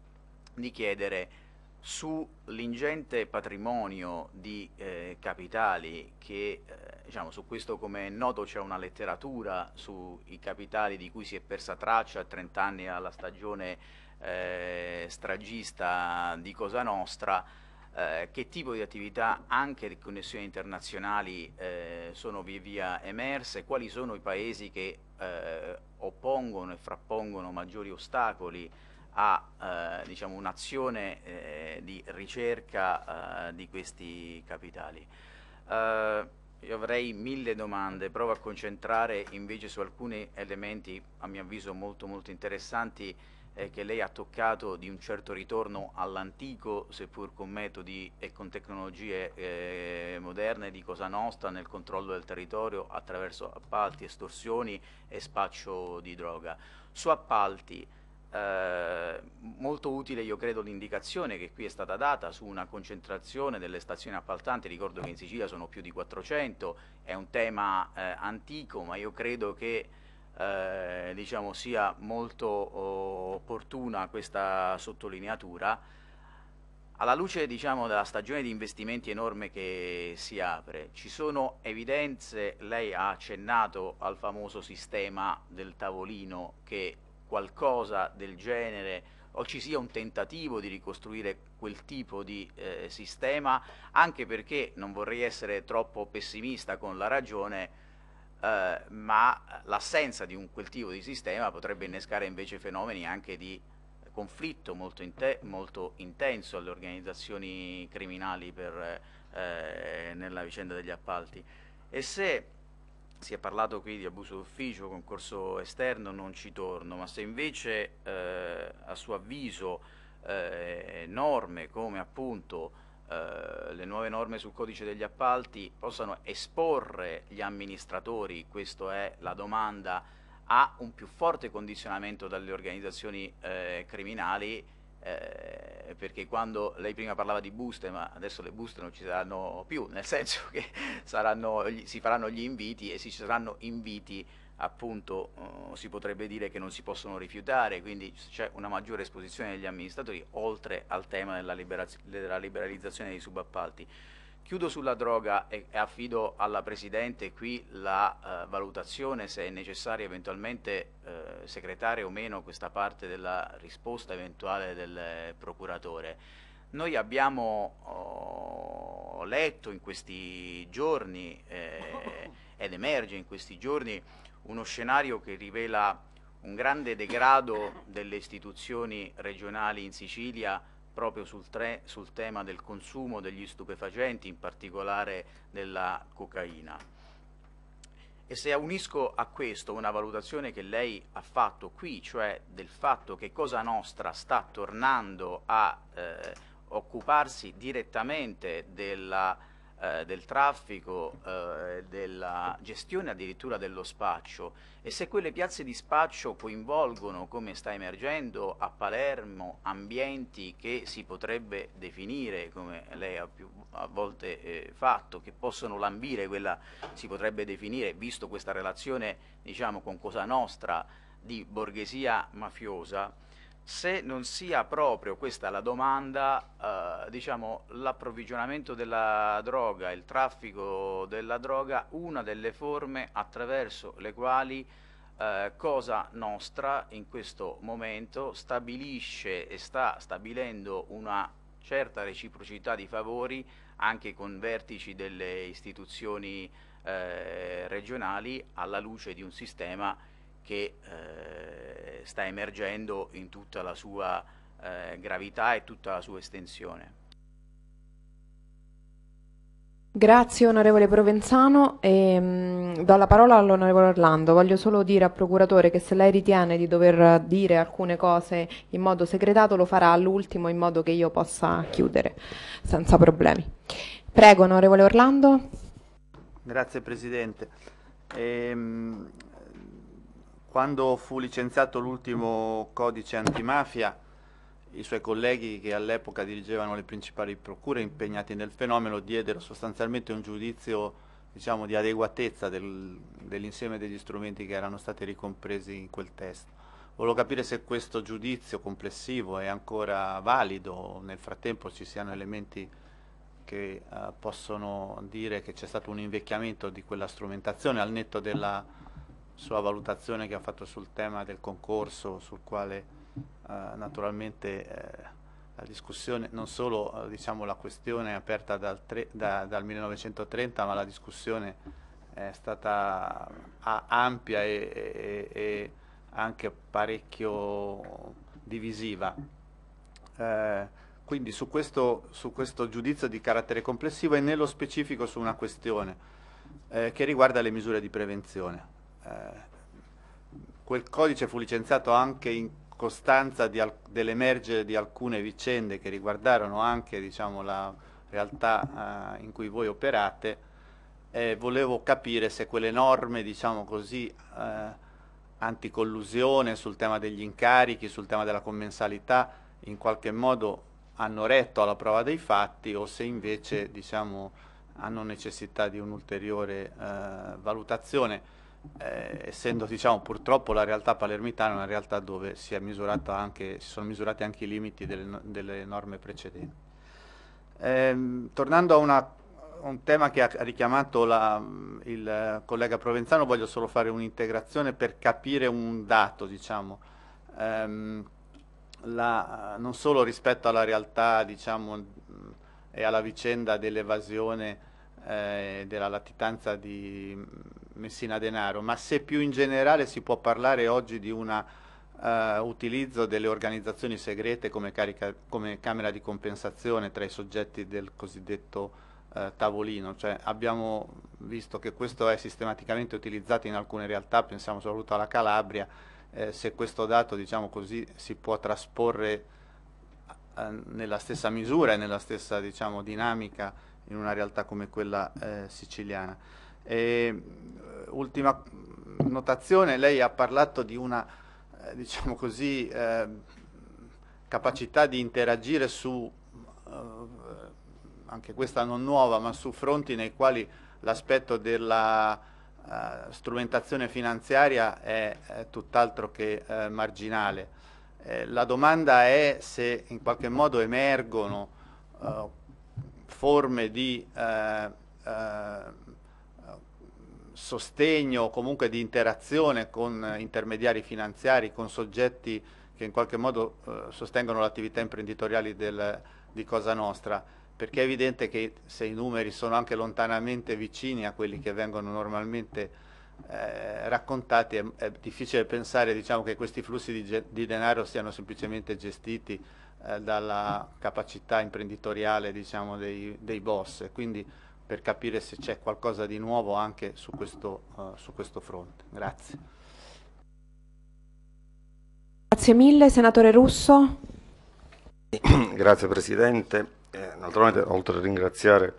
Speaker 8: di chiedere sull'ingente patrimonio di eh, capitali che, eh, diciamo, su questo come è noto c'è una letteratura sui capitali di cui si è persa traccia a 30 anni alla stagione eh, stragista di Cosa Nostra, eh, che tipo di attività anche di connessioni internazionali eh, sono via via emerse, quali sono i paesi che eh, oppongono e frappongono maggiori ostacoli a eh, diciamo, un'azione eh, di ricerca eh, di questi capitali. Eh, io avrei mille domande, provo a concentrare invece su alcuni elementi a mio avviso molto molto interessanti eh, che lei ha toccato di un certo ritorno all'antico, seppur con metodi e con tecnologie eh, moderne di Cosa Nostra nel controllo del territorio attraverso appalti, estorsioni e spaccio di droga. Su appalti, eh, molto utile io credo l'indicazione che qui è stata data su una concentrazione delle stazioni appaltanti, ricordo che in Sicilia sono più di 400, è un tema eh, antico ma io credo che eh, diciamo sia molto oh, opportuna questa sottolineatura alla luce diciamo, della stagione di investimenti enorme che si apre, ci sono evidenze, lei ha accennato al famoso sistema del tavolino che qualcosa del genere o ci sia un tentativo di ricostruire quel tipo di eh, sistema, anche perché non vorrei essere troppo pessimista con la ragione, eh, ma l'assenza di un, quel tipo di sistema potrebbe innescare invece fenomeni anche di conflitto molto, inte molto intenso alle organizzazioni criminali per, eh, nella vicenda degli appalti. E se si è parlato qui di abuso d'ufficio, concorso esterno, non ci torno, ma se invece eh, a suo avviso eh, norme come appunto eh, le nuove norme sul codice degli appalti possano esporre gli amministratori, questa è la domanda, a un più forte condizionamento dalle organizzazioni eh, criminali, eh, perché quando lei prima parlava di buste, ma adesso le buste non ci saranno più, nel senso che saranno, si faranno gli inviti e se ci saranno inviti appunto eh, si potrebbe dire che non si possono rifiutare, quindi c'è una maggiore esposizione degli amministratori oltre al tema della, della liberalizzazione dei subappalti. Chiudo sulla droga e affido alla Presidente qui la eh, valutazione se è necessario eventualmente eh, secretare o meno questa parte della risposta eventuale del eh, Procuratore. Noi abbiamo oh, letto in questi giorni eh, ed emerge in questi giorni uno scenario che rivela un grande degrado delle istituzioni regionali in Sicilia proprio sul, tre, sul tema del consumo degli stupefacenti, in particolare della cocaina. E se unisco a questo una valutazione che lei ha fatto qui, cioè del fatto che Cosa Nostra sta tornando a eh, occuparsi direttamente della eh, del traffico, eh, della gestione addirittura dello spaccio e se quelle piazze di spaccio coinvolgono, come sta emergendo a Palermo, ambienti che si potrebbe definire, come lei ha più a volte eh, fatto, che possono lambire quella, si potrebbe definire, visto questa relazione diciamo, con Cosa Nostra, di borghesia mafiosa, se non sia proprio questa la domanda, eh, diciamo l'approvvigionamento della droga, il traffico della droga, una delle forme attraverso le quali eh, Cosa Nostra in questo momento stabilisce e sta stabilendo una certa reciprocità di favori anche con vertici delle istituzioni eh, regionali alla luce di un sistema che eh, sta emergendo in tutta la sua eh, gravità e tutta la sua estensione.
Speaker 1: Grazie onorevole Provenzano e mh, mm, do la parola all'onorevole Orlando. Voglio solo dire al procuratore che se lei ritiene di dover dire alcune cose in modo segretato lo farà all'ultimo in modo che io possa chiudere senza problemi. Prego onorevole Orlando.
Speaker 9: Grazie Presidente. Ehm, quando fu licenziato l'ultimo codice antimafia, i suoi colleghi che all'epoca dirigevano le principali procure impegnati nel fenomeno diedero sostanzialmente un giudizio diciamo, di adeguatezza del, dell'insieme degli strumenti che erano stati ricompresi in quel testo. Volevo capire se questo giudizio complessivo è ancora valido, nel frattempo ci siano elementi che eh, possono dire che c'è stato un invecchiamento di quella strumentazione al netto della sulla valutazione che ha fatto sul tema del concorso, sul quale eh, naturalmente eh, la discussione, non solo eh, diciamo, la questione è aperta dal, tre, da, dal 1930, ma la discussione è stata ampia e, e, e anche parecchio divisiva. Eh, quindi su questo, su questo giudizio di carattere complessivo e nello specifico su una questione eh, che riguarda le misure di prevenzione. Eh, quel codice fu licenziato anche in costanza dell'emergere di alcune vicende che riguardarono anche diciamo, la realtà eh, in cui voi operate e volevo capire se quell'enorme diciamo così, eh, anticollusione sul tema degli incarichi, sul tema della commensalità in qualche modo hanno retto alla prova dei fatti o se invece diciamo, hanno necessità di un'ulteriore eh, valutazione eh, essendo diciamo, purtroppo la realtà palermitana una realtà dove si, anche, si sono misurati anche i limiti delle, delle norme precedenti. Eh, tornando a una, un tema che ha richiamato la, il collega Provenzano, voglio solo fare un'integrazione per capire un dato, diciamo, ehm, la, non solo rispetto alla realtà diciamo, e alla vicenda dell'evasione eh, della latitanza di Messina Denaro, ma se più in generale si può parlare oggi di un uh, eh, utilizzo delle organizzazioni segrete come, carica, come, camera di compensazione tra i soggetti del cosiddetto uh, tavolino, cioè, abbiamo visto che questo è sistematicamente utilizzato in alcune realtà, pensiamo soprattutto alla Calabria, eh, se questo dato diciamo così, si può trasporre uh, nella stessa misura e nella stessa diciamo, dinamica in una realtà come quella eh, siciliana. E, ultima notazione, lei ha parlato di una, eh, diciamo così, eh, capacità di interagire su, eh, anche questa non nuova, ma su fronti nei quali l'aspetto della eh, strumentazione finanziaria è, è tutt'altro che eh, marginale. la domanda è se in qualche modo emergono forme di sostegno o comunque di interazione con eh, intermediari finanziari, con soggetti che in qualche modo eh, sostengono l'attività imprenditoriale del, di Cosa Nostra, perché è evidente che se i numeri sono anche lontanamente vicini a quelli che vengono normalmente eh, raccontati, è, è, difficile pensare diciamo, che questi flussi di, di denaro siano semplicemente gestiti eh, dalla capacità imprenditoriale diciamo, dei, dei boss. Quindi, per capire se c'è qualcosa di nuovo anche su questo, uh, su questo fronte. Grazie.
Speaker 1: Grazie mille, senatore Russo.
Speaker 10: Grazie Presidente. Eh, naturalmente, oltre a ringraziare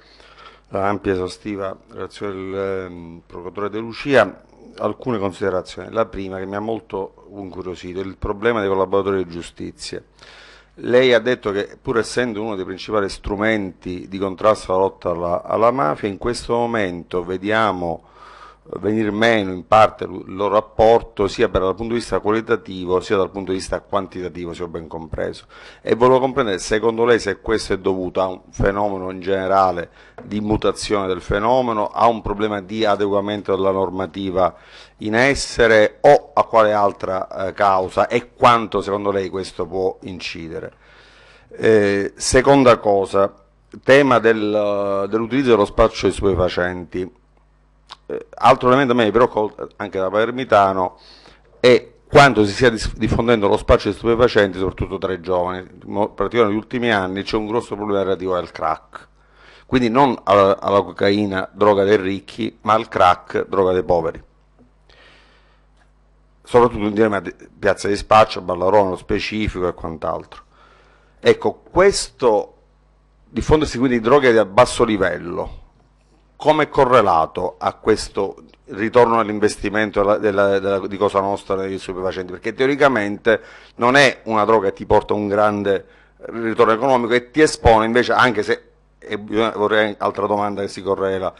Speaker 10: l'ampia e esaustiva relazione del eh, Procuratore De Lucia, alcune considerazioni. La prima che mi ha molto incuriosito è il problema dei collaboratori di giustizia. Lei ha detto che pur essendo uno dei principali strumenti di contrasto alla lotta alla, alla mafia, in questo momento vediamo eh, venir meno in parte il loro apporto sia dal punto di vista qualitativo sia dal punto di vista quantitativo, se ho ben compreso. E volevo comprendere, secondo lei, se questo è dovuto a un fenomeno in generale di mutazione del fenomeno, a un problema di adeguamento della normativa in essere o a quale altra eh, causa e quanto secondo lei questo può incidere. Eh, seconda cosa, tema del, eh, dell'utilizzo dello spazio di stupefacenti. Eh, altro elemento a me preoccupa anche da Palermitano è quanto si stia diffondendo lo spazio di stupefacenti soprattutto tra i giovani. Praticamente negli ultimi anni c'è un grosso problema relativo al crack quindi non alla, alla, cocaina droga dei ricchi, ma al crack droga dei poveri soprattutto in tema di piazza di spaccio, Ballarone specifico e quant'altro. Ecco, questo diffondersi quindi di droghe a basso livello, come è correlato a questo ritorno all'investimento di Cosa Nostra negli stupefacenti? Perché teoricamente non è una droga che ti porta un grande ritorno economico e ti espone invece, anche se, e vorrei altra domanda che si correla,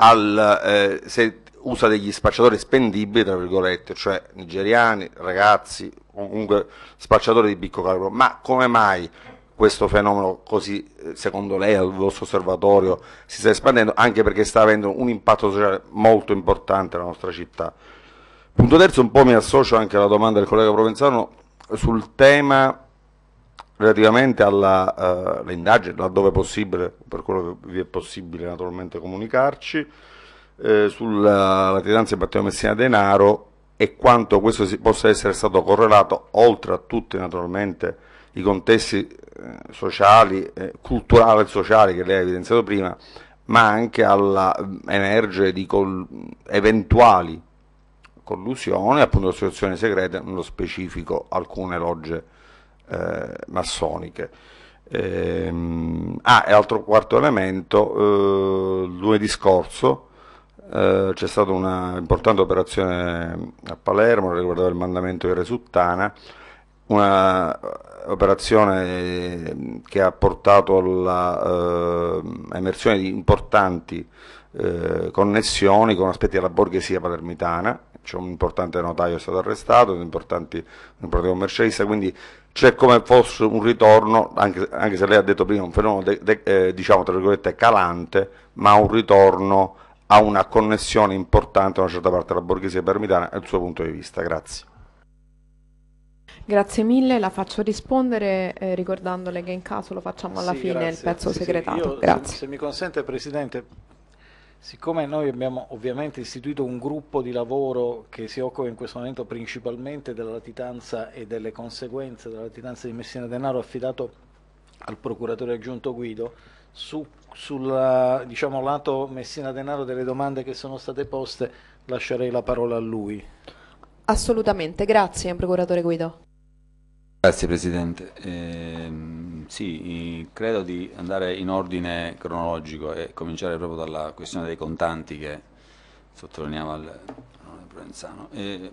Speaker 10: al, eh, se usa degli spacciatori spendibili, tra virgolette, cioè nigeriani, ragazzi, comunque spacciatori di picco calibro. Ma come mai questo fenomeno così, eh, secondo lei, al vostro osservatorio, si sta espandendo? Anche perché sta avendo un impatto sociale molto importante nella nostra città. Punto terzo, un po' mi associo anche alla domanda del collega Provenzano sul tema relativamente all'indagine, eh, uh, laddove possibile, per quello che vi è possibile naturalmente comunicarci, eh, sulla latitanza di Batteo Messina Denaro e quanto questo possa essere stato correlato, oltre a tutti naturalmente i contesti eh, sociali, eh, culturali e sociali che lei ha evidenziato prima, ma anche all'emergere mm, di col, eventuali collusioni, appunto associazioni segrete, nello specifico alcune logge eh, massoniche. Ehm, ah, e altro quarto elemento, eh, lunedì scorso eh, c'è stata una importante operazione a Palermo, riguardo il mandamento di Resuttana, un'operazione eh, eh, che ha portato all'emersione eh, di importanti eh, connessioni con aspetti della borghesia palermitana, c'è un importante notaio che è stato arrestato, un importante, commercialista, quindi c'è come fosse un ritorno, anche, anche, se lei ha detto prima un fenomeno de, de, eh, diciamo, calante, ma un ritorno ha una connessione importante da una certa parte della borghesia permitana e il suo punto di vista. Grazie.
Speaker 1: Grazie mille, la faccio rispondere eh, ricordandole che in caso lo facciamo alla sì, fine grazie. il pezzo sì, segretato. Sì, grazie. Se,
Speaker 2: se mi consente Presidente, siccome noi abbiamo ovviamente istituito un gruppo di lavoro che si occupa in questo momento principalmente della latitanza e delle conseguenze della latitanza di Messina Denaro affidato al procuratore aggiunto Guido, su, sul diciamo, lato Messina Denaro delle domande che sono state poste lascerei la parola a lui.
Speaker 1: Assolutamente, grazie Procuratore Guido.
Speaker 11: Grazie Presidente. Eh, sì, credo di andare in ordine cronologico e cominciare proprio dalla questione dei contanti che sottolineava il Provenzano. Eh,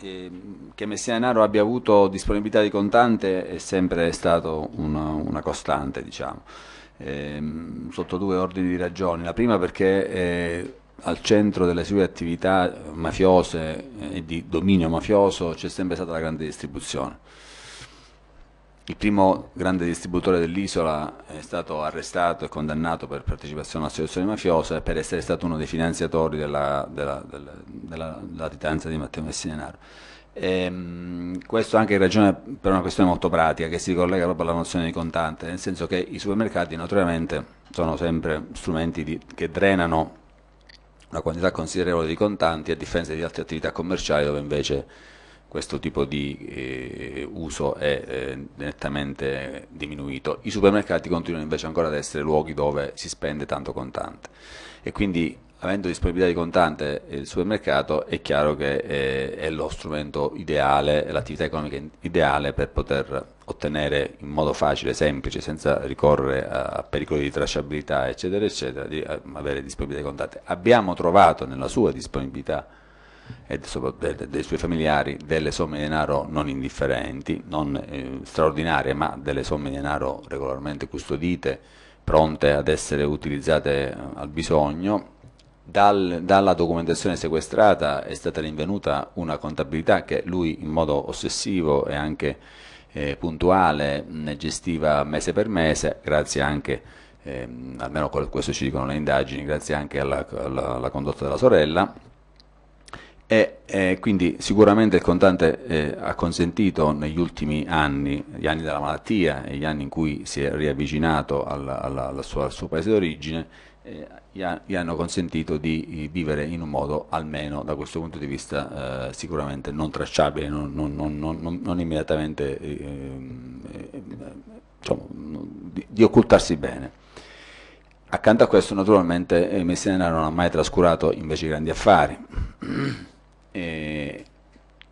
Speaker 11: eh, che Messina Denaro abbia avuto disponibilità di contante è sempre stato una, una costante, diciamo. Ehm, sotto due ordini di ragioni. La prima perché eh, al centro delle sue attività mafiose eh, e di dominio mafioso c'è sempre stata la grande distribuzione. Il primo grande distributore dell'isola è stato arrestato e condannato per partecipazione a associazioni mafiosa e per essere stato uno dei finanziatori della, della, della, della latitanza di Matteo Messinaro. Ehm, questo anche in ragione per una questione molto pratica che si ricollega proprio alla nozione di contante, nel senso che i supermercati naturalmente sono sempre strumenti di, che drenano una quantità considerevole di contanti a differenza di altre attività commerciali dove invece questo tipo di eh, uso è eh, nettamente diminuito. I supermercati continuano invece ancora ad essere luoghi dove si spende tanto contante e quindi avendo disponibilità di contante il supermercato è chiaro che è, eh, è lo strumento ideale, l'attività economica ideale per poter ottenere in modo facile, semplice, senza ricorrere a pericoli di tracciabilità eccetera eccetera, di eh, avere disponibilità di contante. Abbiamo trovato nella sua disponibilità e dei suoi familiari delle somme di denaro non indifferenti, non eh, straordinarie, ma delle somme di denaro regolarmente custodite, pronte ad essere utilizzate eh, al bisogno dal, dalla documentazione sequestrata è stata rinvenuta una contabilità che lui in modo ossessivo e anche eh, puntuale ne gestiva mese per mese, grazie anche, eh, almeno questo ci dicono le indagini, grazie anche alla, alla, alla condotta della sorella. E, eh, quindi sicuramente il contante eh, ha consentito negli ultimi anni, gli anni della malattia e gli anni in cui si è riavvicinato alla, sua, al suo paese d'origine, eh, gli, ha, gli hanno consentito di vivere in un modo almeno da questo punto di vista eh, sicuramente non tracciabile, non, non, non, non immediatamente eh, diciamo, di, di occultarsi bene. Accanto a questo naturalmente eh, Messina non ha mai trascurato invece i grandi affari.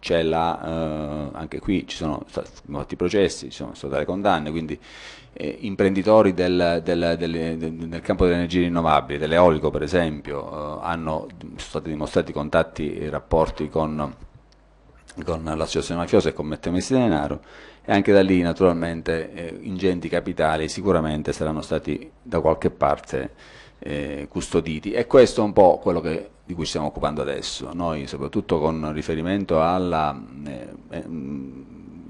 Speaker 11: c'è la, eh, anche qui ci sono stati molti processi, ci sono state le condanne, quindi eh, imprenditori del, del, del, del, campo delle energie rinnovabili, dell'eolico per esempio, eh, hanno, sono stati dimostrati contatti e rapporti con, con l'associazione mafiosa e con Mettemessi di Denaro e anche da lì naturalmente eh, ingenti capitali sicuramente saranno stati da qualche parte eh, custoditi e questo è un po' quello che, di cui stiamo occupando adesso, noi soprattutto con riferimento alla eh, eh,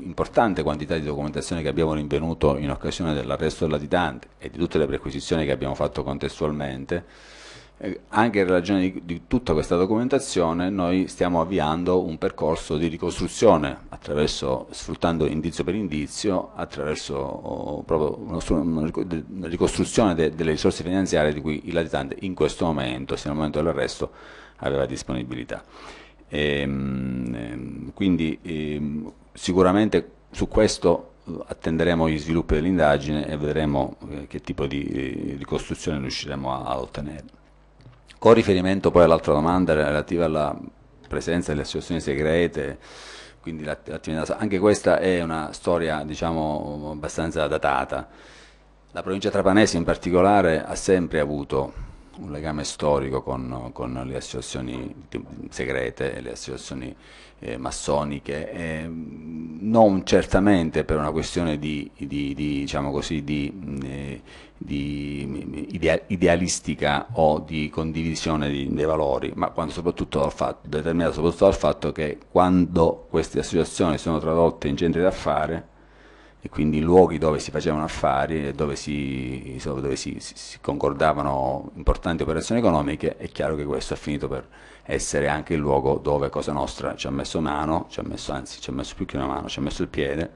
Speaker 11: importante quantità di documentazione che abbiamo rinvenuto in occasione dell'arresto del latitante e di tutte le perquisizioni che abbiamo fatto contestualmente, eh, anche in ragione di, di, tutta questa documentazione noi stiamo avviando un percorso di ricostruzione attraverso, sfruttando indizio per indizio attraverso oh, proprio uno, una, ricostruzione de, delle risorse finanziarie di cui il latitante in questo momento, sia nel momento dell'arresto, aveva disponibilità. E, ehm, ehm, quindi ehm, sicuramente su questo eh, attenderemo gli sviluppi dell'indagine e vedremo eh, che tipo di, ricostruzione eh, riusciremo a, a, ottenere. Con riferimento poi all'altra domanda relativa alla presenza delle associazioni segrete, quindi l'attività, anche questa è una storia diciamo abbastanza datata. La provincia trapanese in particolare ha sempre avuto un legame storico con, con le associazioni segrete e le associazioni eh, massoniche, eh, non certamente per una questione di, di, di, diciamo così, mm, eh, di mm, idea, idealistica o di condivisione dei valori, ma soprattutto fatto, determinato soprattutto dal fatto che quando queste associazioni sono tradotte in centri d'affari e quindi in luoghi dove si facevano affari e dove, si, dove si, si, si concordavano importanti operazioni economiche, è chiaro che questo ha finito per essere anche il luogo dove Cosa Nostra ci ha messo mano, ci ha messo, anzi ci ha messo più che una mano, ci ha messo il piede,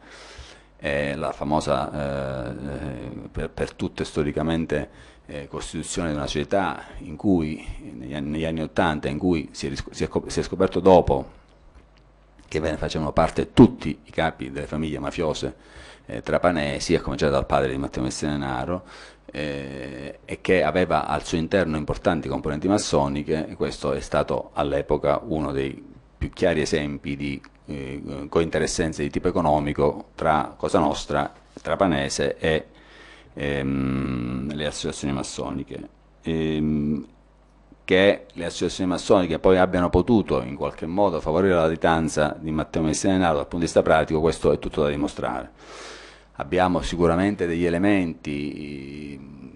Speaker 11: è la famosa eh, eh per, per, tutte storicamente eh, costituzione di una società in cui, negli anni, negli anni 80, in cui si è, si, è, si è scoperto dopo che ne facevano parte tutti i capi delle famiglie mafiose eh, trapanesi, a cominciare dal padre di Matteo Messenaro, eh, e che aveva al suo interno importanti componenti massoniche, e questo è stato all'epoca uno dei più chiari esempi di eh, cointeressenze di tipo economico tra Cosa Nostra, Trapanese e ehm, le associazioni massoniche. Ehm, che le associazioni massoniche poi abbiano potuto in qualche modo favorire la latitanza di Matteo Messina Nato dal punto di vista pratico, questo è tutto da dimostrare abbiamo sicuramente degli elementi, mm,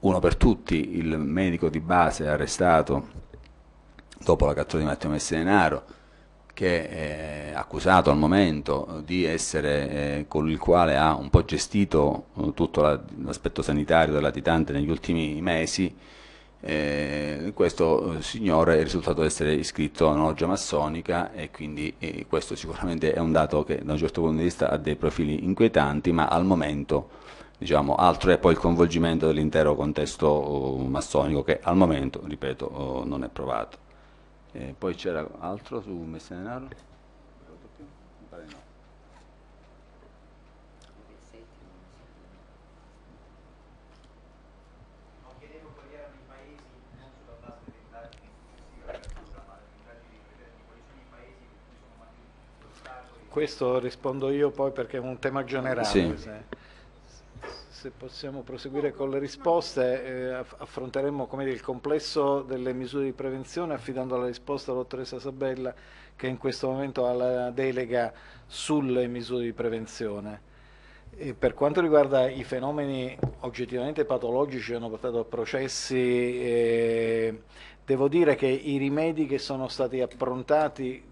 Speaker 11: uno per tutti, il medico di base arrestato dopo la cattura di Matteo Messenaro, che è accusato al momento di essere eh, colui il quale ha un po' gestito eh, tutto l'aspetto sanitario del latitante negli ultimi mesi, eh, questo eh, signore è risultato essere iscritto a un'orgia massonica e quindi eh, questo sicuramente è un dato che da un certo punto di vista ha dei profili inquietanti, ma al momento diciamo, altro è poi il coinvolgimento dell'intero contesto uh, massonico che al momento, ripeto, uh, non è provato. Eh, poi c'era altro su Messenaro?
Speaker 2: Questo rispondo io poi perché è un tema generale. Sì. Se, se, possiamo proseguire con le risposte, eh, affronteremo dire, il complesso delle misure di prevenzione affidando la risposta alla dottoressa Sabella che in questo momento ha la delega sulle misure di prevenzione. E per quanto riguarda i fenomeni oggettivamente patologici che hanno portato a processi, eh, devo dire che i rimedi che sono stati approntati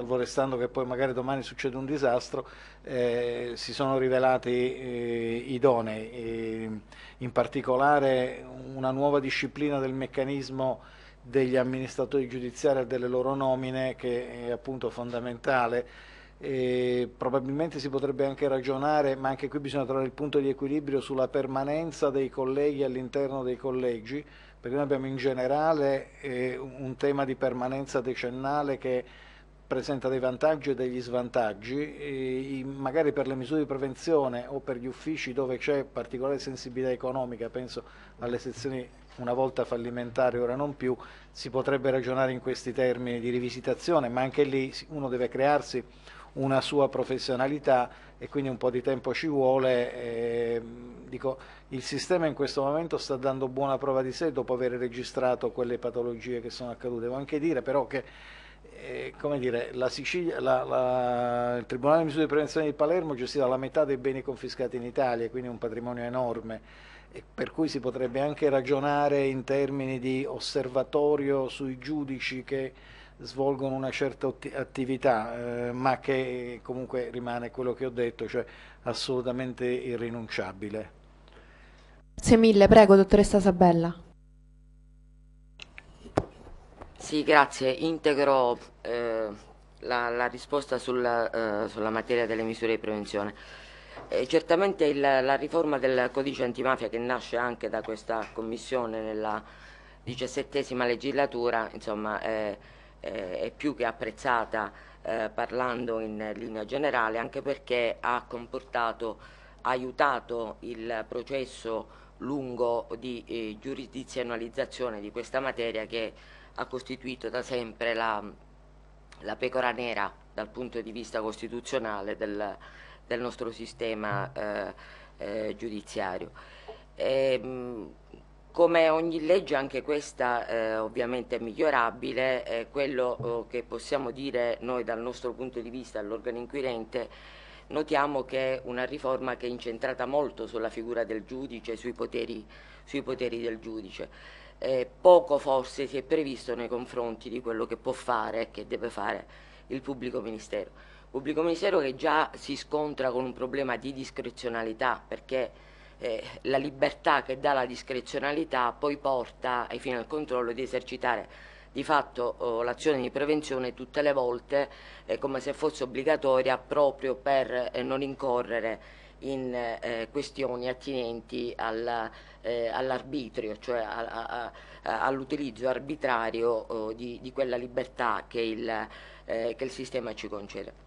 Speaker 2: salvo restando che poi magari domani succede un disastro, eh, si sono rivelati eh, idonei. E eh, in particolare una nuova disciplina del meccanismo degli amministratori giudiziari e delle loro nomine che è appunto fondamentale. E eh, probabilmente si potrebbe anche ragionare, ma anche qui bisogna trovare il punto di equilibrio sulla permanenza dei colleghi all'interno dei collegi, perché noi abbiamo in generale eh, un tema di permanenza decennale che presenta dei vantaggi e degli svantaggi, magari per le misure di prevenzione o per gli uffici dove c'è particolare sensibilità economica, penso alle sezioni una volta fallimentari, ora non più, si potrebbe ragionare in questi termini di rivisitazione, ma anche lì uno deve crearsi una sua professionalità e quindi un po' di tempo ci vuole. Ehm, dico, il sistema in questo momento sta dando buona prova di sé dopo aver registrato quelle patologie che sono accadute. Devo anche dire però che eh, come dire, la Sicilia, la, la, il Tribunale di Misure di Prevenzione di Palermo gestiva la metà dei beni confiscati in Italia, quindi un patrimonio enorme, per cui si potrebbe anche ragionare in termini di osservatorio sui giudici che svolgono una certa attività, eh, ma che comunque rimane quello che ho detto, cioè assolutamente irrinunciabile.
Speaker 1: Grazie mille, prego dottoressa Sabella.
Speaker 7: Sì, grazie. Integro eh, la, la, risposta sulla, eh, sulla, materia delle misure di prevenzione. Eh, certamente il, la riforma del codice antimafia che nasce anche da questa commissione nella diciassettesima legislatura insomma, è, è, è, più che apprezzata eh, parlando in linea generale anche perché ha comportato, ha aiutato il processo lungo di eh, giurisdizionalizzazione di questa materia che ha costituito da sempre la, la pecora nera dal punto di vista costituzionale del, del nostro sistema eh, eh, giudiziario. E, ehm, come ogni legge, anche questa eh, ovviamente è migliorabile, eh, quello eh, che possiamo dire noi dal nostro punto di vista, all'organo inquirente, notiamo che è una riforma che è incentrata molto sulla figura del giudice, sui poteri, sui poteri del giudice eh, poco forse si è previsto nei confronti di quello che può fare e che deve fare il pubblico ministero. Pubblico ministero che già si scontra con un problema di discrezionalità perché eh, la libertà che dà la discrezionalità poi porta ai fini del controllo di esercitare di fatto oh, l'azione di prevenzione tutte le volte eh, come se fosse obbligatoria proprio per eh, non incorrere in eh, questioni attinenti alla, eh, all'arbitrio, cioè all'utilizzo arbitrario eh, di, di, quella libertà che il, eh, che il sistema ci concede.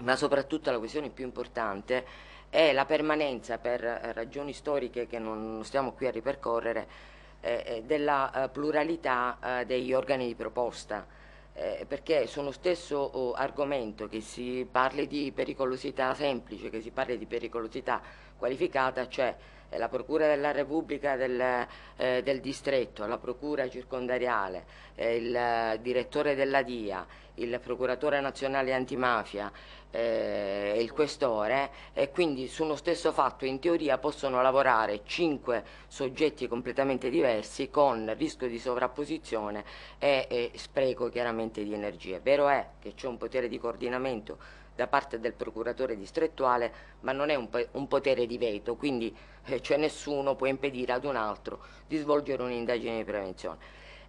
Speaker 7: Ma soprattutto la questione più importante è la permanenza, per eh, ragioni storiche che non stiamo qui a ripercorrere, eh, della pluralità degli organi di proposta eh, perché sullo stesso oh, argomento che si parli di pericolosità semplice, che si parli di pericolosità qualificata, cioè eh, la Procura della Repubblica del, eh, del distretto, la Procura circondariale, eh, il eh, direttore della DIA, il procuratore nazionale antimafia e eh, il questore e quindi su uno stesso fatto in teoria possono lavorare cinque soggetti completamente diversi con rischio di sovrapposizione e, e spreco chiaramente di energie. Vero è che c'è un potere di coordinamento da parte del procuratore distrettuale, ma non è un, un potere di veto, quindi eh, cioè nessuno può impedire ad un altro di svolgere un'indagine di prevenzione.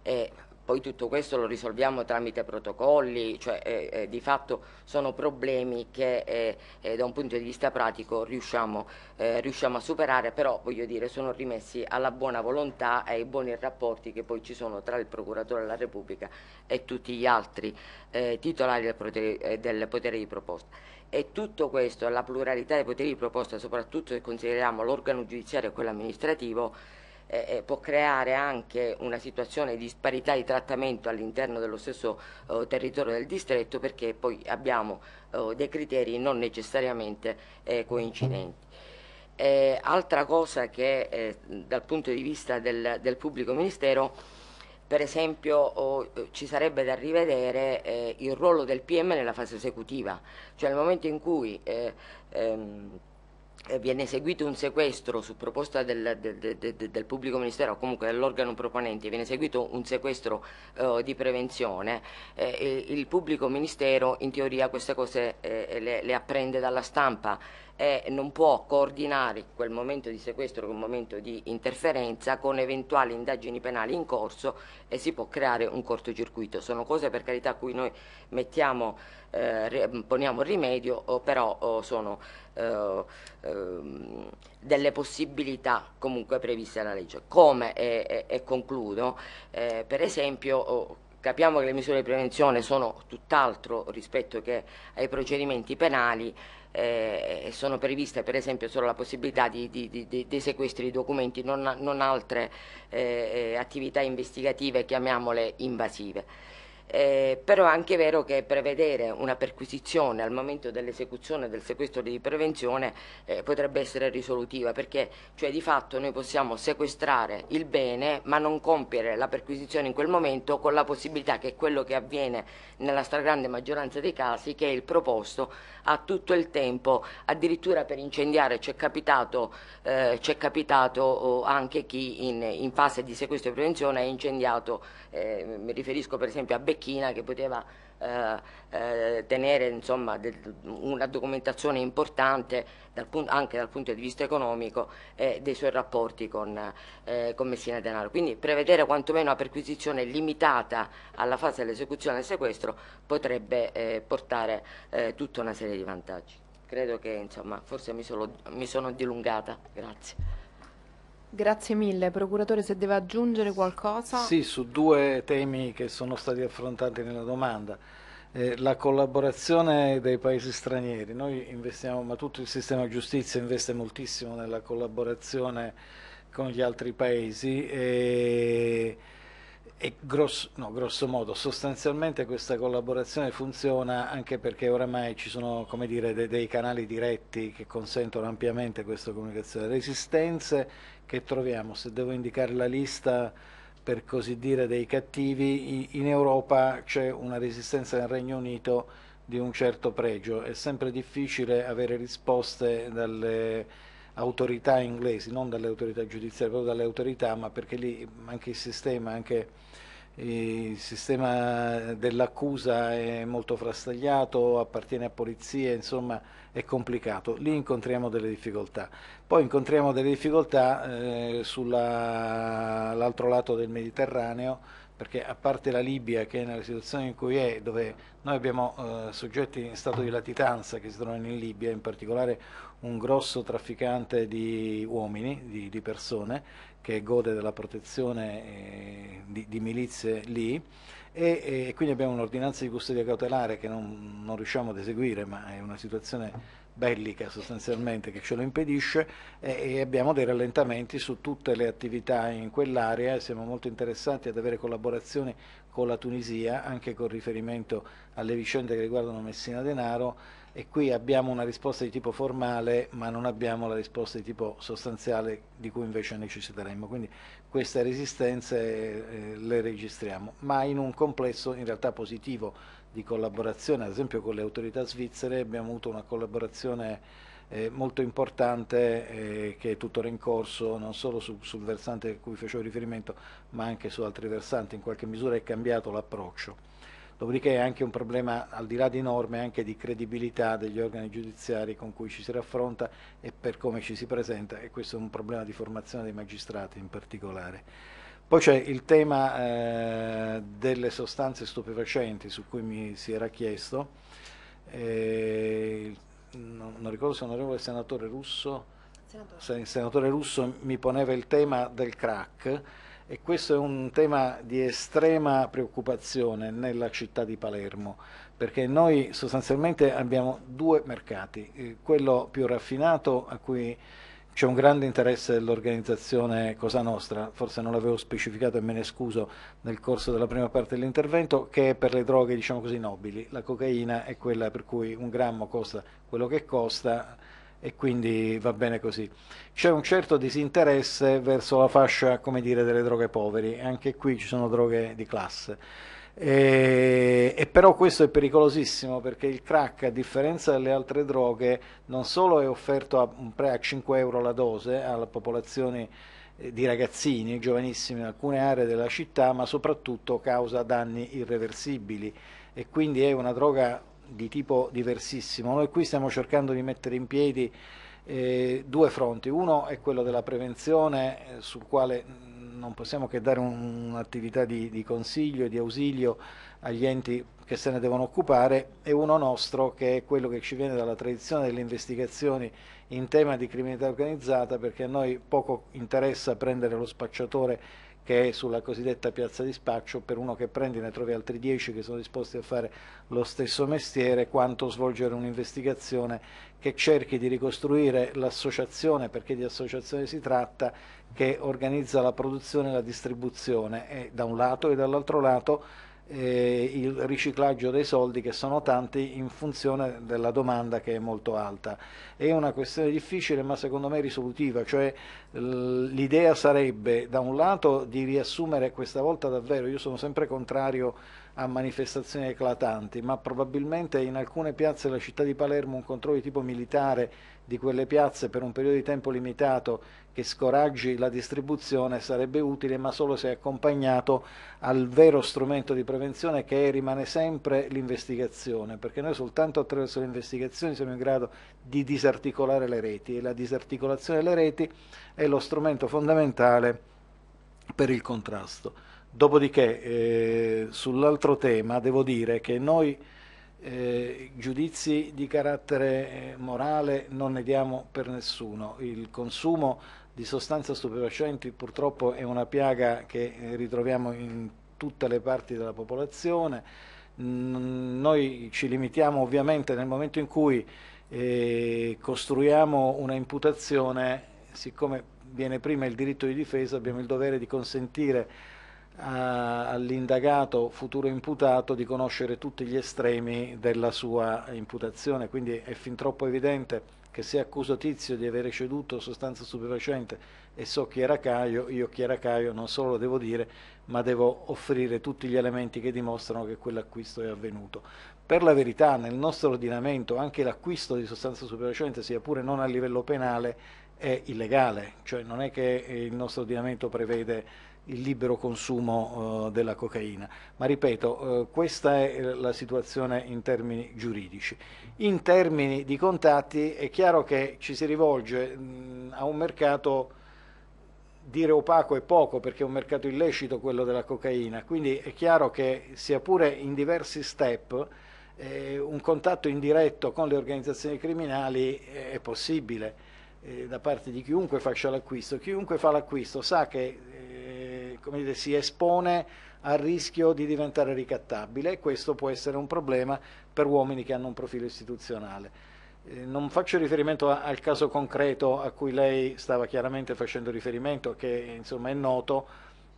Speaker 7: Eh, poi tutto questo lo risolviamo tramite protocolli, cioè eh, eh, di fatto sono problemi che eh, eh da un punto di vista pratico riusciamo, eh, riusciamo, a superare, però voglio dire sono rimessi alla buona volontà e ai buoni rapporti che poi ci sono tra il Procuratore della Repubblica e tutti gli altri eh, titolari del potere, del potere di proposta e tutto questo, la pluralità dei poteri di proposta, soprattutto se consideriamo l'organo giudiziario e quello amministrativo, eh, eh, può creare anche una situazione di disparità di trattamento all'interno dello stesso eh, territorio del distretto perché poi abbiamo eh, dei criteri non necessariamente eh, coincidenti. Eh, altra cosa che dal punto di vista del, del pubblico ministero per esempio oh, ci sarebbe da rivedere eh, il ruolo del PM nella fase esecutiva, cioè nel momento in cui eh, ehm, eh, viene eseguito un sequestro su proposta del, del, del, del pubblico ministero o comunque dell'organo proponente, viene eseguito un sequestro eh, di prevenzione, eh, il pubblico ministero in teoria queste cose eh, le, le apprende dalla stampa e non può coordinare quel momento di sequestro con un momento di interferenza con eventuali indagini penali in corso e si può creare un cortocircuito. Sono cose per carità a cui noi mettiamo, eh, poniamo rimedio, però sono eh, eh, delle possibilità comunque previste dalla legge. Come, e concludo, eh, per esempio Capiamo che le misure di prevenzione sono tutt'altro rispetto che ai procedimenti penali, eh, sono previste per esempio solo la possibilità di, di, di, di sequestri di documenti, non, non altre eh, eh attività investigative, chiamiamole invasive. Eh, però è anche vero che prevedere una perquisizione al momento dell'esecuzione del sequestro di prevenzione eh, potrebbe essere risolutiva perché cioè, di fatto noi possiamo sequestrare il bene ma non compiere la perquisizione in quel momento con la possibilità che quello che avviene nella stragrande maggioranza dei casi che il proposto ha tutto il tempo addirittura per incendiare c'è capitato, eh, capitato, anche chi in, in, fase di sequestro di prevenzione ha incendiato eh, mi riferisco per esempio a Becchini Pechina che poteva eh, eh, tenere insomma, del, una documentazione importante dal punto, anche dal punto di vista economico eh, dei suoi rapporti con, eh, con Messina Denaro. Quindi prevedere quantomeno una perquisizione limitata alla fase dell'esecuzione del sequestro potrebbe eh, portare eh, tutta una serie di vantaggi. Credo che insomma, forse mi, solo, mi sono dilungata. Grazie.
Speaker 1: Grazie mille. Procuratore, se deve aggiungere qualcosa. Sì,
Speaker 2: su due temi che sono stati affrontati nella domanda. Eh, la collaborazione dei paesi stranieri. Noi investiamo, ma tutto il sistema giustizia investe moltissimo nella collaborazione con gli altri paesi e e grosso, no, grosso, modo, sostanzialmente questa collaborazione funziona anche perché oramai ci sono dire, de dei canali diretti che consentono ampiamente questa comunicazione. Resistenze che troviamo, se devo indicare la lista per così dire dei cattivi, in Europa c'è una resistenza nel Regno Unito di un certo pregio, è sempre difficile avere risposte dalle autorità inglesi, non dalle autorità giudiziarie, proprio dalle autorità, ma perché lì anche il sistema, anche il sistema dell'accusa è molto frastagliato, appartiene a polizie, insomma è complicato. Lì incontriamo delle difficoltà. Poi incontriamo delle difficoltà eh, sull'altro lato del Mediterraneo, perché a parte la Libia che è nella situazione in cui è, dove noi abbiamo eh, soggetti in stato di latitanza che si trovano in Libia, in particolare un grosso trafficante di uomini, di, di persone, che gode della protezione eh, di, di, milizie lì e, e, quindi abbiamo un'ordinanza di custodia cautelare che non, non, riusciamo ad eseguire, ma è una situazione bellica sostanzialmente che ce lo impedisce e, e abbiamo dei rallentamenti su tutte le attività in quell'area e siamo molto interessati ad avere collaborazioni con la Tunisia anche con riferimento alle vicende che riguardano Messina Denaro e qui abbiamo una risposta di tipo formale ma non abbiamo la risposta di tipo sostanziale di cui invece necessiteremmo, quindi queste resistenze eh, eh, le registriamo, ma in un complesso in realtà positivo di collaborazione, ad esempio con le autorità svizzere abbiamo avuto una collaborazione eh, molto importante eh, che è tuttora in corso non solo su, sul versante a cui facevo riferimento ma anche su altri versanti, in qualche misura è cambiato l'approccio. Dopodiché è anche un problema, al di là di norme, anche di credibilità degli organi giudiziari con cui ci si raffronta e per come ci si presenta e questo è un problema di formazione dei magistrati in particolare. Poi c'è il tema eh, delle sostanze stupefacenti su cui mi si era chiesto, eh, non, non, ricordo se l'onorevole senatore senatore. senatore Russo mi poneva il tema del crack, e questo è un tema di estrema preoccupazione nella città di Palermo perché noi sostanzialmente abbiamo due mercati, eh, quello più raffinato a cui c'è un grande interesse dell'organizzazione Cosa Nostra, forse non l'avevo specificato e me ne scuso nel corso della prima parte dell'intervento, che è per le droghe diciamo così nobili, la cocaina è quella per cui un grammo costa quello che costa, e quindi va bene così. C'è un certo disinteresse verso la fascia, come dire, delle droghe poveri, anche qui ci sono droghe di classe. E, e, però questo è pericolosissimo perché il crack, a differenza delle altre droghe, non solo è offerto a, a 5 euro la dose alla popolazione eh, di ragazzini giovanissimi in alcune aree della città, ma soprattutto causa danni irreversibili e quindi è una droga di tipo diversissimo. Noi qui stiamo cercando di mettere in piedi eh, due fronti, uno è quello della prevenzione eh, sul quale mm, non possiamo che dare un'attività di, di, consiglio e di ausilio agli enti che se ne devono occupare e uno nostro che è quello che ci viene dalla tradizione delle investigazioni in tema di criminalità organizzata perché a noi poco interessa prendere lo spacciatore che è sulla cosiddetta piazza di spaccio, per uno che prendi ne trovi altri 10 che sono disposti a fare lo stesso mestiere, quanto svolgere un'investigazione che cerchi di ricostruire l'associazione, perché di associazione si tratta, che organizza la produzione e la distribuzione e eh, da un lato e dall'altro lato eh, il riciclaggio dei soldi che sono tanti in funzione della domanda che è molto alta. È una questione difficile ma secondo me risolutiva, cioè l'idea sarebbe da un lato di riassumere questa volta davvero, io sono sempre contrario a manifestazioni eclatanti, ma probabilmente in alcune piazze della città di Palermo un controllo di tipo militare di quelle piazze per un periodo di tempo limitato che scoraggi la distribuzione sarebbe utile, ma solo se accompagnato al vero strumento di prevenzione che rimane sempre l'investigazione, perché noi soltanto attraverso le investigazioni siamo in grado di disarticolare le reti e la disarticolazione delle reti è lo strumento fondamentale per il contrasto. Dopodiché, eh, sull'altro tema, devo dire che noi eh, giudizi di carattere eh, morale non ne diamo per nessuno. Il consumo di sostanze stupefacenti purtroppo è una piaga che eh, ritroviamo in tutte le parti della popolazione. Mm, noi ci limitiamo ovviamente nel momento in cui eh, costruiamo una imputazione, siccome viene prima il diritto di difesa, abbiamo il dovere di consentire all'indagato futuro imputato di conoscere tutti gli estremi della sua imputazione, quindi è fin troppo evidente che se accuso Tizio di aver ceduto sostanza stupefacente e so chi era Caio, io chi era Caio non solo lo devo dire, ma devo offrire tutti gli elementi che dimostrano che quell'acquisto è avvenuto. Per la verità, nel nostro ordinamento anche l'acquisto di sostanza stupefacente, sia pure non a livello penale, è illegale, cioè non è che il nostro ordinamento prevede il libero consumo eh, della cocaina. Ma ripeto, eh, questa è eh, la situazione in termini giuridici. In termini di contatti è chiaro che ci si rivolge mm, a un mercato dire opaco è poco perché è un mercato illecito quello della cocaina, quindi è chiaro che sia pure in diversi step eh, un contatto indiretto con le organizzazioni criminali è possibile da parte di chiunque faccia l'acquisto. Chiunque fa l'acquisto sa che eh, dire, si espone al rischio di diventare ricattabile e questo può essere un problema per uomini che hanno un profilo istituzionale. Eh, non faccio riferimento al caso concreto a cui lei stava chiaramente facendo riferimento, che insomma è noto,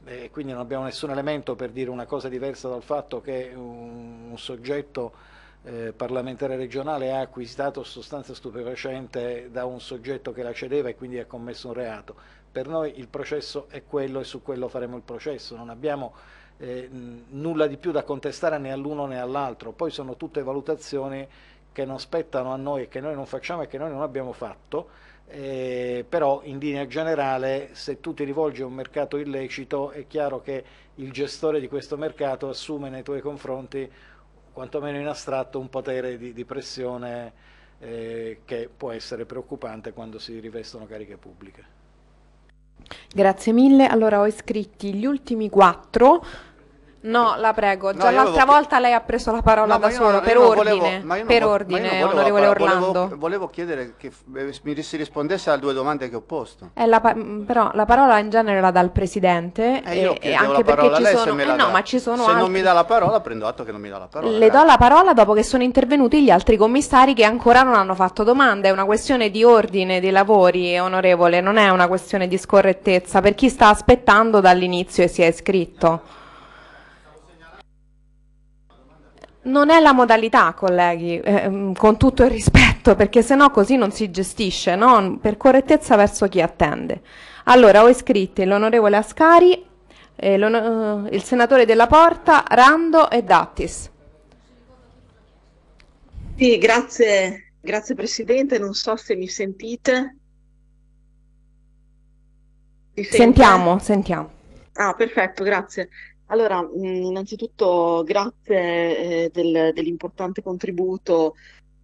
Speaker 2: e quindi non abbiamo nessun elemento per dire una cosa diversa dal fatto che un, soggetto eh, parlamentare regionale ha acquistato sostanza stupefacente da un soggetto che la cedeva e quindi ha commesso un reato per noi il processo è quello e su quello faremo il processo, non abbiamo eh, nulla di più da contestare né all'uno né all'altro, poi sono tutte valutazioni che non spettano a noi che noi non facciamo e che noi non abbiamo fatto, eh, però in linea generale se tu ti rivolgi a un mercato illecito è chiaro che il gestore di questo mercato assume nei tuoi confronti, quantomeno in astratto, un potere di, di pressione eh, che può essere preoccupante quando si rivestono cariche pubbliche.
Speaker 1: Grazie mille, allora ho iscritti gli ultimi quattro No, la prego. Già no, l'altra avevo... volta lei ha preso la parola no, da sola, per ordine, volevo, per ordine volevo, onorevole Orlando.
Speaker 9: Volevo, volevo, chiedere che eh, mi si rispondesse alle due domande che ho posto.
Speaker 1: Eh, la mm, però la parola in genere la dà il Presidente eh, e, anche perché ci sono... Eh, no, ma ci sono se altri... non mi dà la
Speaker 9: parola prendo atto che non mi dà la parola. Le grazie.
Speaker 1: do la parola dopo che sono intervenuti gli altri commissari che ancora non hanno fatto domande. È una questione di ordine dei lavori, onorevole, non è una questione di scorrettezza per chi sta aspettando dall'inizio e si è iscritto. non è la modalità, colleghi, ehm, con tutto il rispetto, perché sennò così non si gestisce, no? per correttezza verso chi attende. Allora, ho iscritti l'onorevole Ascari, eh, eh, il senatore Della Porta, Rando e Dattis. Sì, grazie,
Speaker 12: grazie Presidente, non so se mi sentite. Sentiamo, sentiamo. Ah, perfetto, grazie. Allora, mm, innanzitutto grazie eh, del, dell'importante contributo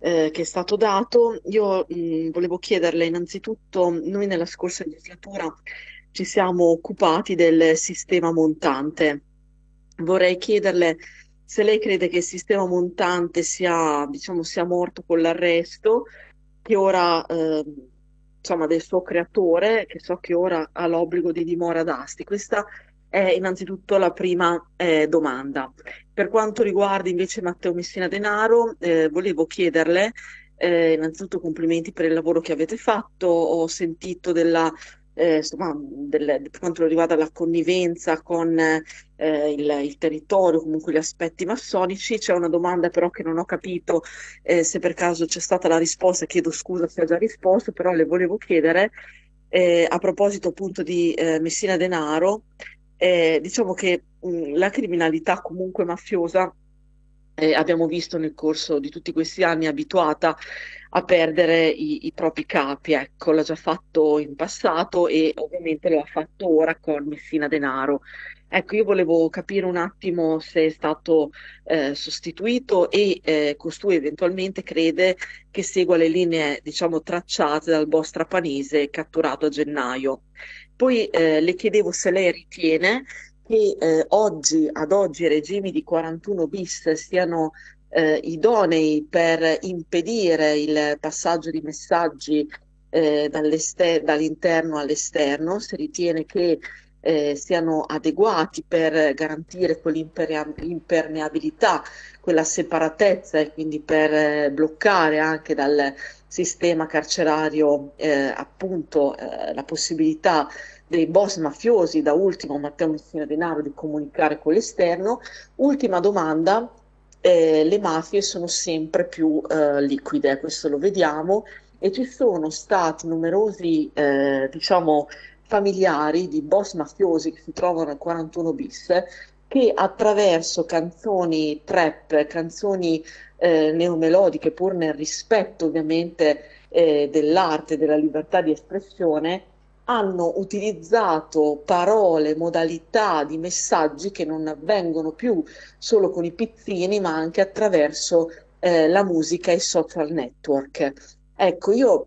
Speaker 12: eh, che è stato dato. Io mh, mm, volevo chiederle innanzitutto, noi nella scorsa legislatura ci siamo occupati del sistema montante. Vorrei chiederle se lei crede che il sistema montante sia, diciamo, sia morto con l'arresto, che ora, eh, insomma, del suo creatore, che so che ora ha l'obbligo di dimora d'asti. Questa è innanzitutto la prima eh, domanda. Per quanto riguarda invece Matteo Messina Denaro, eh, volevo chiederle eh, innanzitutto complimenti per il lavoro che avete fatto, ho sentito della eh, insomma, del, per quanto riguarda la connivenza con eh, il, il, territorio, comunque gli aspetti massonici. C'è una domanda però che non ho capito eh, se per caso c'è stata la risposta, chiedo scusa se ha già risposto, però le volevo chiedere eh, a proposito appunto di eh, Messina Denaro, eh, diciamo che mh, la criminalità comunque mafiosa eh, abbiamo visto nel corso di tutti questi anni abituata a perdere i, i propri capi, ecco, l'ha già fatto in passato e ovviamente lo ha fatto ora con Messina Denaro. Ecco, io volevo capire un attimo se è stato eh, sostituito e eh, costui eventualmente crede che segua le linee, diciamo, tracciate dal boss trapanese catturato a gennaio. Poi eh, le chiedevo se lei ritiene che eh, oggi, ad oggi, i regimi di 41 bis siano eh, idonei per impedire il passaggio di messaggi eh, dall'interno all'esterno, se ritiene che eh, siano adeguati per garantire quell'impermeabilità, quella separatezza e quindi per eh, bloccare anche dal sistema carcerario eh, appunto eh, la possibilità dei boss mafiosi, da ultimo Matteo Messina Denaro, di comunicare con l'esterno. Ultima domanda, eh, le mafie sono sempre più eh, liquide, questo lo vediamo, e ci sono stati numerosi, eh, diciamo, familiari di boss mafiosi che si trovano al 41 bis che attraverso canzoni trap, canzoni eh, neomelodiche, pur nel rispetto ovviamente eh, dell'arte, della libertà di espressione, hanno utilizzato parole, modalità di messaggi che non avvengono più solo con i pizzini, ma anche attraverso eh, la musica e i social network. Ecco, io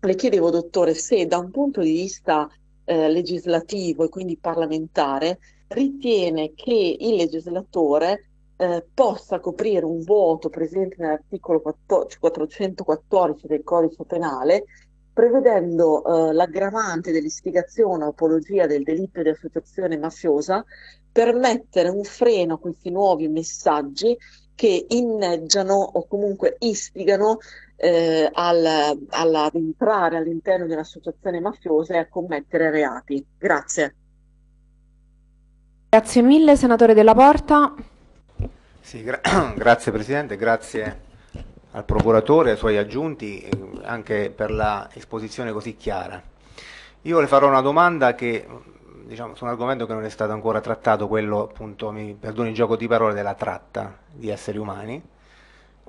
Speaker 12: le chiedevo, dottore, se da un punto di vista eh, legislativo e quindi parlamentare ritiene che il legislatore eh, possa coprire un vuoto presente nell'articolo 414 del codice penale prevedendo eh, l'aggravante dell'istigazione o apologia del delitto di associazione mafiosa per mettere un freno a questi nuovi messaggi che inneggiano o comunque istigano eh, al, alla, ad entrare all'interno di un'associazione mafiosa e a commettere reati.
Speaker 13: Grazie.
Speaker 1: Grazie mille, senatore Della Porta.
Speaker 13: Sì, gra- grazie Presidente, grazie al procuratore e ai suoi aggiunti eh, anche per l'esposizione così chiara. Io le farò una domanda che diciamo, su un argomento che non è stato ancora trattato, quello appunto, mi perdoni il gioco di parole, della tratta di esseri umani.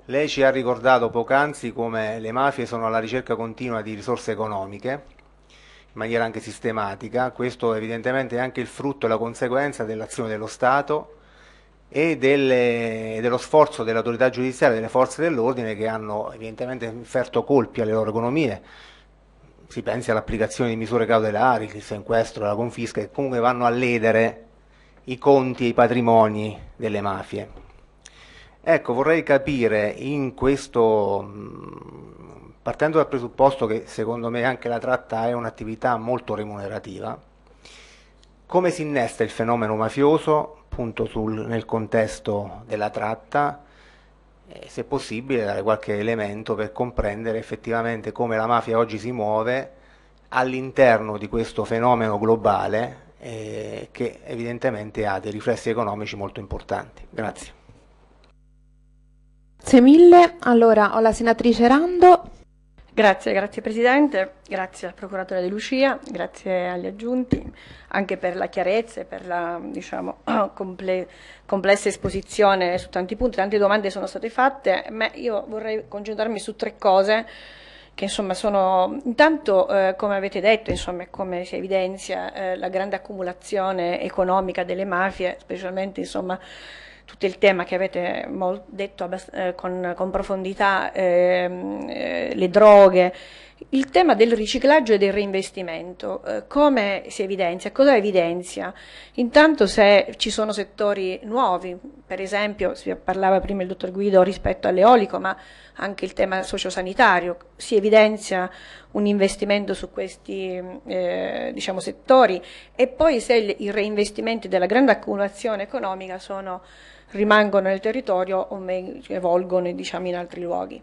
Speaker 13: Lei ci ha ricordato poc'anzi come le mafie sono alla ricerca continua di risorse economiche, in maniera anche sistematica, questo evidentemente è anche il frutto e la conseguenza dell'azione dello Stato e delle, dello sforzo dell'autorità giudiziaria e delle forze dell'ordine che hanno evidentemente inferto colpi alle loro economie. Si pensi all'applicazione di misure cautelari, il sequestro, la confisca, che comunque vanno a ledere i conti e i patrimoni delle mafie. Ecco, vorrei capire in questo, partendo dal presupposto che secondo me anche la tratta è un'attività molto remunerativa, come si innesta il fenomeno mafioso appunto sul, nel contesto della tratta, eh, se possibile dare qualche elemento per comprendere effettivamente come la mafia oggi si muove all'interno di questo fenomeno globale eh, che evidentemente ha dei riflessi economici molto importanti. Grazie.
Speaker 1: Grazie mille. Allora, ho la senatrice Rando.
Speaker 14: Grazie, grazie Presidente, grazie al Procuratore De Lucia, grazie agli aggiunti anche per la chiarezza e per la diciamo, comple complessa esposizione su tanti punti, tante domande sono state fatte, ma io vorrei concentrarmi su tre cose che insomma sono intanto eh, come avete detto insomma come si evidenzia eh, la grande accumulazione economica delle mafie specialmente insomma tutto il tema che avete detto eh, con, con, profondità, ehm, eh, le droghe, il tema del riciclaggio e del reinvestimento, eh, come si evidenzia? Cosa evidenzia? Intanto se ci sono settori nuovi, per esempio, si parlava prima il dottor Guido rispetto all'eolico, ma anche il tema sociosanitario, si evidenzia un investimento su questi eh, diciamo, settori e poi se il, i reinvestimenti della grande accumulazione economica sono rimangono nel territorio o evolgono diciamo, in altri luoghi.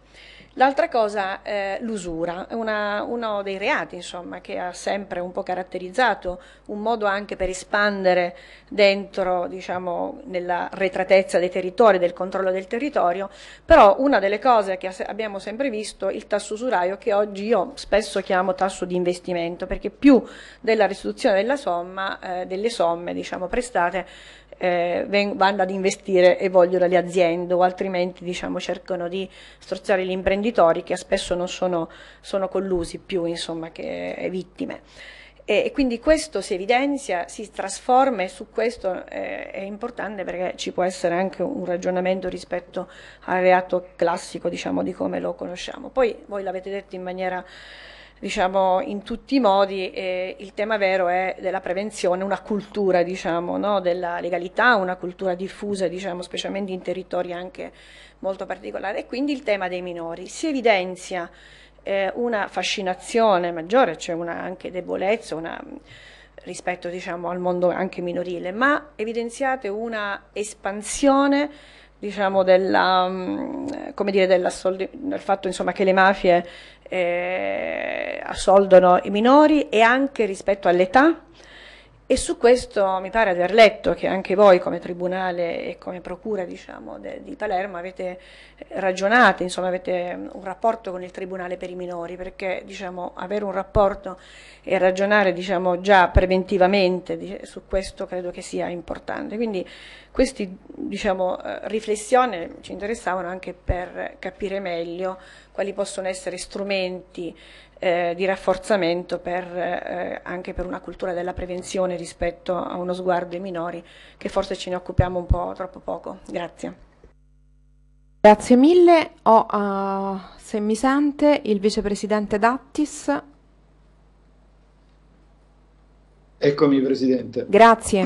Speaker 14: L'altra cosa, è l'usura, è uno dei reati insomma, che ha sempre un po' caratterizzato, un modo anche per espandere dentro, diciamo, nella retratezza dei territori, del controllo del territorio, però una delle cose che abbiamo sempre visto, il tasso usuraio che oggi io spesso chiamo tasso di investimento, perché più della restituzione della somma, eh, delle somme diciamo, prestate, eh, vanno ad investire e vogliono le aziende o altrimenti diciamo, cercano di strozzare gli imprenditori che spesso non sono, sono collusi più insomma, che eh, vittime. E, quindi questo si evidenzia, si trasforma e su questo eh, è importante perché ci può essere anche un ragionamento rispetto al reato classico diciamo, di come lo conosciamo. Poi voi l'avete detto in maniera diciamo, in tutti i modi eh, il tema vero è della prevenzione, una cultura diciamo, no? della legalità, una cultura diffusa, diciamo, specialmente in territori anche molto particolari. E quindi il tema dei minori si evidenzia eh, una fascinazione maggiore, cioè una anche debolezza, una, rispetto diciamo, al mondo anche minorile, ma evidenziate una espansione diciamo, della, mm, dire, della, del fatto insomma, che le mafie eh, assoldono i minori e anche rispetto all'età e su questo mi pare di aver letto che anche voi come Tribunale e come Procura diciamo, de, di Palermo avete eh, ragionato, insomma, avete mm, un rapporto con il Tribunale per i minori, perché diciamo, avere un rapporto e ragionare diciamo, già preventivamente su questo credo che sia importante. Quindi queste diciamo, eh, riflessioni ci interessavano anche per capire meglio quali possono essere strumenti eh, di rafforzamento per, eh, anche per una cultura della prevenzione rispetto a uno sguardo ai minori, che forse ce ne occupiamo un po' troppo poco. Grazie.
Speaker 1: Grazie mille. Ho, uh, eh, se mi sente, il vicepresidente Dattis.
Speaker 6: Eccomi, Presidente. Grazie.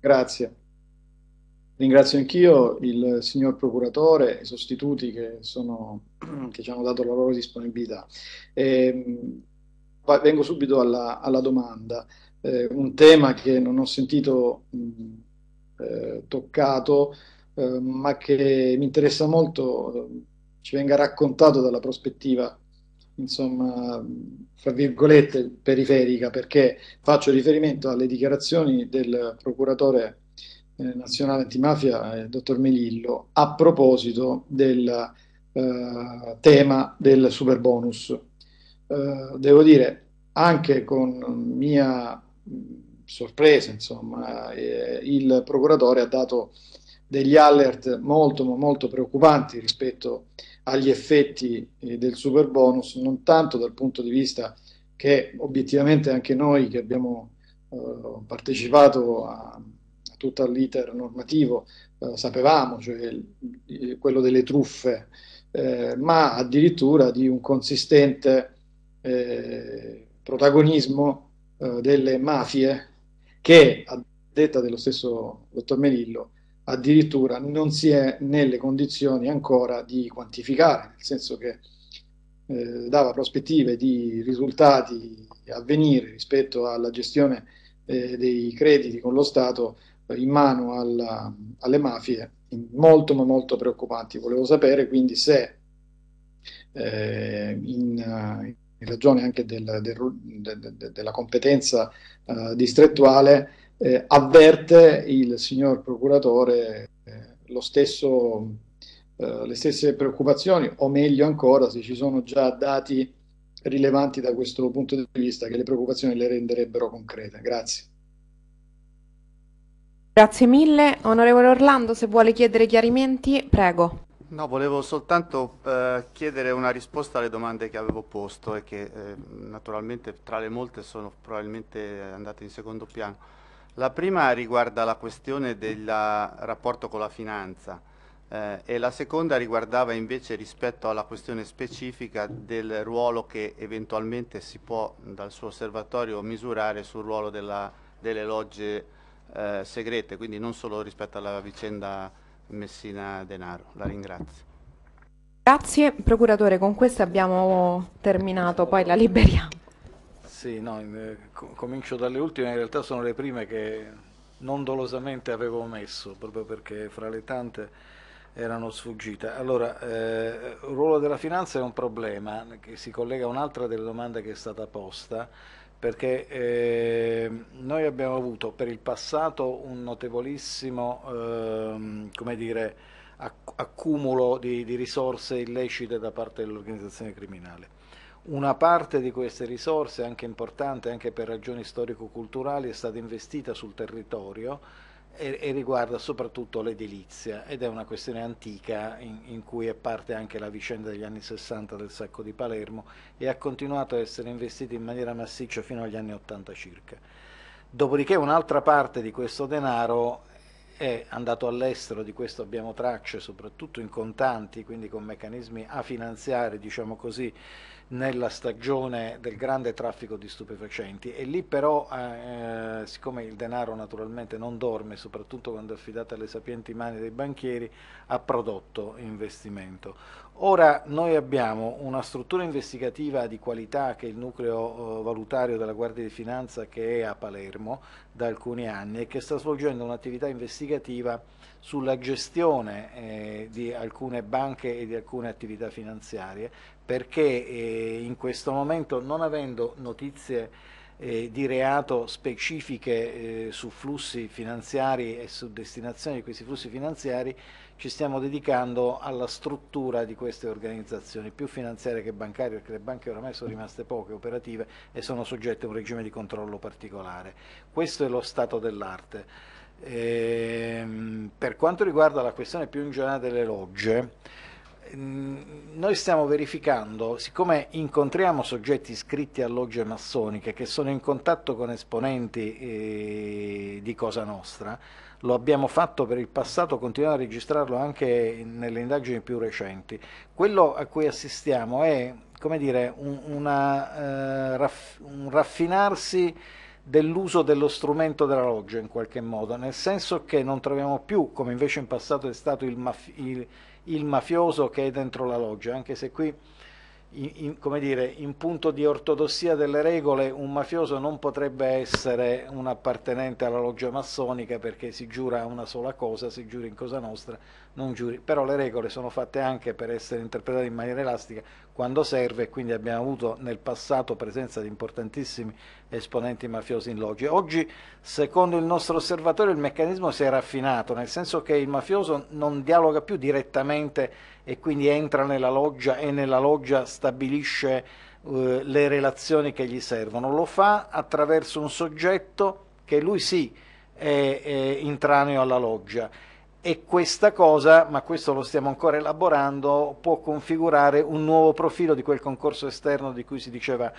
Speaker 6: Grazie. Ringrazio anch'io il signor procuratore e i sostituti che, sono, che, ci hanno dato la loro disponibilità. E, ehm, vengo subito alla, alla domanda. Eh, un tema che non ho sentito mh, eh, toccato, eh, ma che mi interessa molto eh, ci venga raccontato dalla prospettiva insomma, fra virgolette, periferica, perché faccio riferimento alle dichiarazioni del procuratore eh, nazionale antimafia, il eh, dottor Melillo, a proposito del eh, tema del super bonus. Eh, devo dire, anche con mia mm, sorpresa, insomma, eh, il procuratore ha dato degli alert molto, molto preoccupanti rispetto agli effetti eh, del super bonus, non tanto dal punto di vista che obiettivamente anche noi che abbiamo partecipato a, tutto l'iter normativo eh, sapevamo, cioè il, quello delle truffe, eh, ma addirittura di un consistente eh, protagonismo eh, delle mafie che, a detta dello stesso dottor Melillo, addirittura non si è nelle condizioni ancora di quantificare, nel senso che eh, dava prospettive di risultati a venire rispetto alla gestione eh, dei crediti con lo Stato in mano alla, alle mafie molto ma molto preoccupanti. Volevo sapere quindi se eh, in, in, ragione anche del, del, del, della competenza uh, distrettuale eh, avverte il signor procuratore eh, lo stesso, eh, le stesse preoccupazioni o meglio ancora se ci sono già dati rilevanti da questo punto di vista che le preoccupazioni le renderebbero concrete.
Speaker 1: Grazie. Grazie mille. Onorevole Orlando, se vuole chiedere chiarimenti, prego.
Speaker 9: No, volevo soltanto eh, chiedere una risposta alle domande che avevo posto e che eh, naturalmente tra le molte sono probabilmente andate in secondo piano. La prima riguarda la questione del rapporto con la finanza eh, e la seconda riguardava invece rispetto alla questione specifica del ruolo che eventualmente si può dal suo osservatorio misurare sul ruolo della, delle logge eh, segrete, quindi non solo rispetto alla vicenda Messina Denaro. La ringrazio.
Speaker 1: Grazie, procuratore, con questo abbiamo terminato, poi la liberiamo.
Speaker 2: Sì, no, eh, comincio dalle ultime, in realtà sono le prime che non dolosamente avevo messo, proprio perché fra le tante erano sfuggite. Allora, eh, il ruolo della finanza è un problema che si collega a un'altra delle domande che è stata posta perché eh, noi abbiamo avuto per il passato un notevolissimo ehm, come dire, accumulo di, di risorse illecite da parte dell'organizzazione criminale. Una parte di queste risorse, anche importante, anche per ragioni storico-culturali, è stata investita sul territorio e, e riguarda soprattutto l'edilizia ed è una questione antica in, in, cui è parte anche la vicenda degli anni 60 del sacco di Palermo e ha continuato a essere investito in maniera massiccia fino agli anni 80 circa. Dopodiché un'altra parte di questo denaro è andato all'estero, di questo abbiamo tracce soprattutto in contanti, quindi con meccanismi a finanziare, diciamo così, nella stagione del grande traffico di stupefacenti e lì però eh, eh, siccome il denaro naturalmente non dorme soprattutto quando è affidato alle sapienti mani dei banchieri ha prodotto investimento ora noi abbiamo una struttura investigativa di qualità che è il nucleo eh, valutario della Guardia di Finanza che è a Palermo da alcuni anni e che sta svolgendo un'attività investigativa sulla gestione eh, di alcune banche e di alcune attività finanziarie perché eh, in questo momento non avendo notizie eh, di reato specifiche eh, su flussi finanziari e su destinazioni di questi flussi finanziari ci stiamo dedicando alla struttura di queste organizzazioni, più finanziarie che bancarie, perché le banche oramai sono rimaste poche operative e sono soggette a un regime di controllo particolare. Questo è lo stato dell'arte. Ehm, per quanto riguarda la questione più in generale delle logge, Ehm, noi stiamo verificando, siccome incontriamo soggetti iscritti a logge massoniche che sono in contatto con esponenti eh, di Cosa Nostra, lo abbiamo fatto per il passato, continuiamo a registrarlo anche nelle indagini più recenti, quello a cui assistiamo è come dire, un, una, eh, raff, un raffinarsi dell'uso dello strumento della loggia in qualche modo, nel senso che non troviamo più, come invece in passato è stato il, il il mafioso che è dentro la loggia, anche se qui, in, in, come dire, in punto di ortodossia delle regole, un mafioso non potrebbe essere un appartenente alla loggia massonica perché si giura una sola cosa, si giura in cosa nostra, non giuri. Però le regole sono fatte anche per essere interpretate in maniera elastica, quando serve, e quindi abbiamo avuto nel passato presenza di importantissimi esponenti mafiosi in loggia. Oggi, secondo il nostro osservatorio, il meccanismo si è raffinato, nel senso che il mafioso non dialoga più direttamente e quindi entra nella loggia e nella loggia stabilisce eh, le relazioni che gli servono. Lo fa attraverso un soggetto che lui sì è, è intraneo alla loggia e questa cosa, ma questo lo stiamo ancora elaborando, può configurare un nuovo profilo di quel concorso esterno di cui si diceva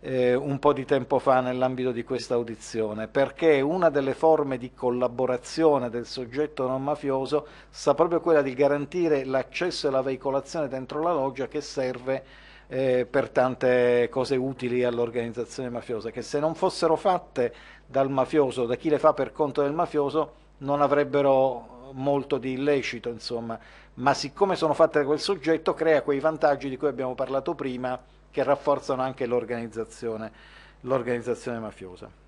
Speaker 2: eh, un po' di tempo fa nell'ambito di questa audizione, perché una delle forme di collaborazione del soggetto non mafioso sta proprio quella di garantire l'accesso e la veicolazione dentro la loggia che serve eh, per tante cose utili all'organizzazione mafiosa, che se non fossero fatte dal mafioso, da chi le fa per conto del mafioso, non avrebbero molto di illecito, insomma, ma siccome sono fatte da quel soggetto crea quei vantaggi di cui abbiamo parlato prima che rafforzano anche l'organizzazione, mafiosa.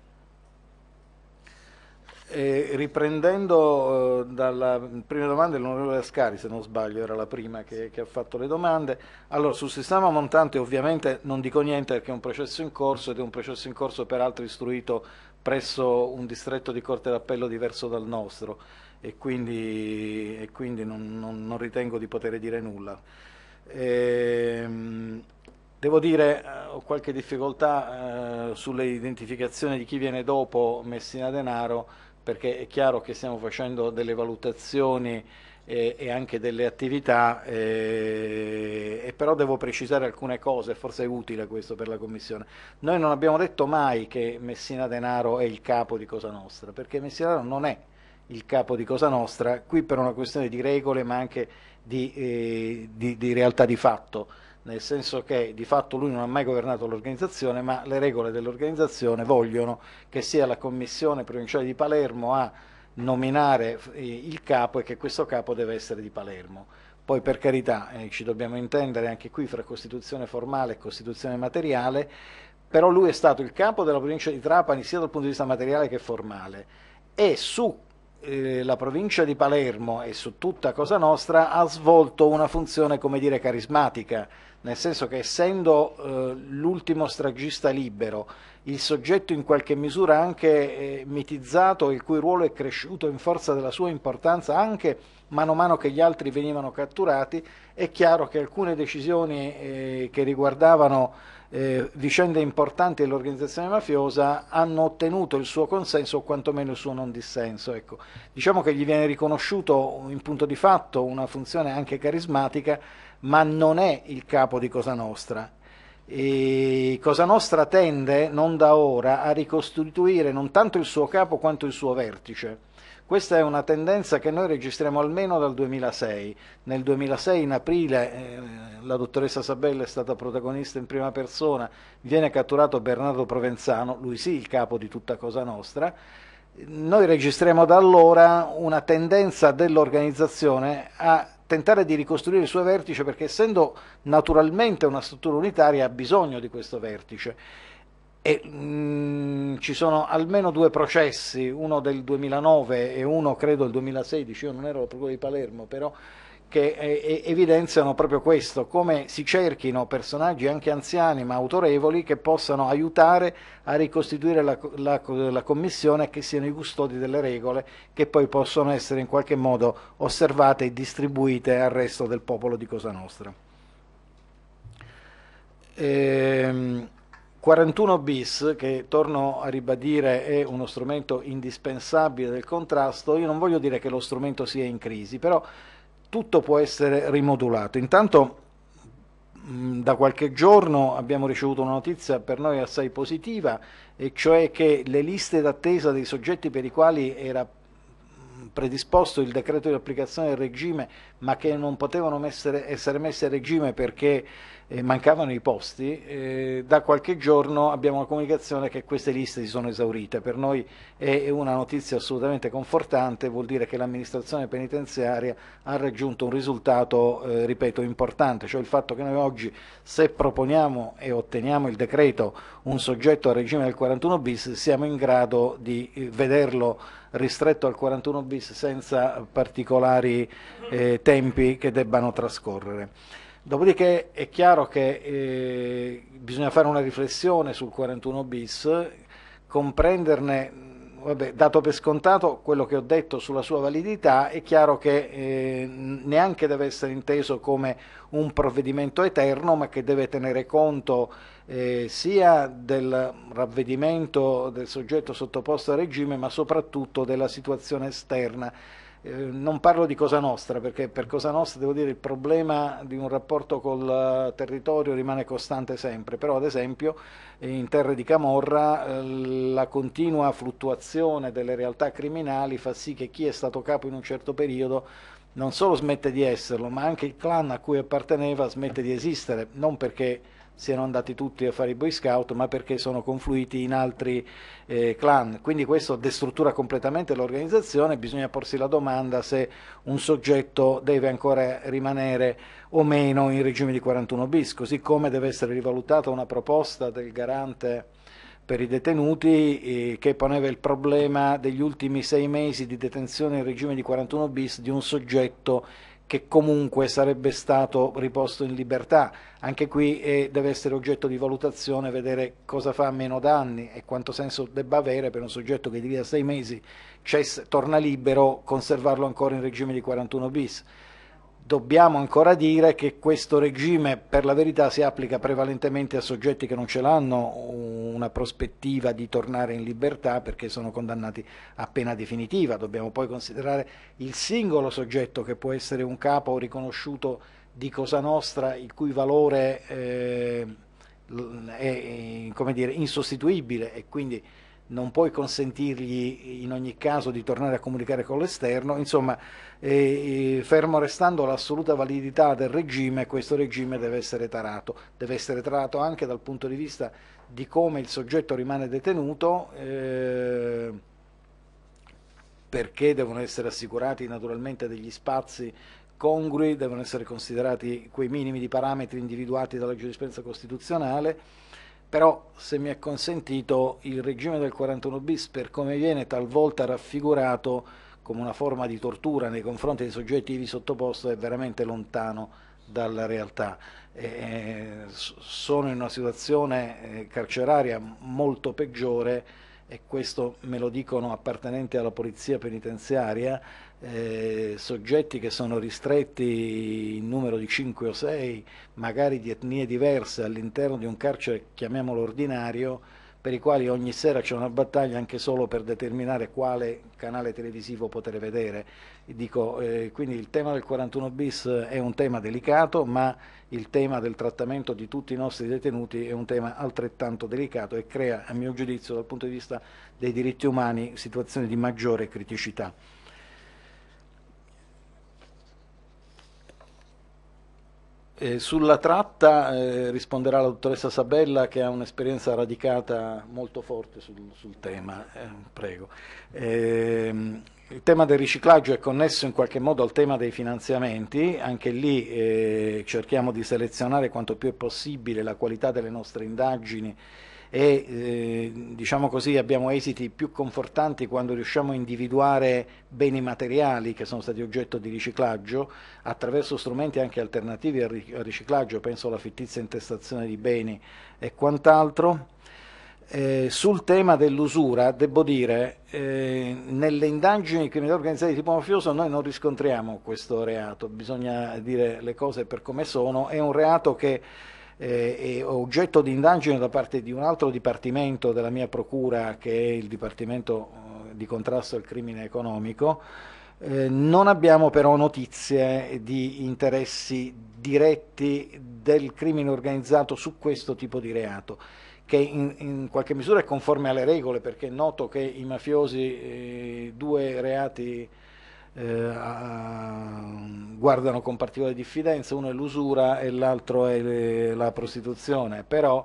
Speaker 2: E riprendendo eh, dalla prima domanda dell'onorevole Ascari, se non sbaglio era la prima che, che ha fatto le domande, allora sul sistema montante ovviamente non dico niente perché è un processo in corso ed è un processo in corso peraltro istruito presso un distretto di corte d'appello diverso dal nostro e quindi, e quindi non, non, non, ritengo di poter dire nulla. E, ehm, devo dire, eh, ho qualche difficoltà eh, sulle di chi viene dopo Messina Denaro, perché è chiaro che stiamo facendo delle valutazioni e, eh, e anche delle attività, e, eh, e, però devo precisare alcune cose, forse è utile questo per la Commissione. Noi non abbiamo detto mai che Messina Denaro è il capo di Cosa Nostra, perché Messina Denaro non è il capo di Cosa Nostra, qui per una questione di regole ma anche di, eh, di, di realtà di fatto, nel senso che di fatto lui non ha mai governato l'organizzazione, ma le regole dell'organizzazione vogliono che sia la Commissione Provinciale di Palermo a nominare eh, il capo e che questo capo deve essere di Palermo. Poi per carità eh, ci dobbiamo intendere anche qui fra Costituzione formale e Costituzione materiale, però lui è stato il capo della provincia di Trapani sia dal punto di vista materiale che formale e su eh, la provincia di Palermo e su tutta Cosa Nostra ha svolto una funzione, come dire, carismatica, nel senso che essendo eh, l'ultimo stragista libero, il soggetto in qualche misura anche eh, mitizzato, il cui ruolo è cresciuto in forza della sua importanza anche mano a mano che gli altri venivano catturati, è chiaro che alcune decisioni eh, che riguardavano eh, vicende importanti dell'organizzazione mafiosa hanno ottenuto il suo consenso o quantomeno il suo non dissenso. Ecco. Diciamo che gli viene riconosciuto in punto di fatto una funzione anche carismatica, ma non è il capo di Cosa Nostra. E Cosa Nostra tende, non da ora, a ricostituire non tanto il suo capo quanto il suo vertice questa è una tendenza che noi registriamo almeno dal 2006. Nel 2006 in aprile eh, la dottoressa Sabella è stata protagonista in prima persona, viene catturato Bernardo Provenzano, lui sì il capo di tutta Cosa Nostra. Noi registriamo da allora una tendenza dell'organizzazione a tentare di ricostruire il suo vertice perché essendo naturalmente una struttura unitaria ha bisogno di questo vertice e mh, mm, ci sono almeno due processi, uno del 2009 e uno credo del 2016, io non ero proprio di Palermo, però che eh, evidenziano proprio questo, come si cerchino personaggi anche anziani ma autorevoli che possano aiutare a ricostituire la, la, la commissione e che siano i custodi delle regole che poi possono essere in qualche modo osservate e distribuite al resto del popolo di Cosa Nostra. Ehm, 41 bis, che torno a ribadire è uno strumento indispensabile del contrasto, io non voglio dire che lo strumento sia in crisi, però tutto può essere rimodulato. Intanto mm, da qualche giorno abbiamo ricevuto una notizia per noi assai positiva, e cioè che le liste d'attesa dei soggetti per i quali era mm, predisposto il decreto di applicazione del regime, ma che non potevano essere, messe a regime perché eh, mancavano i posti, eh, da qualche giorno abbiamo la comunicazione che queste liste si sono esaurite. Per noi è una notizia assolutamente confortante, vuol dire che l'amministrazione penitenziaria ha raggiunto un risultato, eh, ripeto, importante, cioè il fatto che noi oggi se proponiamo e otteniamo il decreto un soggetto al regime del 41 bis siamo in grado di eh, vederlo ristretto al 41 bis senza particolari eh, tempi che debbano trascorrere. Dopodiché è chiaro che eh, bisogna fare una riflessione sul 41 bis, comprenderne, vabbè, dato per scontato quello che ho detto sulla sua validità, è chiaro che eh, neanche deve essere inteso come un provvedimento eterno, ma che deve tenere conto eh, sia del ravvedimento del soggetto sottoposto al regime, ma soprattutto della situazione esterna eh, non parlo di Cosa Nostra, perché per Cosa Nostra devo dire il problema di un rapporto col eh, territorio rimane costante sempre, però ad esempio in terre di Camorra eh, la continua fluttuazione delle realtà criminali fa sì che chi è stato capo in un certo periodo non solo smette di esserlo, ma anche il clan a cui apparteneva smette di esistere, non perché siano andati tutti a fare i Boy Scout, ma perché sono confluiti in altri eh, clan. Quindi questo destruttura completamente l'organizzazione, bisogna porsi la domanda se un soggetto deve ancora rimanere o meno in regime di 41 bis, così come deve essere rivalutata una proposta del garante per i detenuti eh, che poneva il problema degli ultimi sei mesi di detenzione in regime di 41 bis di un soggetto che comunque sarebbe stato riposto in libertà. Anche qui eh, deve essere oggetto di valutazione vedere cosa fa meno danni e quanto senso debba avere per un soggetto che di lì a sei mesi cess- torna libero conservarlo ancora in regime di 41 bis dobbiamo ancora dire che questo regime per la verità si applica prevalentemente a soggetti che non ce l'hanno una prospettiva di tornare in libertà perché sono condannati a pena definitiva. Dobbiamo poi considerare il singolo soggetto che può essere un capo riconosciuto di Cosa Nostra il cui valore eh, è eh, dire, insostituibile e quindi non puoi consentirgli in ogni caso di tornare a comunicare con l'esterno, insomma, eh, eh, fermo restando l'assoluta validità del regime, questo regime deve essere tarato, deve essere tarato anche dal punto di vista di come il soggetto rimane detenuto,
Speaker 6: eh,
Speaker 2: perché devono essere assicurati naturalmente degli spazi congrui, devono essere considerati quei minimi di parametri individuati dalla giurisprudenza costituzionale, però se mi è consentito il regime del 41 bis per come viene talvolta raffigurato come una forma di tortura nei confronti dei soggettivi ivi sottoposto è veramente lontano dalla realtà. Eh, sono in una situazione eh, carceraria molto peggiore e questo me lo dicono appartenenti alla polizia penitenziaria eh, soggetti che sono ristretti in numero di 5 o 6, magari di etnie diverse, all'interno di un carcere, chiamiamolo ordinario, per i quali ogni sera c'è una battaglia anche solo per determinare quale canale televisivo poter vedere. Dico, eh, quindi il tema del 41 bis è un tema delicato, ma il tema del trattamento di tutti i nostri detenuti è un tema altrettanto delicato e crea, a mio giudizio, dal punto di vista dei diritti umani, situazioni di maggiore criticità. Eh, sulla tratta eh, risponderà la dottoressa Sabella che ha un'esperienza radicata molto forte sul, sul tema. Eh, ehm, il tema del riciclaggio è connesso in qualche modo al tema dei finanziamenti, anche lì eh, cerchiamo di selezionare quanto più è possibile la qualità delle nostre indagini e eh, diciamo così abbiamo esiti più confortanti quando riusciamo a individuare beni materiali che sono stati oggetto di riciclaggio attraverso strumenti anche alternativi al riciclaggio, penso alla fittizia intestazione di beni e quant'altro. Eh, sul tema dell'usura, devo dire, eh, nelle indagini di criminalità organizzata di tipo mafioso noi non riscontriamo questo reato, bisogna dire le cose per come sono, è un reato che eh, oggetto di indagine da parte di un altro dipartimento della mia procura che è il Dipartimento eh, di contrasto al crimine economico, eh, non abbiamo però notizie di interessi diretti del crimine organizzato su questo tipo di reato che in, in, qualche misura è conforme alle regole perché è noto che i mafiosi eh, due reati eh, a, guardano con particolare diffidenza, uno è l'usura e l'altro è le, la prostituzione, però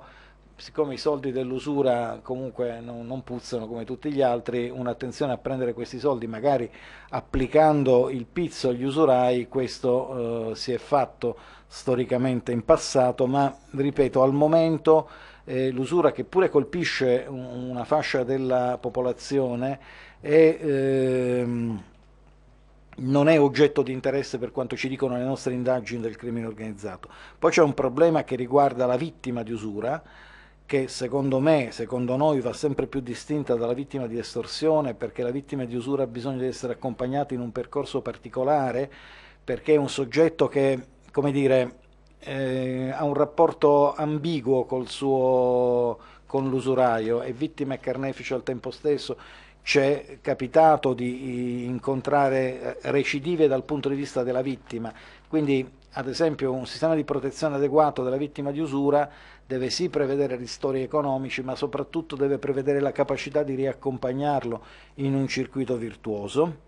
Speaker 2: siccome i soldi dell'usura comunque non, non, puzzano come tutti gli altri, un'attenzione a prendere questi soldi, magari applicando il pizzo agli usurai, questo eh, si è fatto storicamente in passato, ma ripeto, al momento eh, l'usura che pure colpisce una fascia della popolazione è... Ehm, non è oggetto di interesse per quanto ci dicono le nostre indagini del crimine organizzato. Poi c'è un problema che riguarda la vittima di usura, che secondo me, secondo noi, va sempre più distinta dalla vittima di estorsione, perché la vittima di usura ha bisogno di essere accompagnata in un percorso particolare, perché è un soggetto che, come dire, eh, ha un rapporto ambiguo col suo, con l'usuraio, è vittima e carnefice al tempo stesso ci è capitato di eh, incontrare eh, recidive dal punto di vista della vittima, quindi ad esempio un sistema di protezione adeguato della vittima di usura deve sì prevedere ristori economici, ma soprattutto deve prevedere la capacità di riaccompagnarlo in un circuito virtuoso.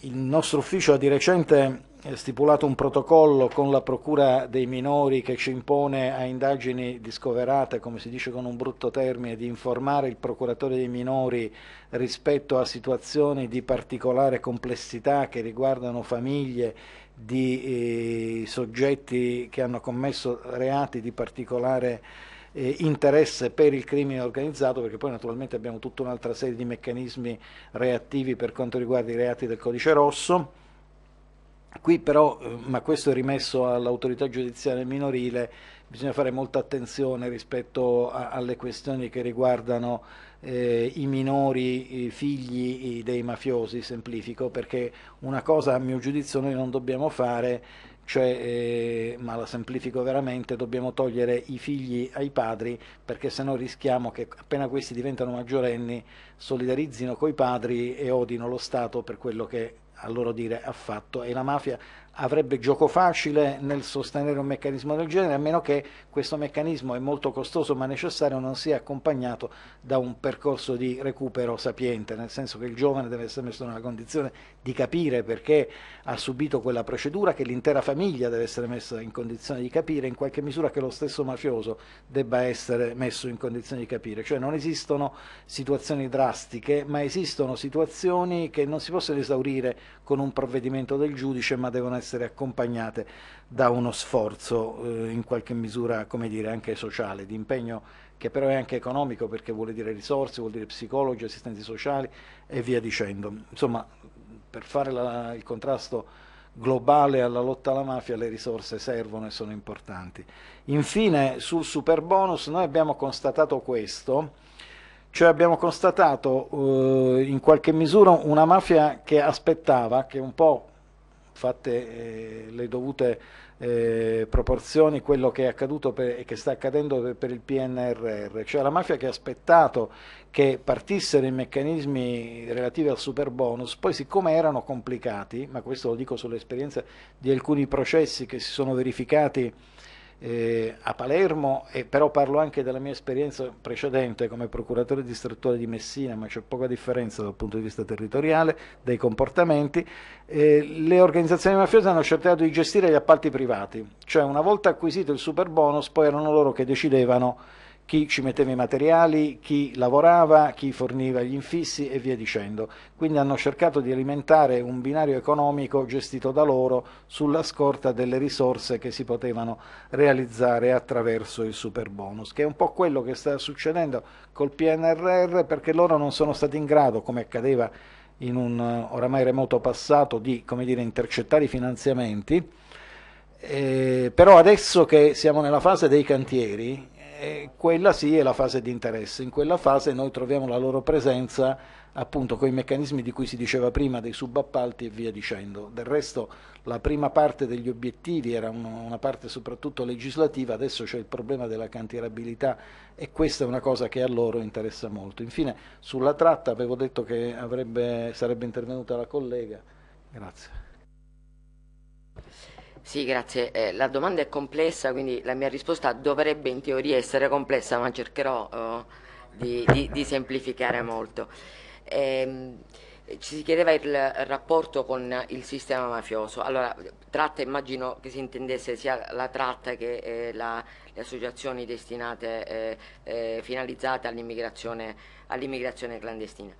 Speaker 2: Il nostro ufficio ha di recente stipulato un protocollo con la Procura dei minori che ci impone a indagini discoverate, come si dice con un brutto termine, di informare il procuratore dei minori rispetto a situazioni di particolare complessità che riguardano famiglie di eh, soggetti che hanno commesso reati di particolare eh, interesse per il crimine organizzato, perché poi naturalmente abbiamo tutta un'altra serie di meccanismi reattivi per quanto riguarda i reati del codice rosso Qui però, eh, ma questo è rimesso all'autorità giudiziaria minorile, bisogna fare molta attenzione rispetto a, alle questioni che riguardano eh, i minori i figli dei mafiosi, semplifico, perché una cosa a mio giudizio noi non dobbiamo fare, cioè, eh, ma la semplifico veramente, dobbiamo togliere i figli ai padri perché sennò rischiamo che appena questi diventano maggiorenni solidarizzino coi padri e odino lo Stato per quello che a loro dire ha fatto e la mafia avrebbe gioco facile nel sostenere un meccanismo del genere, a meno che questo meccanismo è molto costoso ma necessario non sia accompagnato da un percorso di recupero sapiente, nel senso che il giovane deve essere messo nella condizione di capire perché ha subito quella procedura, che l'intera famiglia deve essere messa in condizione di capire, in qualche misura che lo stesso mafioso debba essere messo in condizione di capire, cioè non esistono situazioni drastiche, ma esistono situazioni che non si possono esaurire con un provvedimento del giudice, ma devono essere essere accompagnate da uno sforzo eh, in qualche misura come dire, anche sociale, di impegno che però è anche economico perché vuol dire risorse, vuol dire psicologi, assistenti sociali e via dicendo. Insomma, per fare la, il contrasto globale alla lotta alla mafia le risorse servono e sono importanti. Infine sul super bonus noi abbiamo constatato questo, cioè abbiamo constatato eh, in qualche misura una mafia che aspettava, che un po' fatte eh, le dovute eh, proporzioni quello che è accaduto e che sta accadendo per, per, il PNRR, cioè la mafia che ha aspettato che partissero i meccanismi relativi al super bonus, poi siccome erano complicati, ma questo lo dico sull'esperienza di alcuni processi che si sono verificati eh, a Palermo, e però parlo anche della mia esperienza precedente come procuratore distrettuale di Messina, ma c'è poca differenza dal punto di vista territoriale, dei comportamenti, eh, le organizzazioni mafiose hanno cercato di gestire gli appalti privati, cioè una volta acquisito il super bonus poi erano loro che decidevano chi ci metteva i materiali, chi lavorava, chi forniva gli infissi e via dicendo. Quindi hanno cercato di alimentare un binario economico gestito da loro sulla scorta delle risorse che si potevano realizzare attraverso il super bonus, che è un po' quello che sta succedendo col PNRR perché loro non sono stati in grado, come accadeva in un eh, oramai remoto passato, di dire, intercettare i finanziamenti. Eh, però adesso che siamo nella fase dei cantieri, eh, quella sì è la fase di interesse. In quella fase noi troviamo la loro presenza appunto con i meccanismi di cui si diceva prima, dei subappalti e via dicendo. Del resto la prima parte degli obiettivi era uno, una parte soprattutto legislativa, adesso c'è il problema della cantierabilità e questa è una cosa che a loro interessa molto. Infine sulla tratta avevo detto che avrebbe, sarebbe intervenuta la collega. Grazie.
Speaker 7: Sì, grazie. Eh, la domanda è complessa, quindi la mia risposta dovrebbe in teoria essere complessa, ma cercherò oh, di, di, di, semplificare molto. Eh, ci si chiedeva il rapporto con il sistema mafioso. Allora, tratta immagino che si intendesse sia la tratta che eh, la, le associazioni destinate, eh, eh, finalizzate all'immigrazione, all clandestina.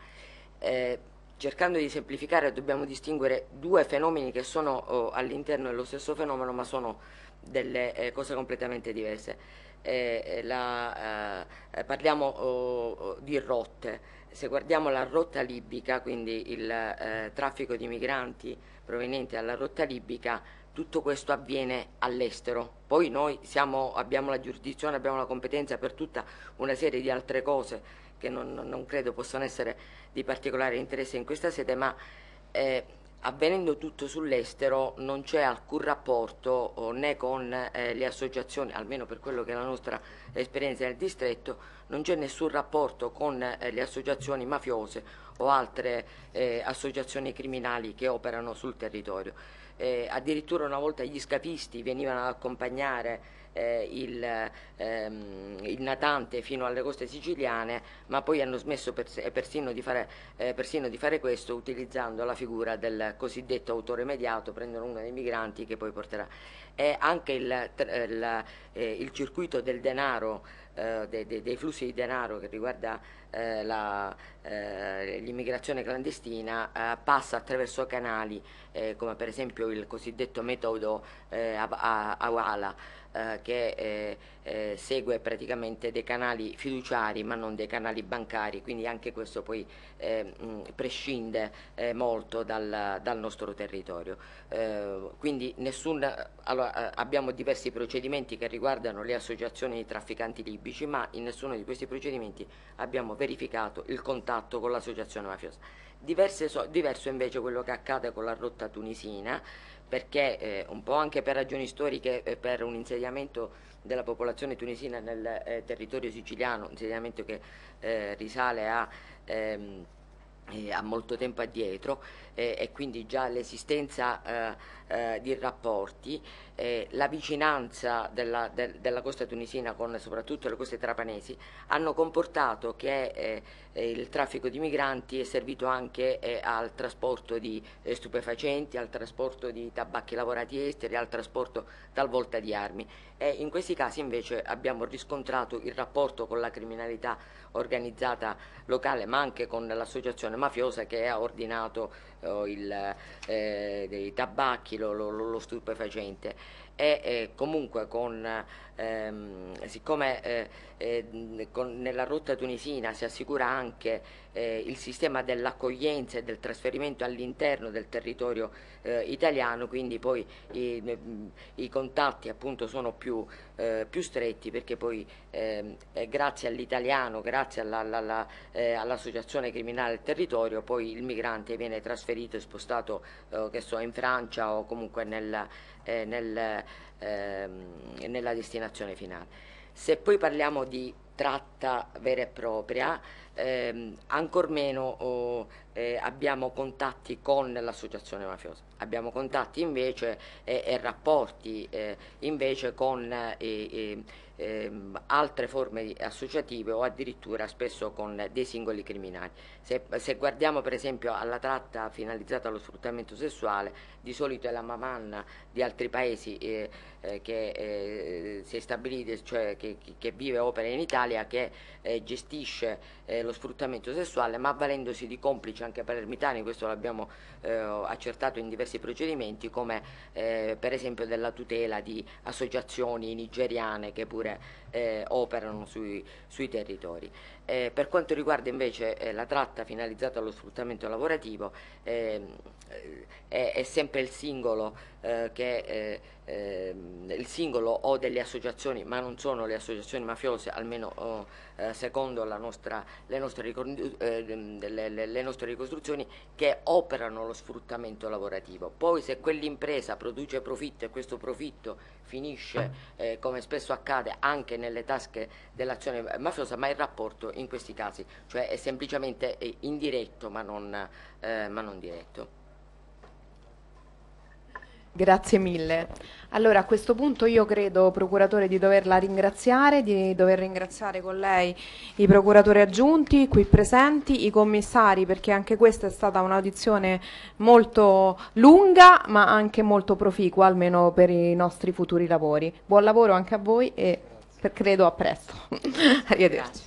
Speaker 7: Eh, cercando di semplificare dobbiamo distinguere due fenomeni che sono oh, all'interno dello stesso fenomeno ma sono delle eh, cose completamente diverse. Eh, eh la, eh, parliamo oh, oh, di rotte, se guardiamo la rotta libica, quindi il eh, traffico di migranti provenienti dalla rotta libica, tutto questo avviene all'estero. Poi noi siamo, abbiamo la giurisdizione, abbiamo la competenza per tutta una serie di altre cose che non, non credo possano essere di particolare interesse in questa sede, ma eh, avvenendo tutto sull'estero non c'è alcun rapporto oh, né con eh, le associazioni, almeno per quello che è la nostra esperienza nel distretto, non c'è nessun rapporto con eh, le associazioni mafiose o altre eh, associazioni criminali che operano sul territorio eh, addirittura una volta gli scafisti venivano ad accompagnare eh, il, ehm, il, natante fino alle coste siciliane, ma poi hanno smesso pers persino, di fare, eh, persino, di fare, questo utilizzando la figura del cosiddetto autore mediato, prendono uno dei migranti che poi porterà. E anche il, il, eh, eh, il circuito del denaro eh, dei, dei, dei, flussi di denaro che riguarda eh, eh l'immigrazione clandestina eh, passa attraverso canali eh, come per esempio il cosiddetto metodo Awala che eh, segue praticamente dei canali fiduciari ma non dei canali bancari, quindi anche questo poi eh, mh, prescinde eh, molto dal, dal, nostro territorio. Eh, quindi nessun, allora, eh, abbiamo diversi procedimenti che riguardano le associazioni di trafficanti libici, ma in nessuno di questi procedimenti abbiamo verificato il contatto con l'associazione mafiosa. Diverse, diverso invece quello che accade con la rotta tunisina, perché eh, un po' anche per ragioni storiche e per un insediamento della popolazione tunisina nel eh, territorio siciliano, insediamento che eh, risale a, ehm, eh, a molto tempo addietro, eh, e quindi già l'esistenza eh, eh di rapporti, la vicinanza della, de, della, costa tunisina con soprattutto le coste trapanesi hanno comportato che eh, eh, il traffico di migranti è servito anche al trasporto di stupefacenti, al trasporto di tabacchi lavorati esteri, al trasporto talvolta di armi e in questi casi invece abbiamo riscontrato il rapporto con la criminalità organizzata locale ma anche con l'associazione mafiosa che ha ordinato eh, o il, eh, dei tabacchi, lo, lo, lo stupefacente e eh, comunque con ehm, siccome eh, eh, con, nella rotta tunisina si assicura anche eh, il sistema dell'accoglienza e del trasferimento all'interno del territorio eh, italiano, quindi poi i, mm, i contatti appunto, sono più, eh, più, stretti perché poi ehm, grazie all'italiano, grazie eh, all'associazione all criminale del territorio, poi il migrante viene trasferito e spostato che so, in Francia o comunque nel, nel ehm, nella destinazione finale. Se poi parliamo di tratta vera e propria, ehm, ancor meno oh, eh, abbiamo contatti con l'associazione mafiosa abbiamo contatti invece e, e rapporti eh, invece con eh, eh, altre forme associative o addirittura spesso con dei singoli criminali. Se, se, guardiamo per esempio alla tratta finalizzata allo sfruttamento sessuale, di solito è la mamanna di altri paesi eh, eh, che eh, si è stabilita, cioè che, che vive e opera in Italia, che gestisce lo sfruttamento sessuale, ma avvalendosi di complici anche palermitani, questo l'abbiamo accertato in diversi diversi procedimenti come eh, per esempio della tutela di associazioni nigeriane che pure eh, operano sui, sui territori. Eh, per quanto riguarda invece eh, la tratta finalizzata allo sfruttamento lavorativo, ehm, eh, è, è, sempre il singolo, eh, che, eh, ehm, il singolo o delle associazioni, ma non sono le associazioni mafiose, almeno oh, eh, secondo nostra, le, nostre eh, ehm, le, le, nostre ricostruzioni, che operano lo sfruttamento lavorativo. Poi se quell'impresa produce profitto e questo profitto finisce, come spesso accade, anche nelle tasche dell'azione mafiosa, ma il rapporto in questi casi cioè è semplicemente indiretto ma non, ma non diretto.
Speaker 1: Grazie mille. Allora a questo punto io credo, procuratore, di doverla ringraziare, di dover ringraziare con lei i procuratori aggiunti qui presenti, i commissari, perché anche questa è stata un'audizione molto lunga ma anche molto proficua, almeno per i nostri futuri lavori. Buon lavoro anche a voi e credo a presto. Arrivederci.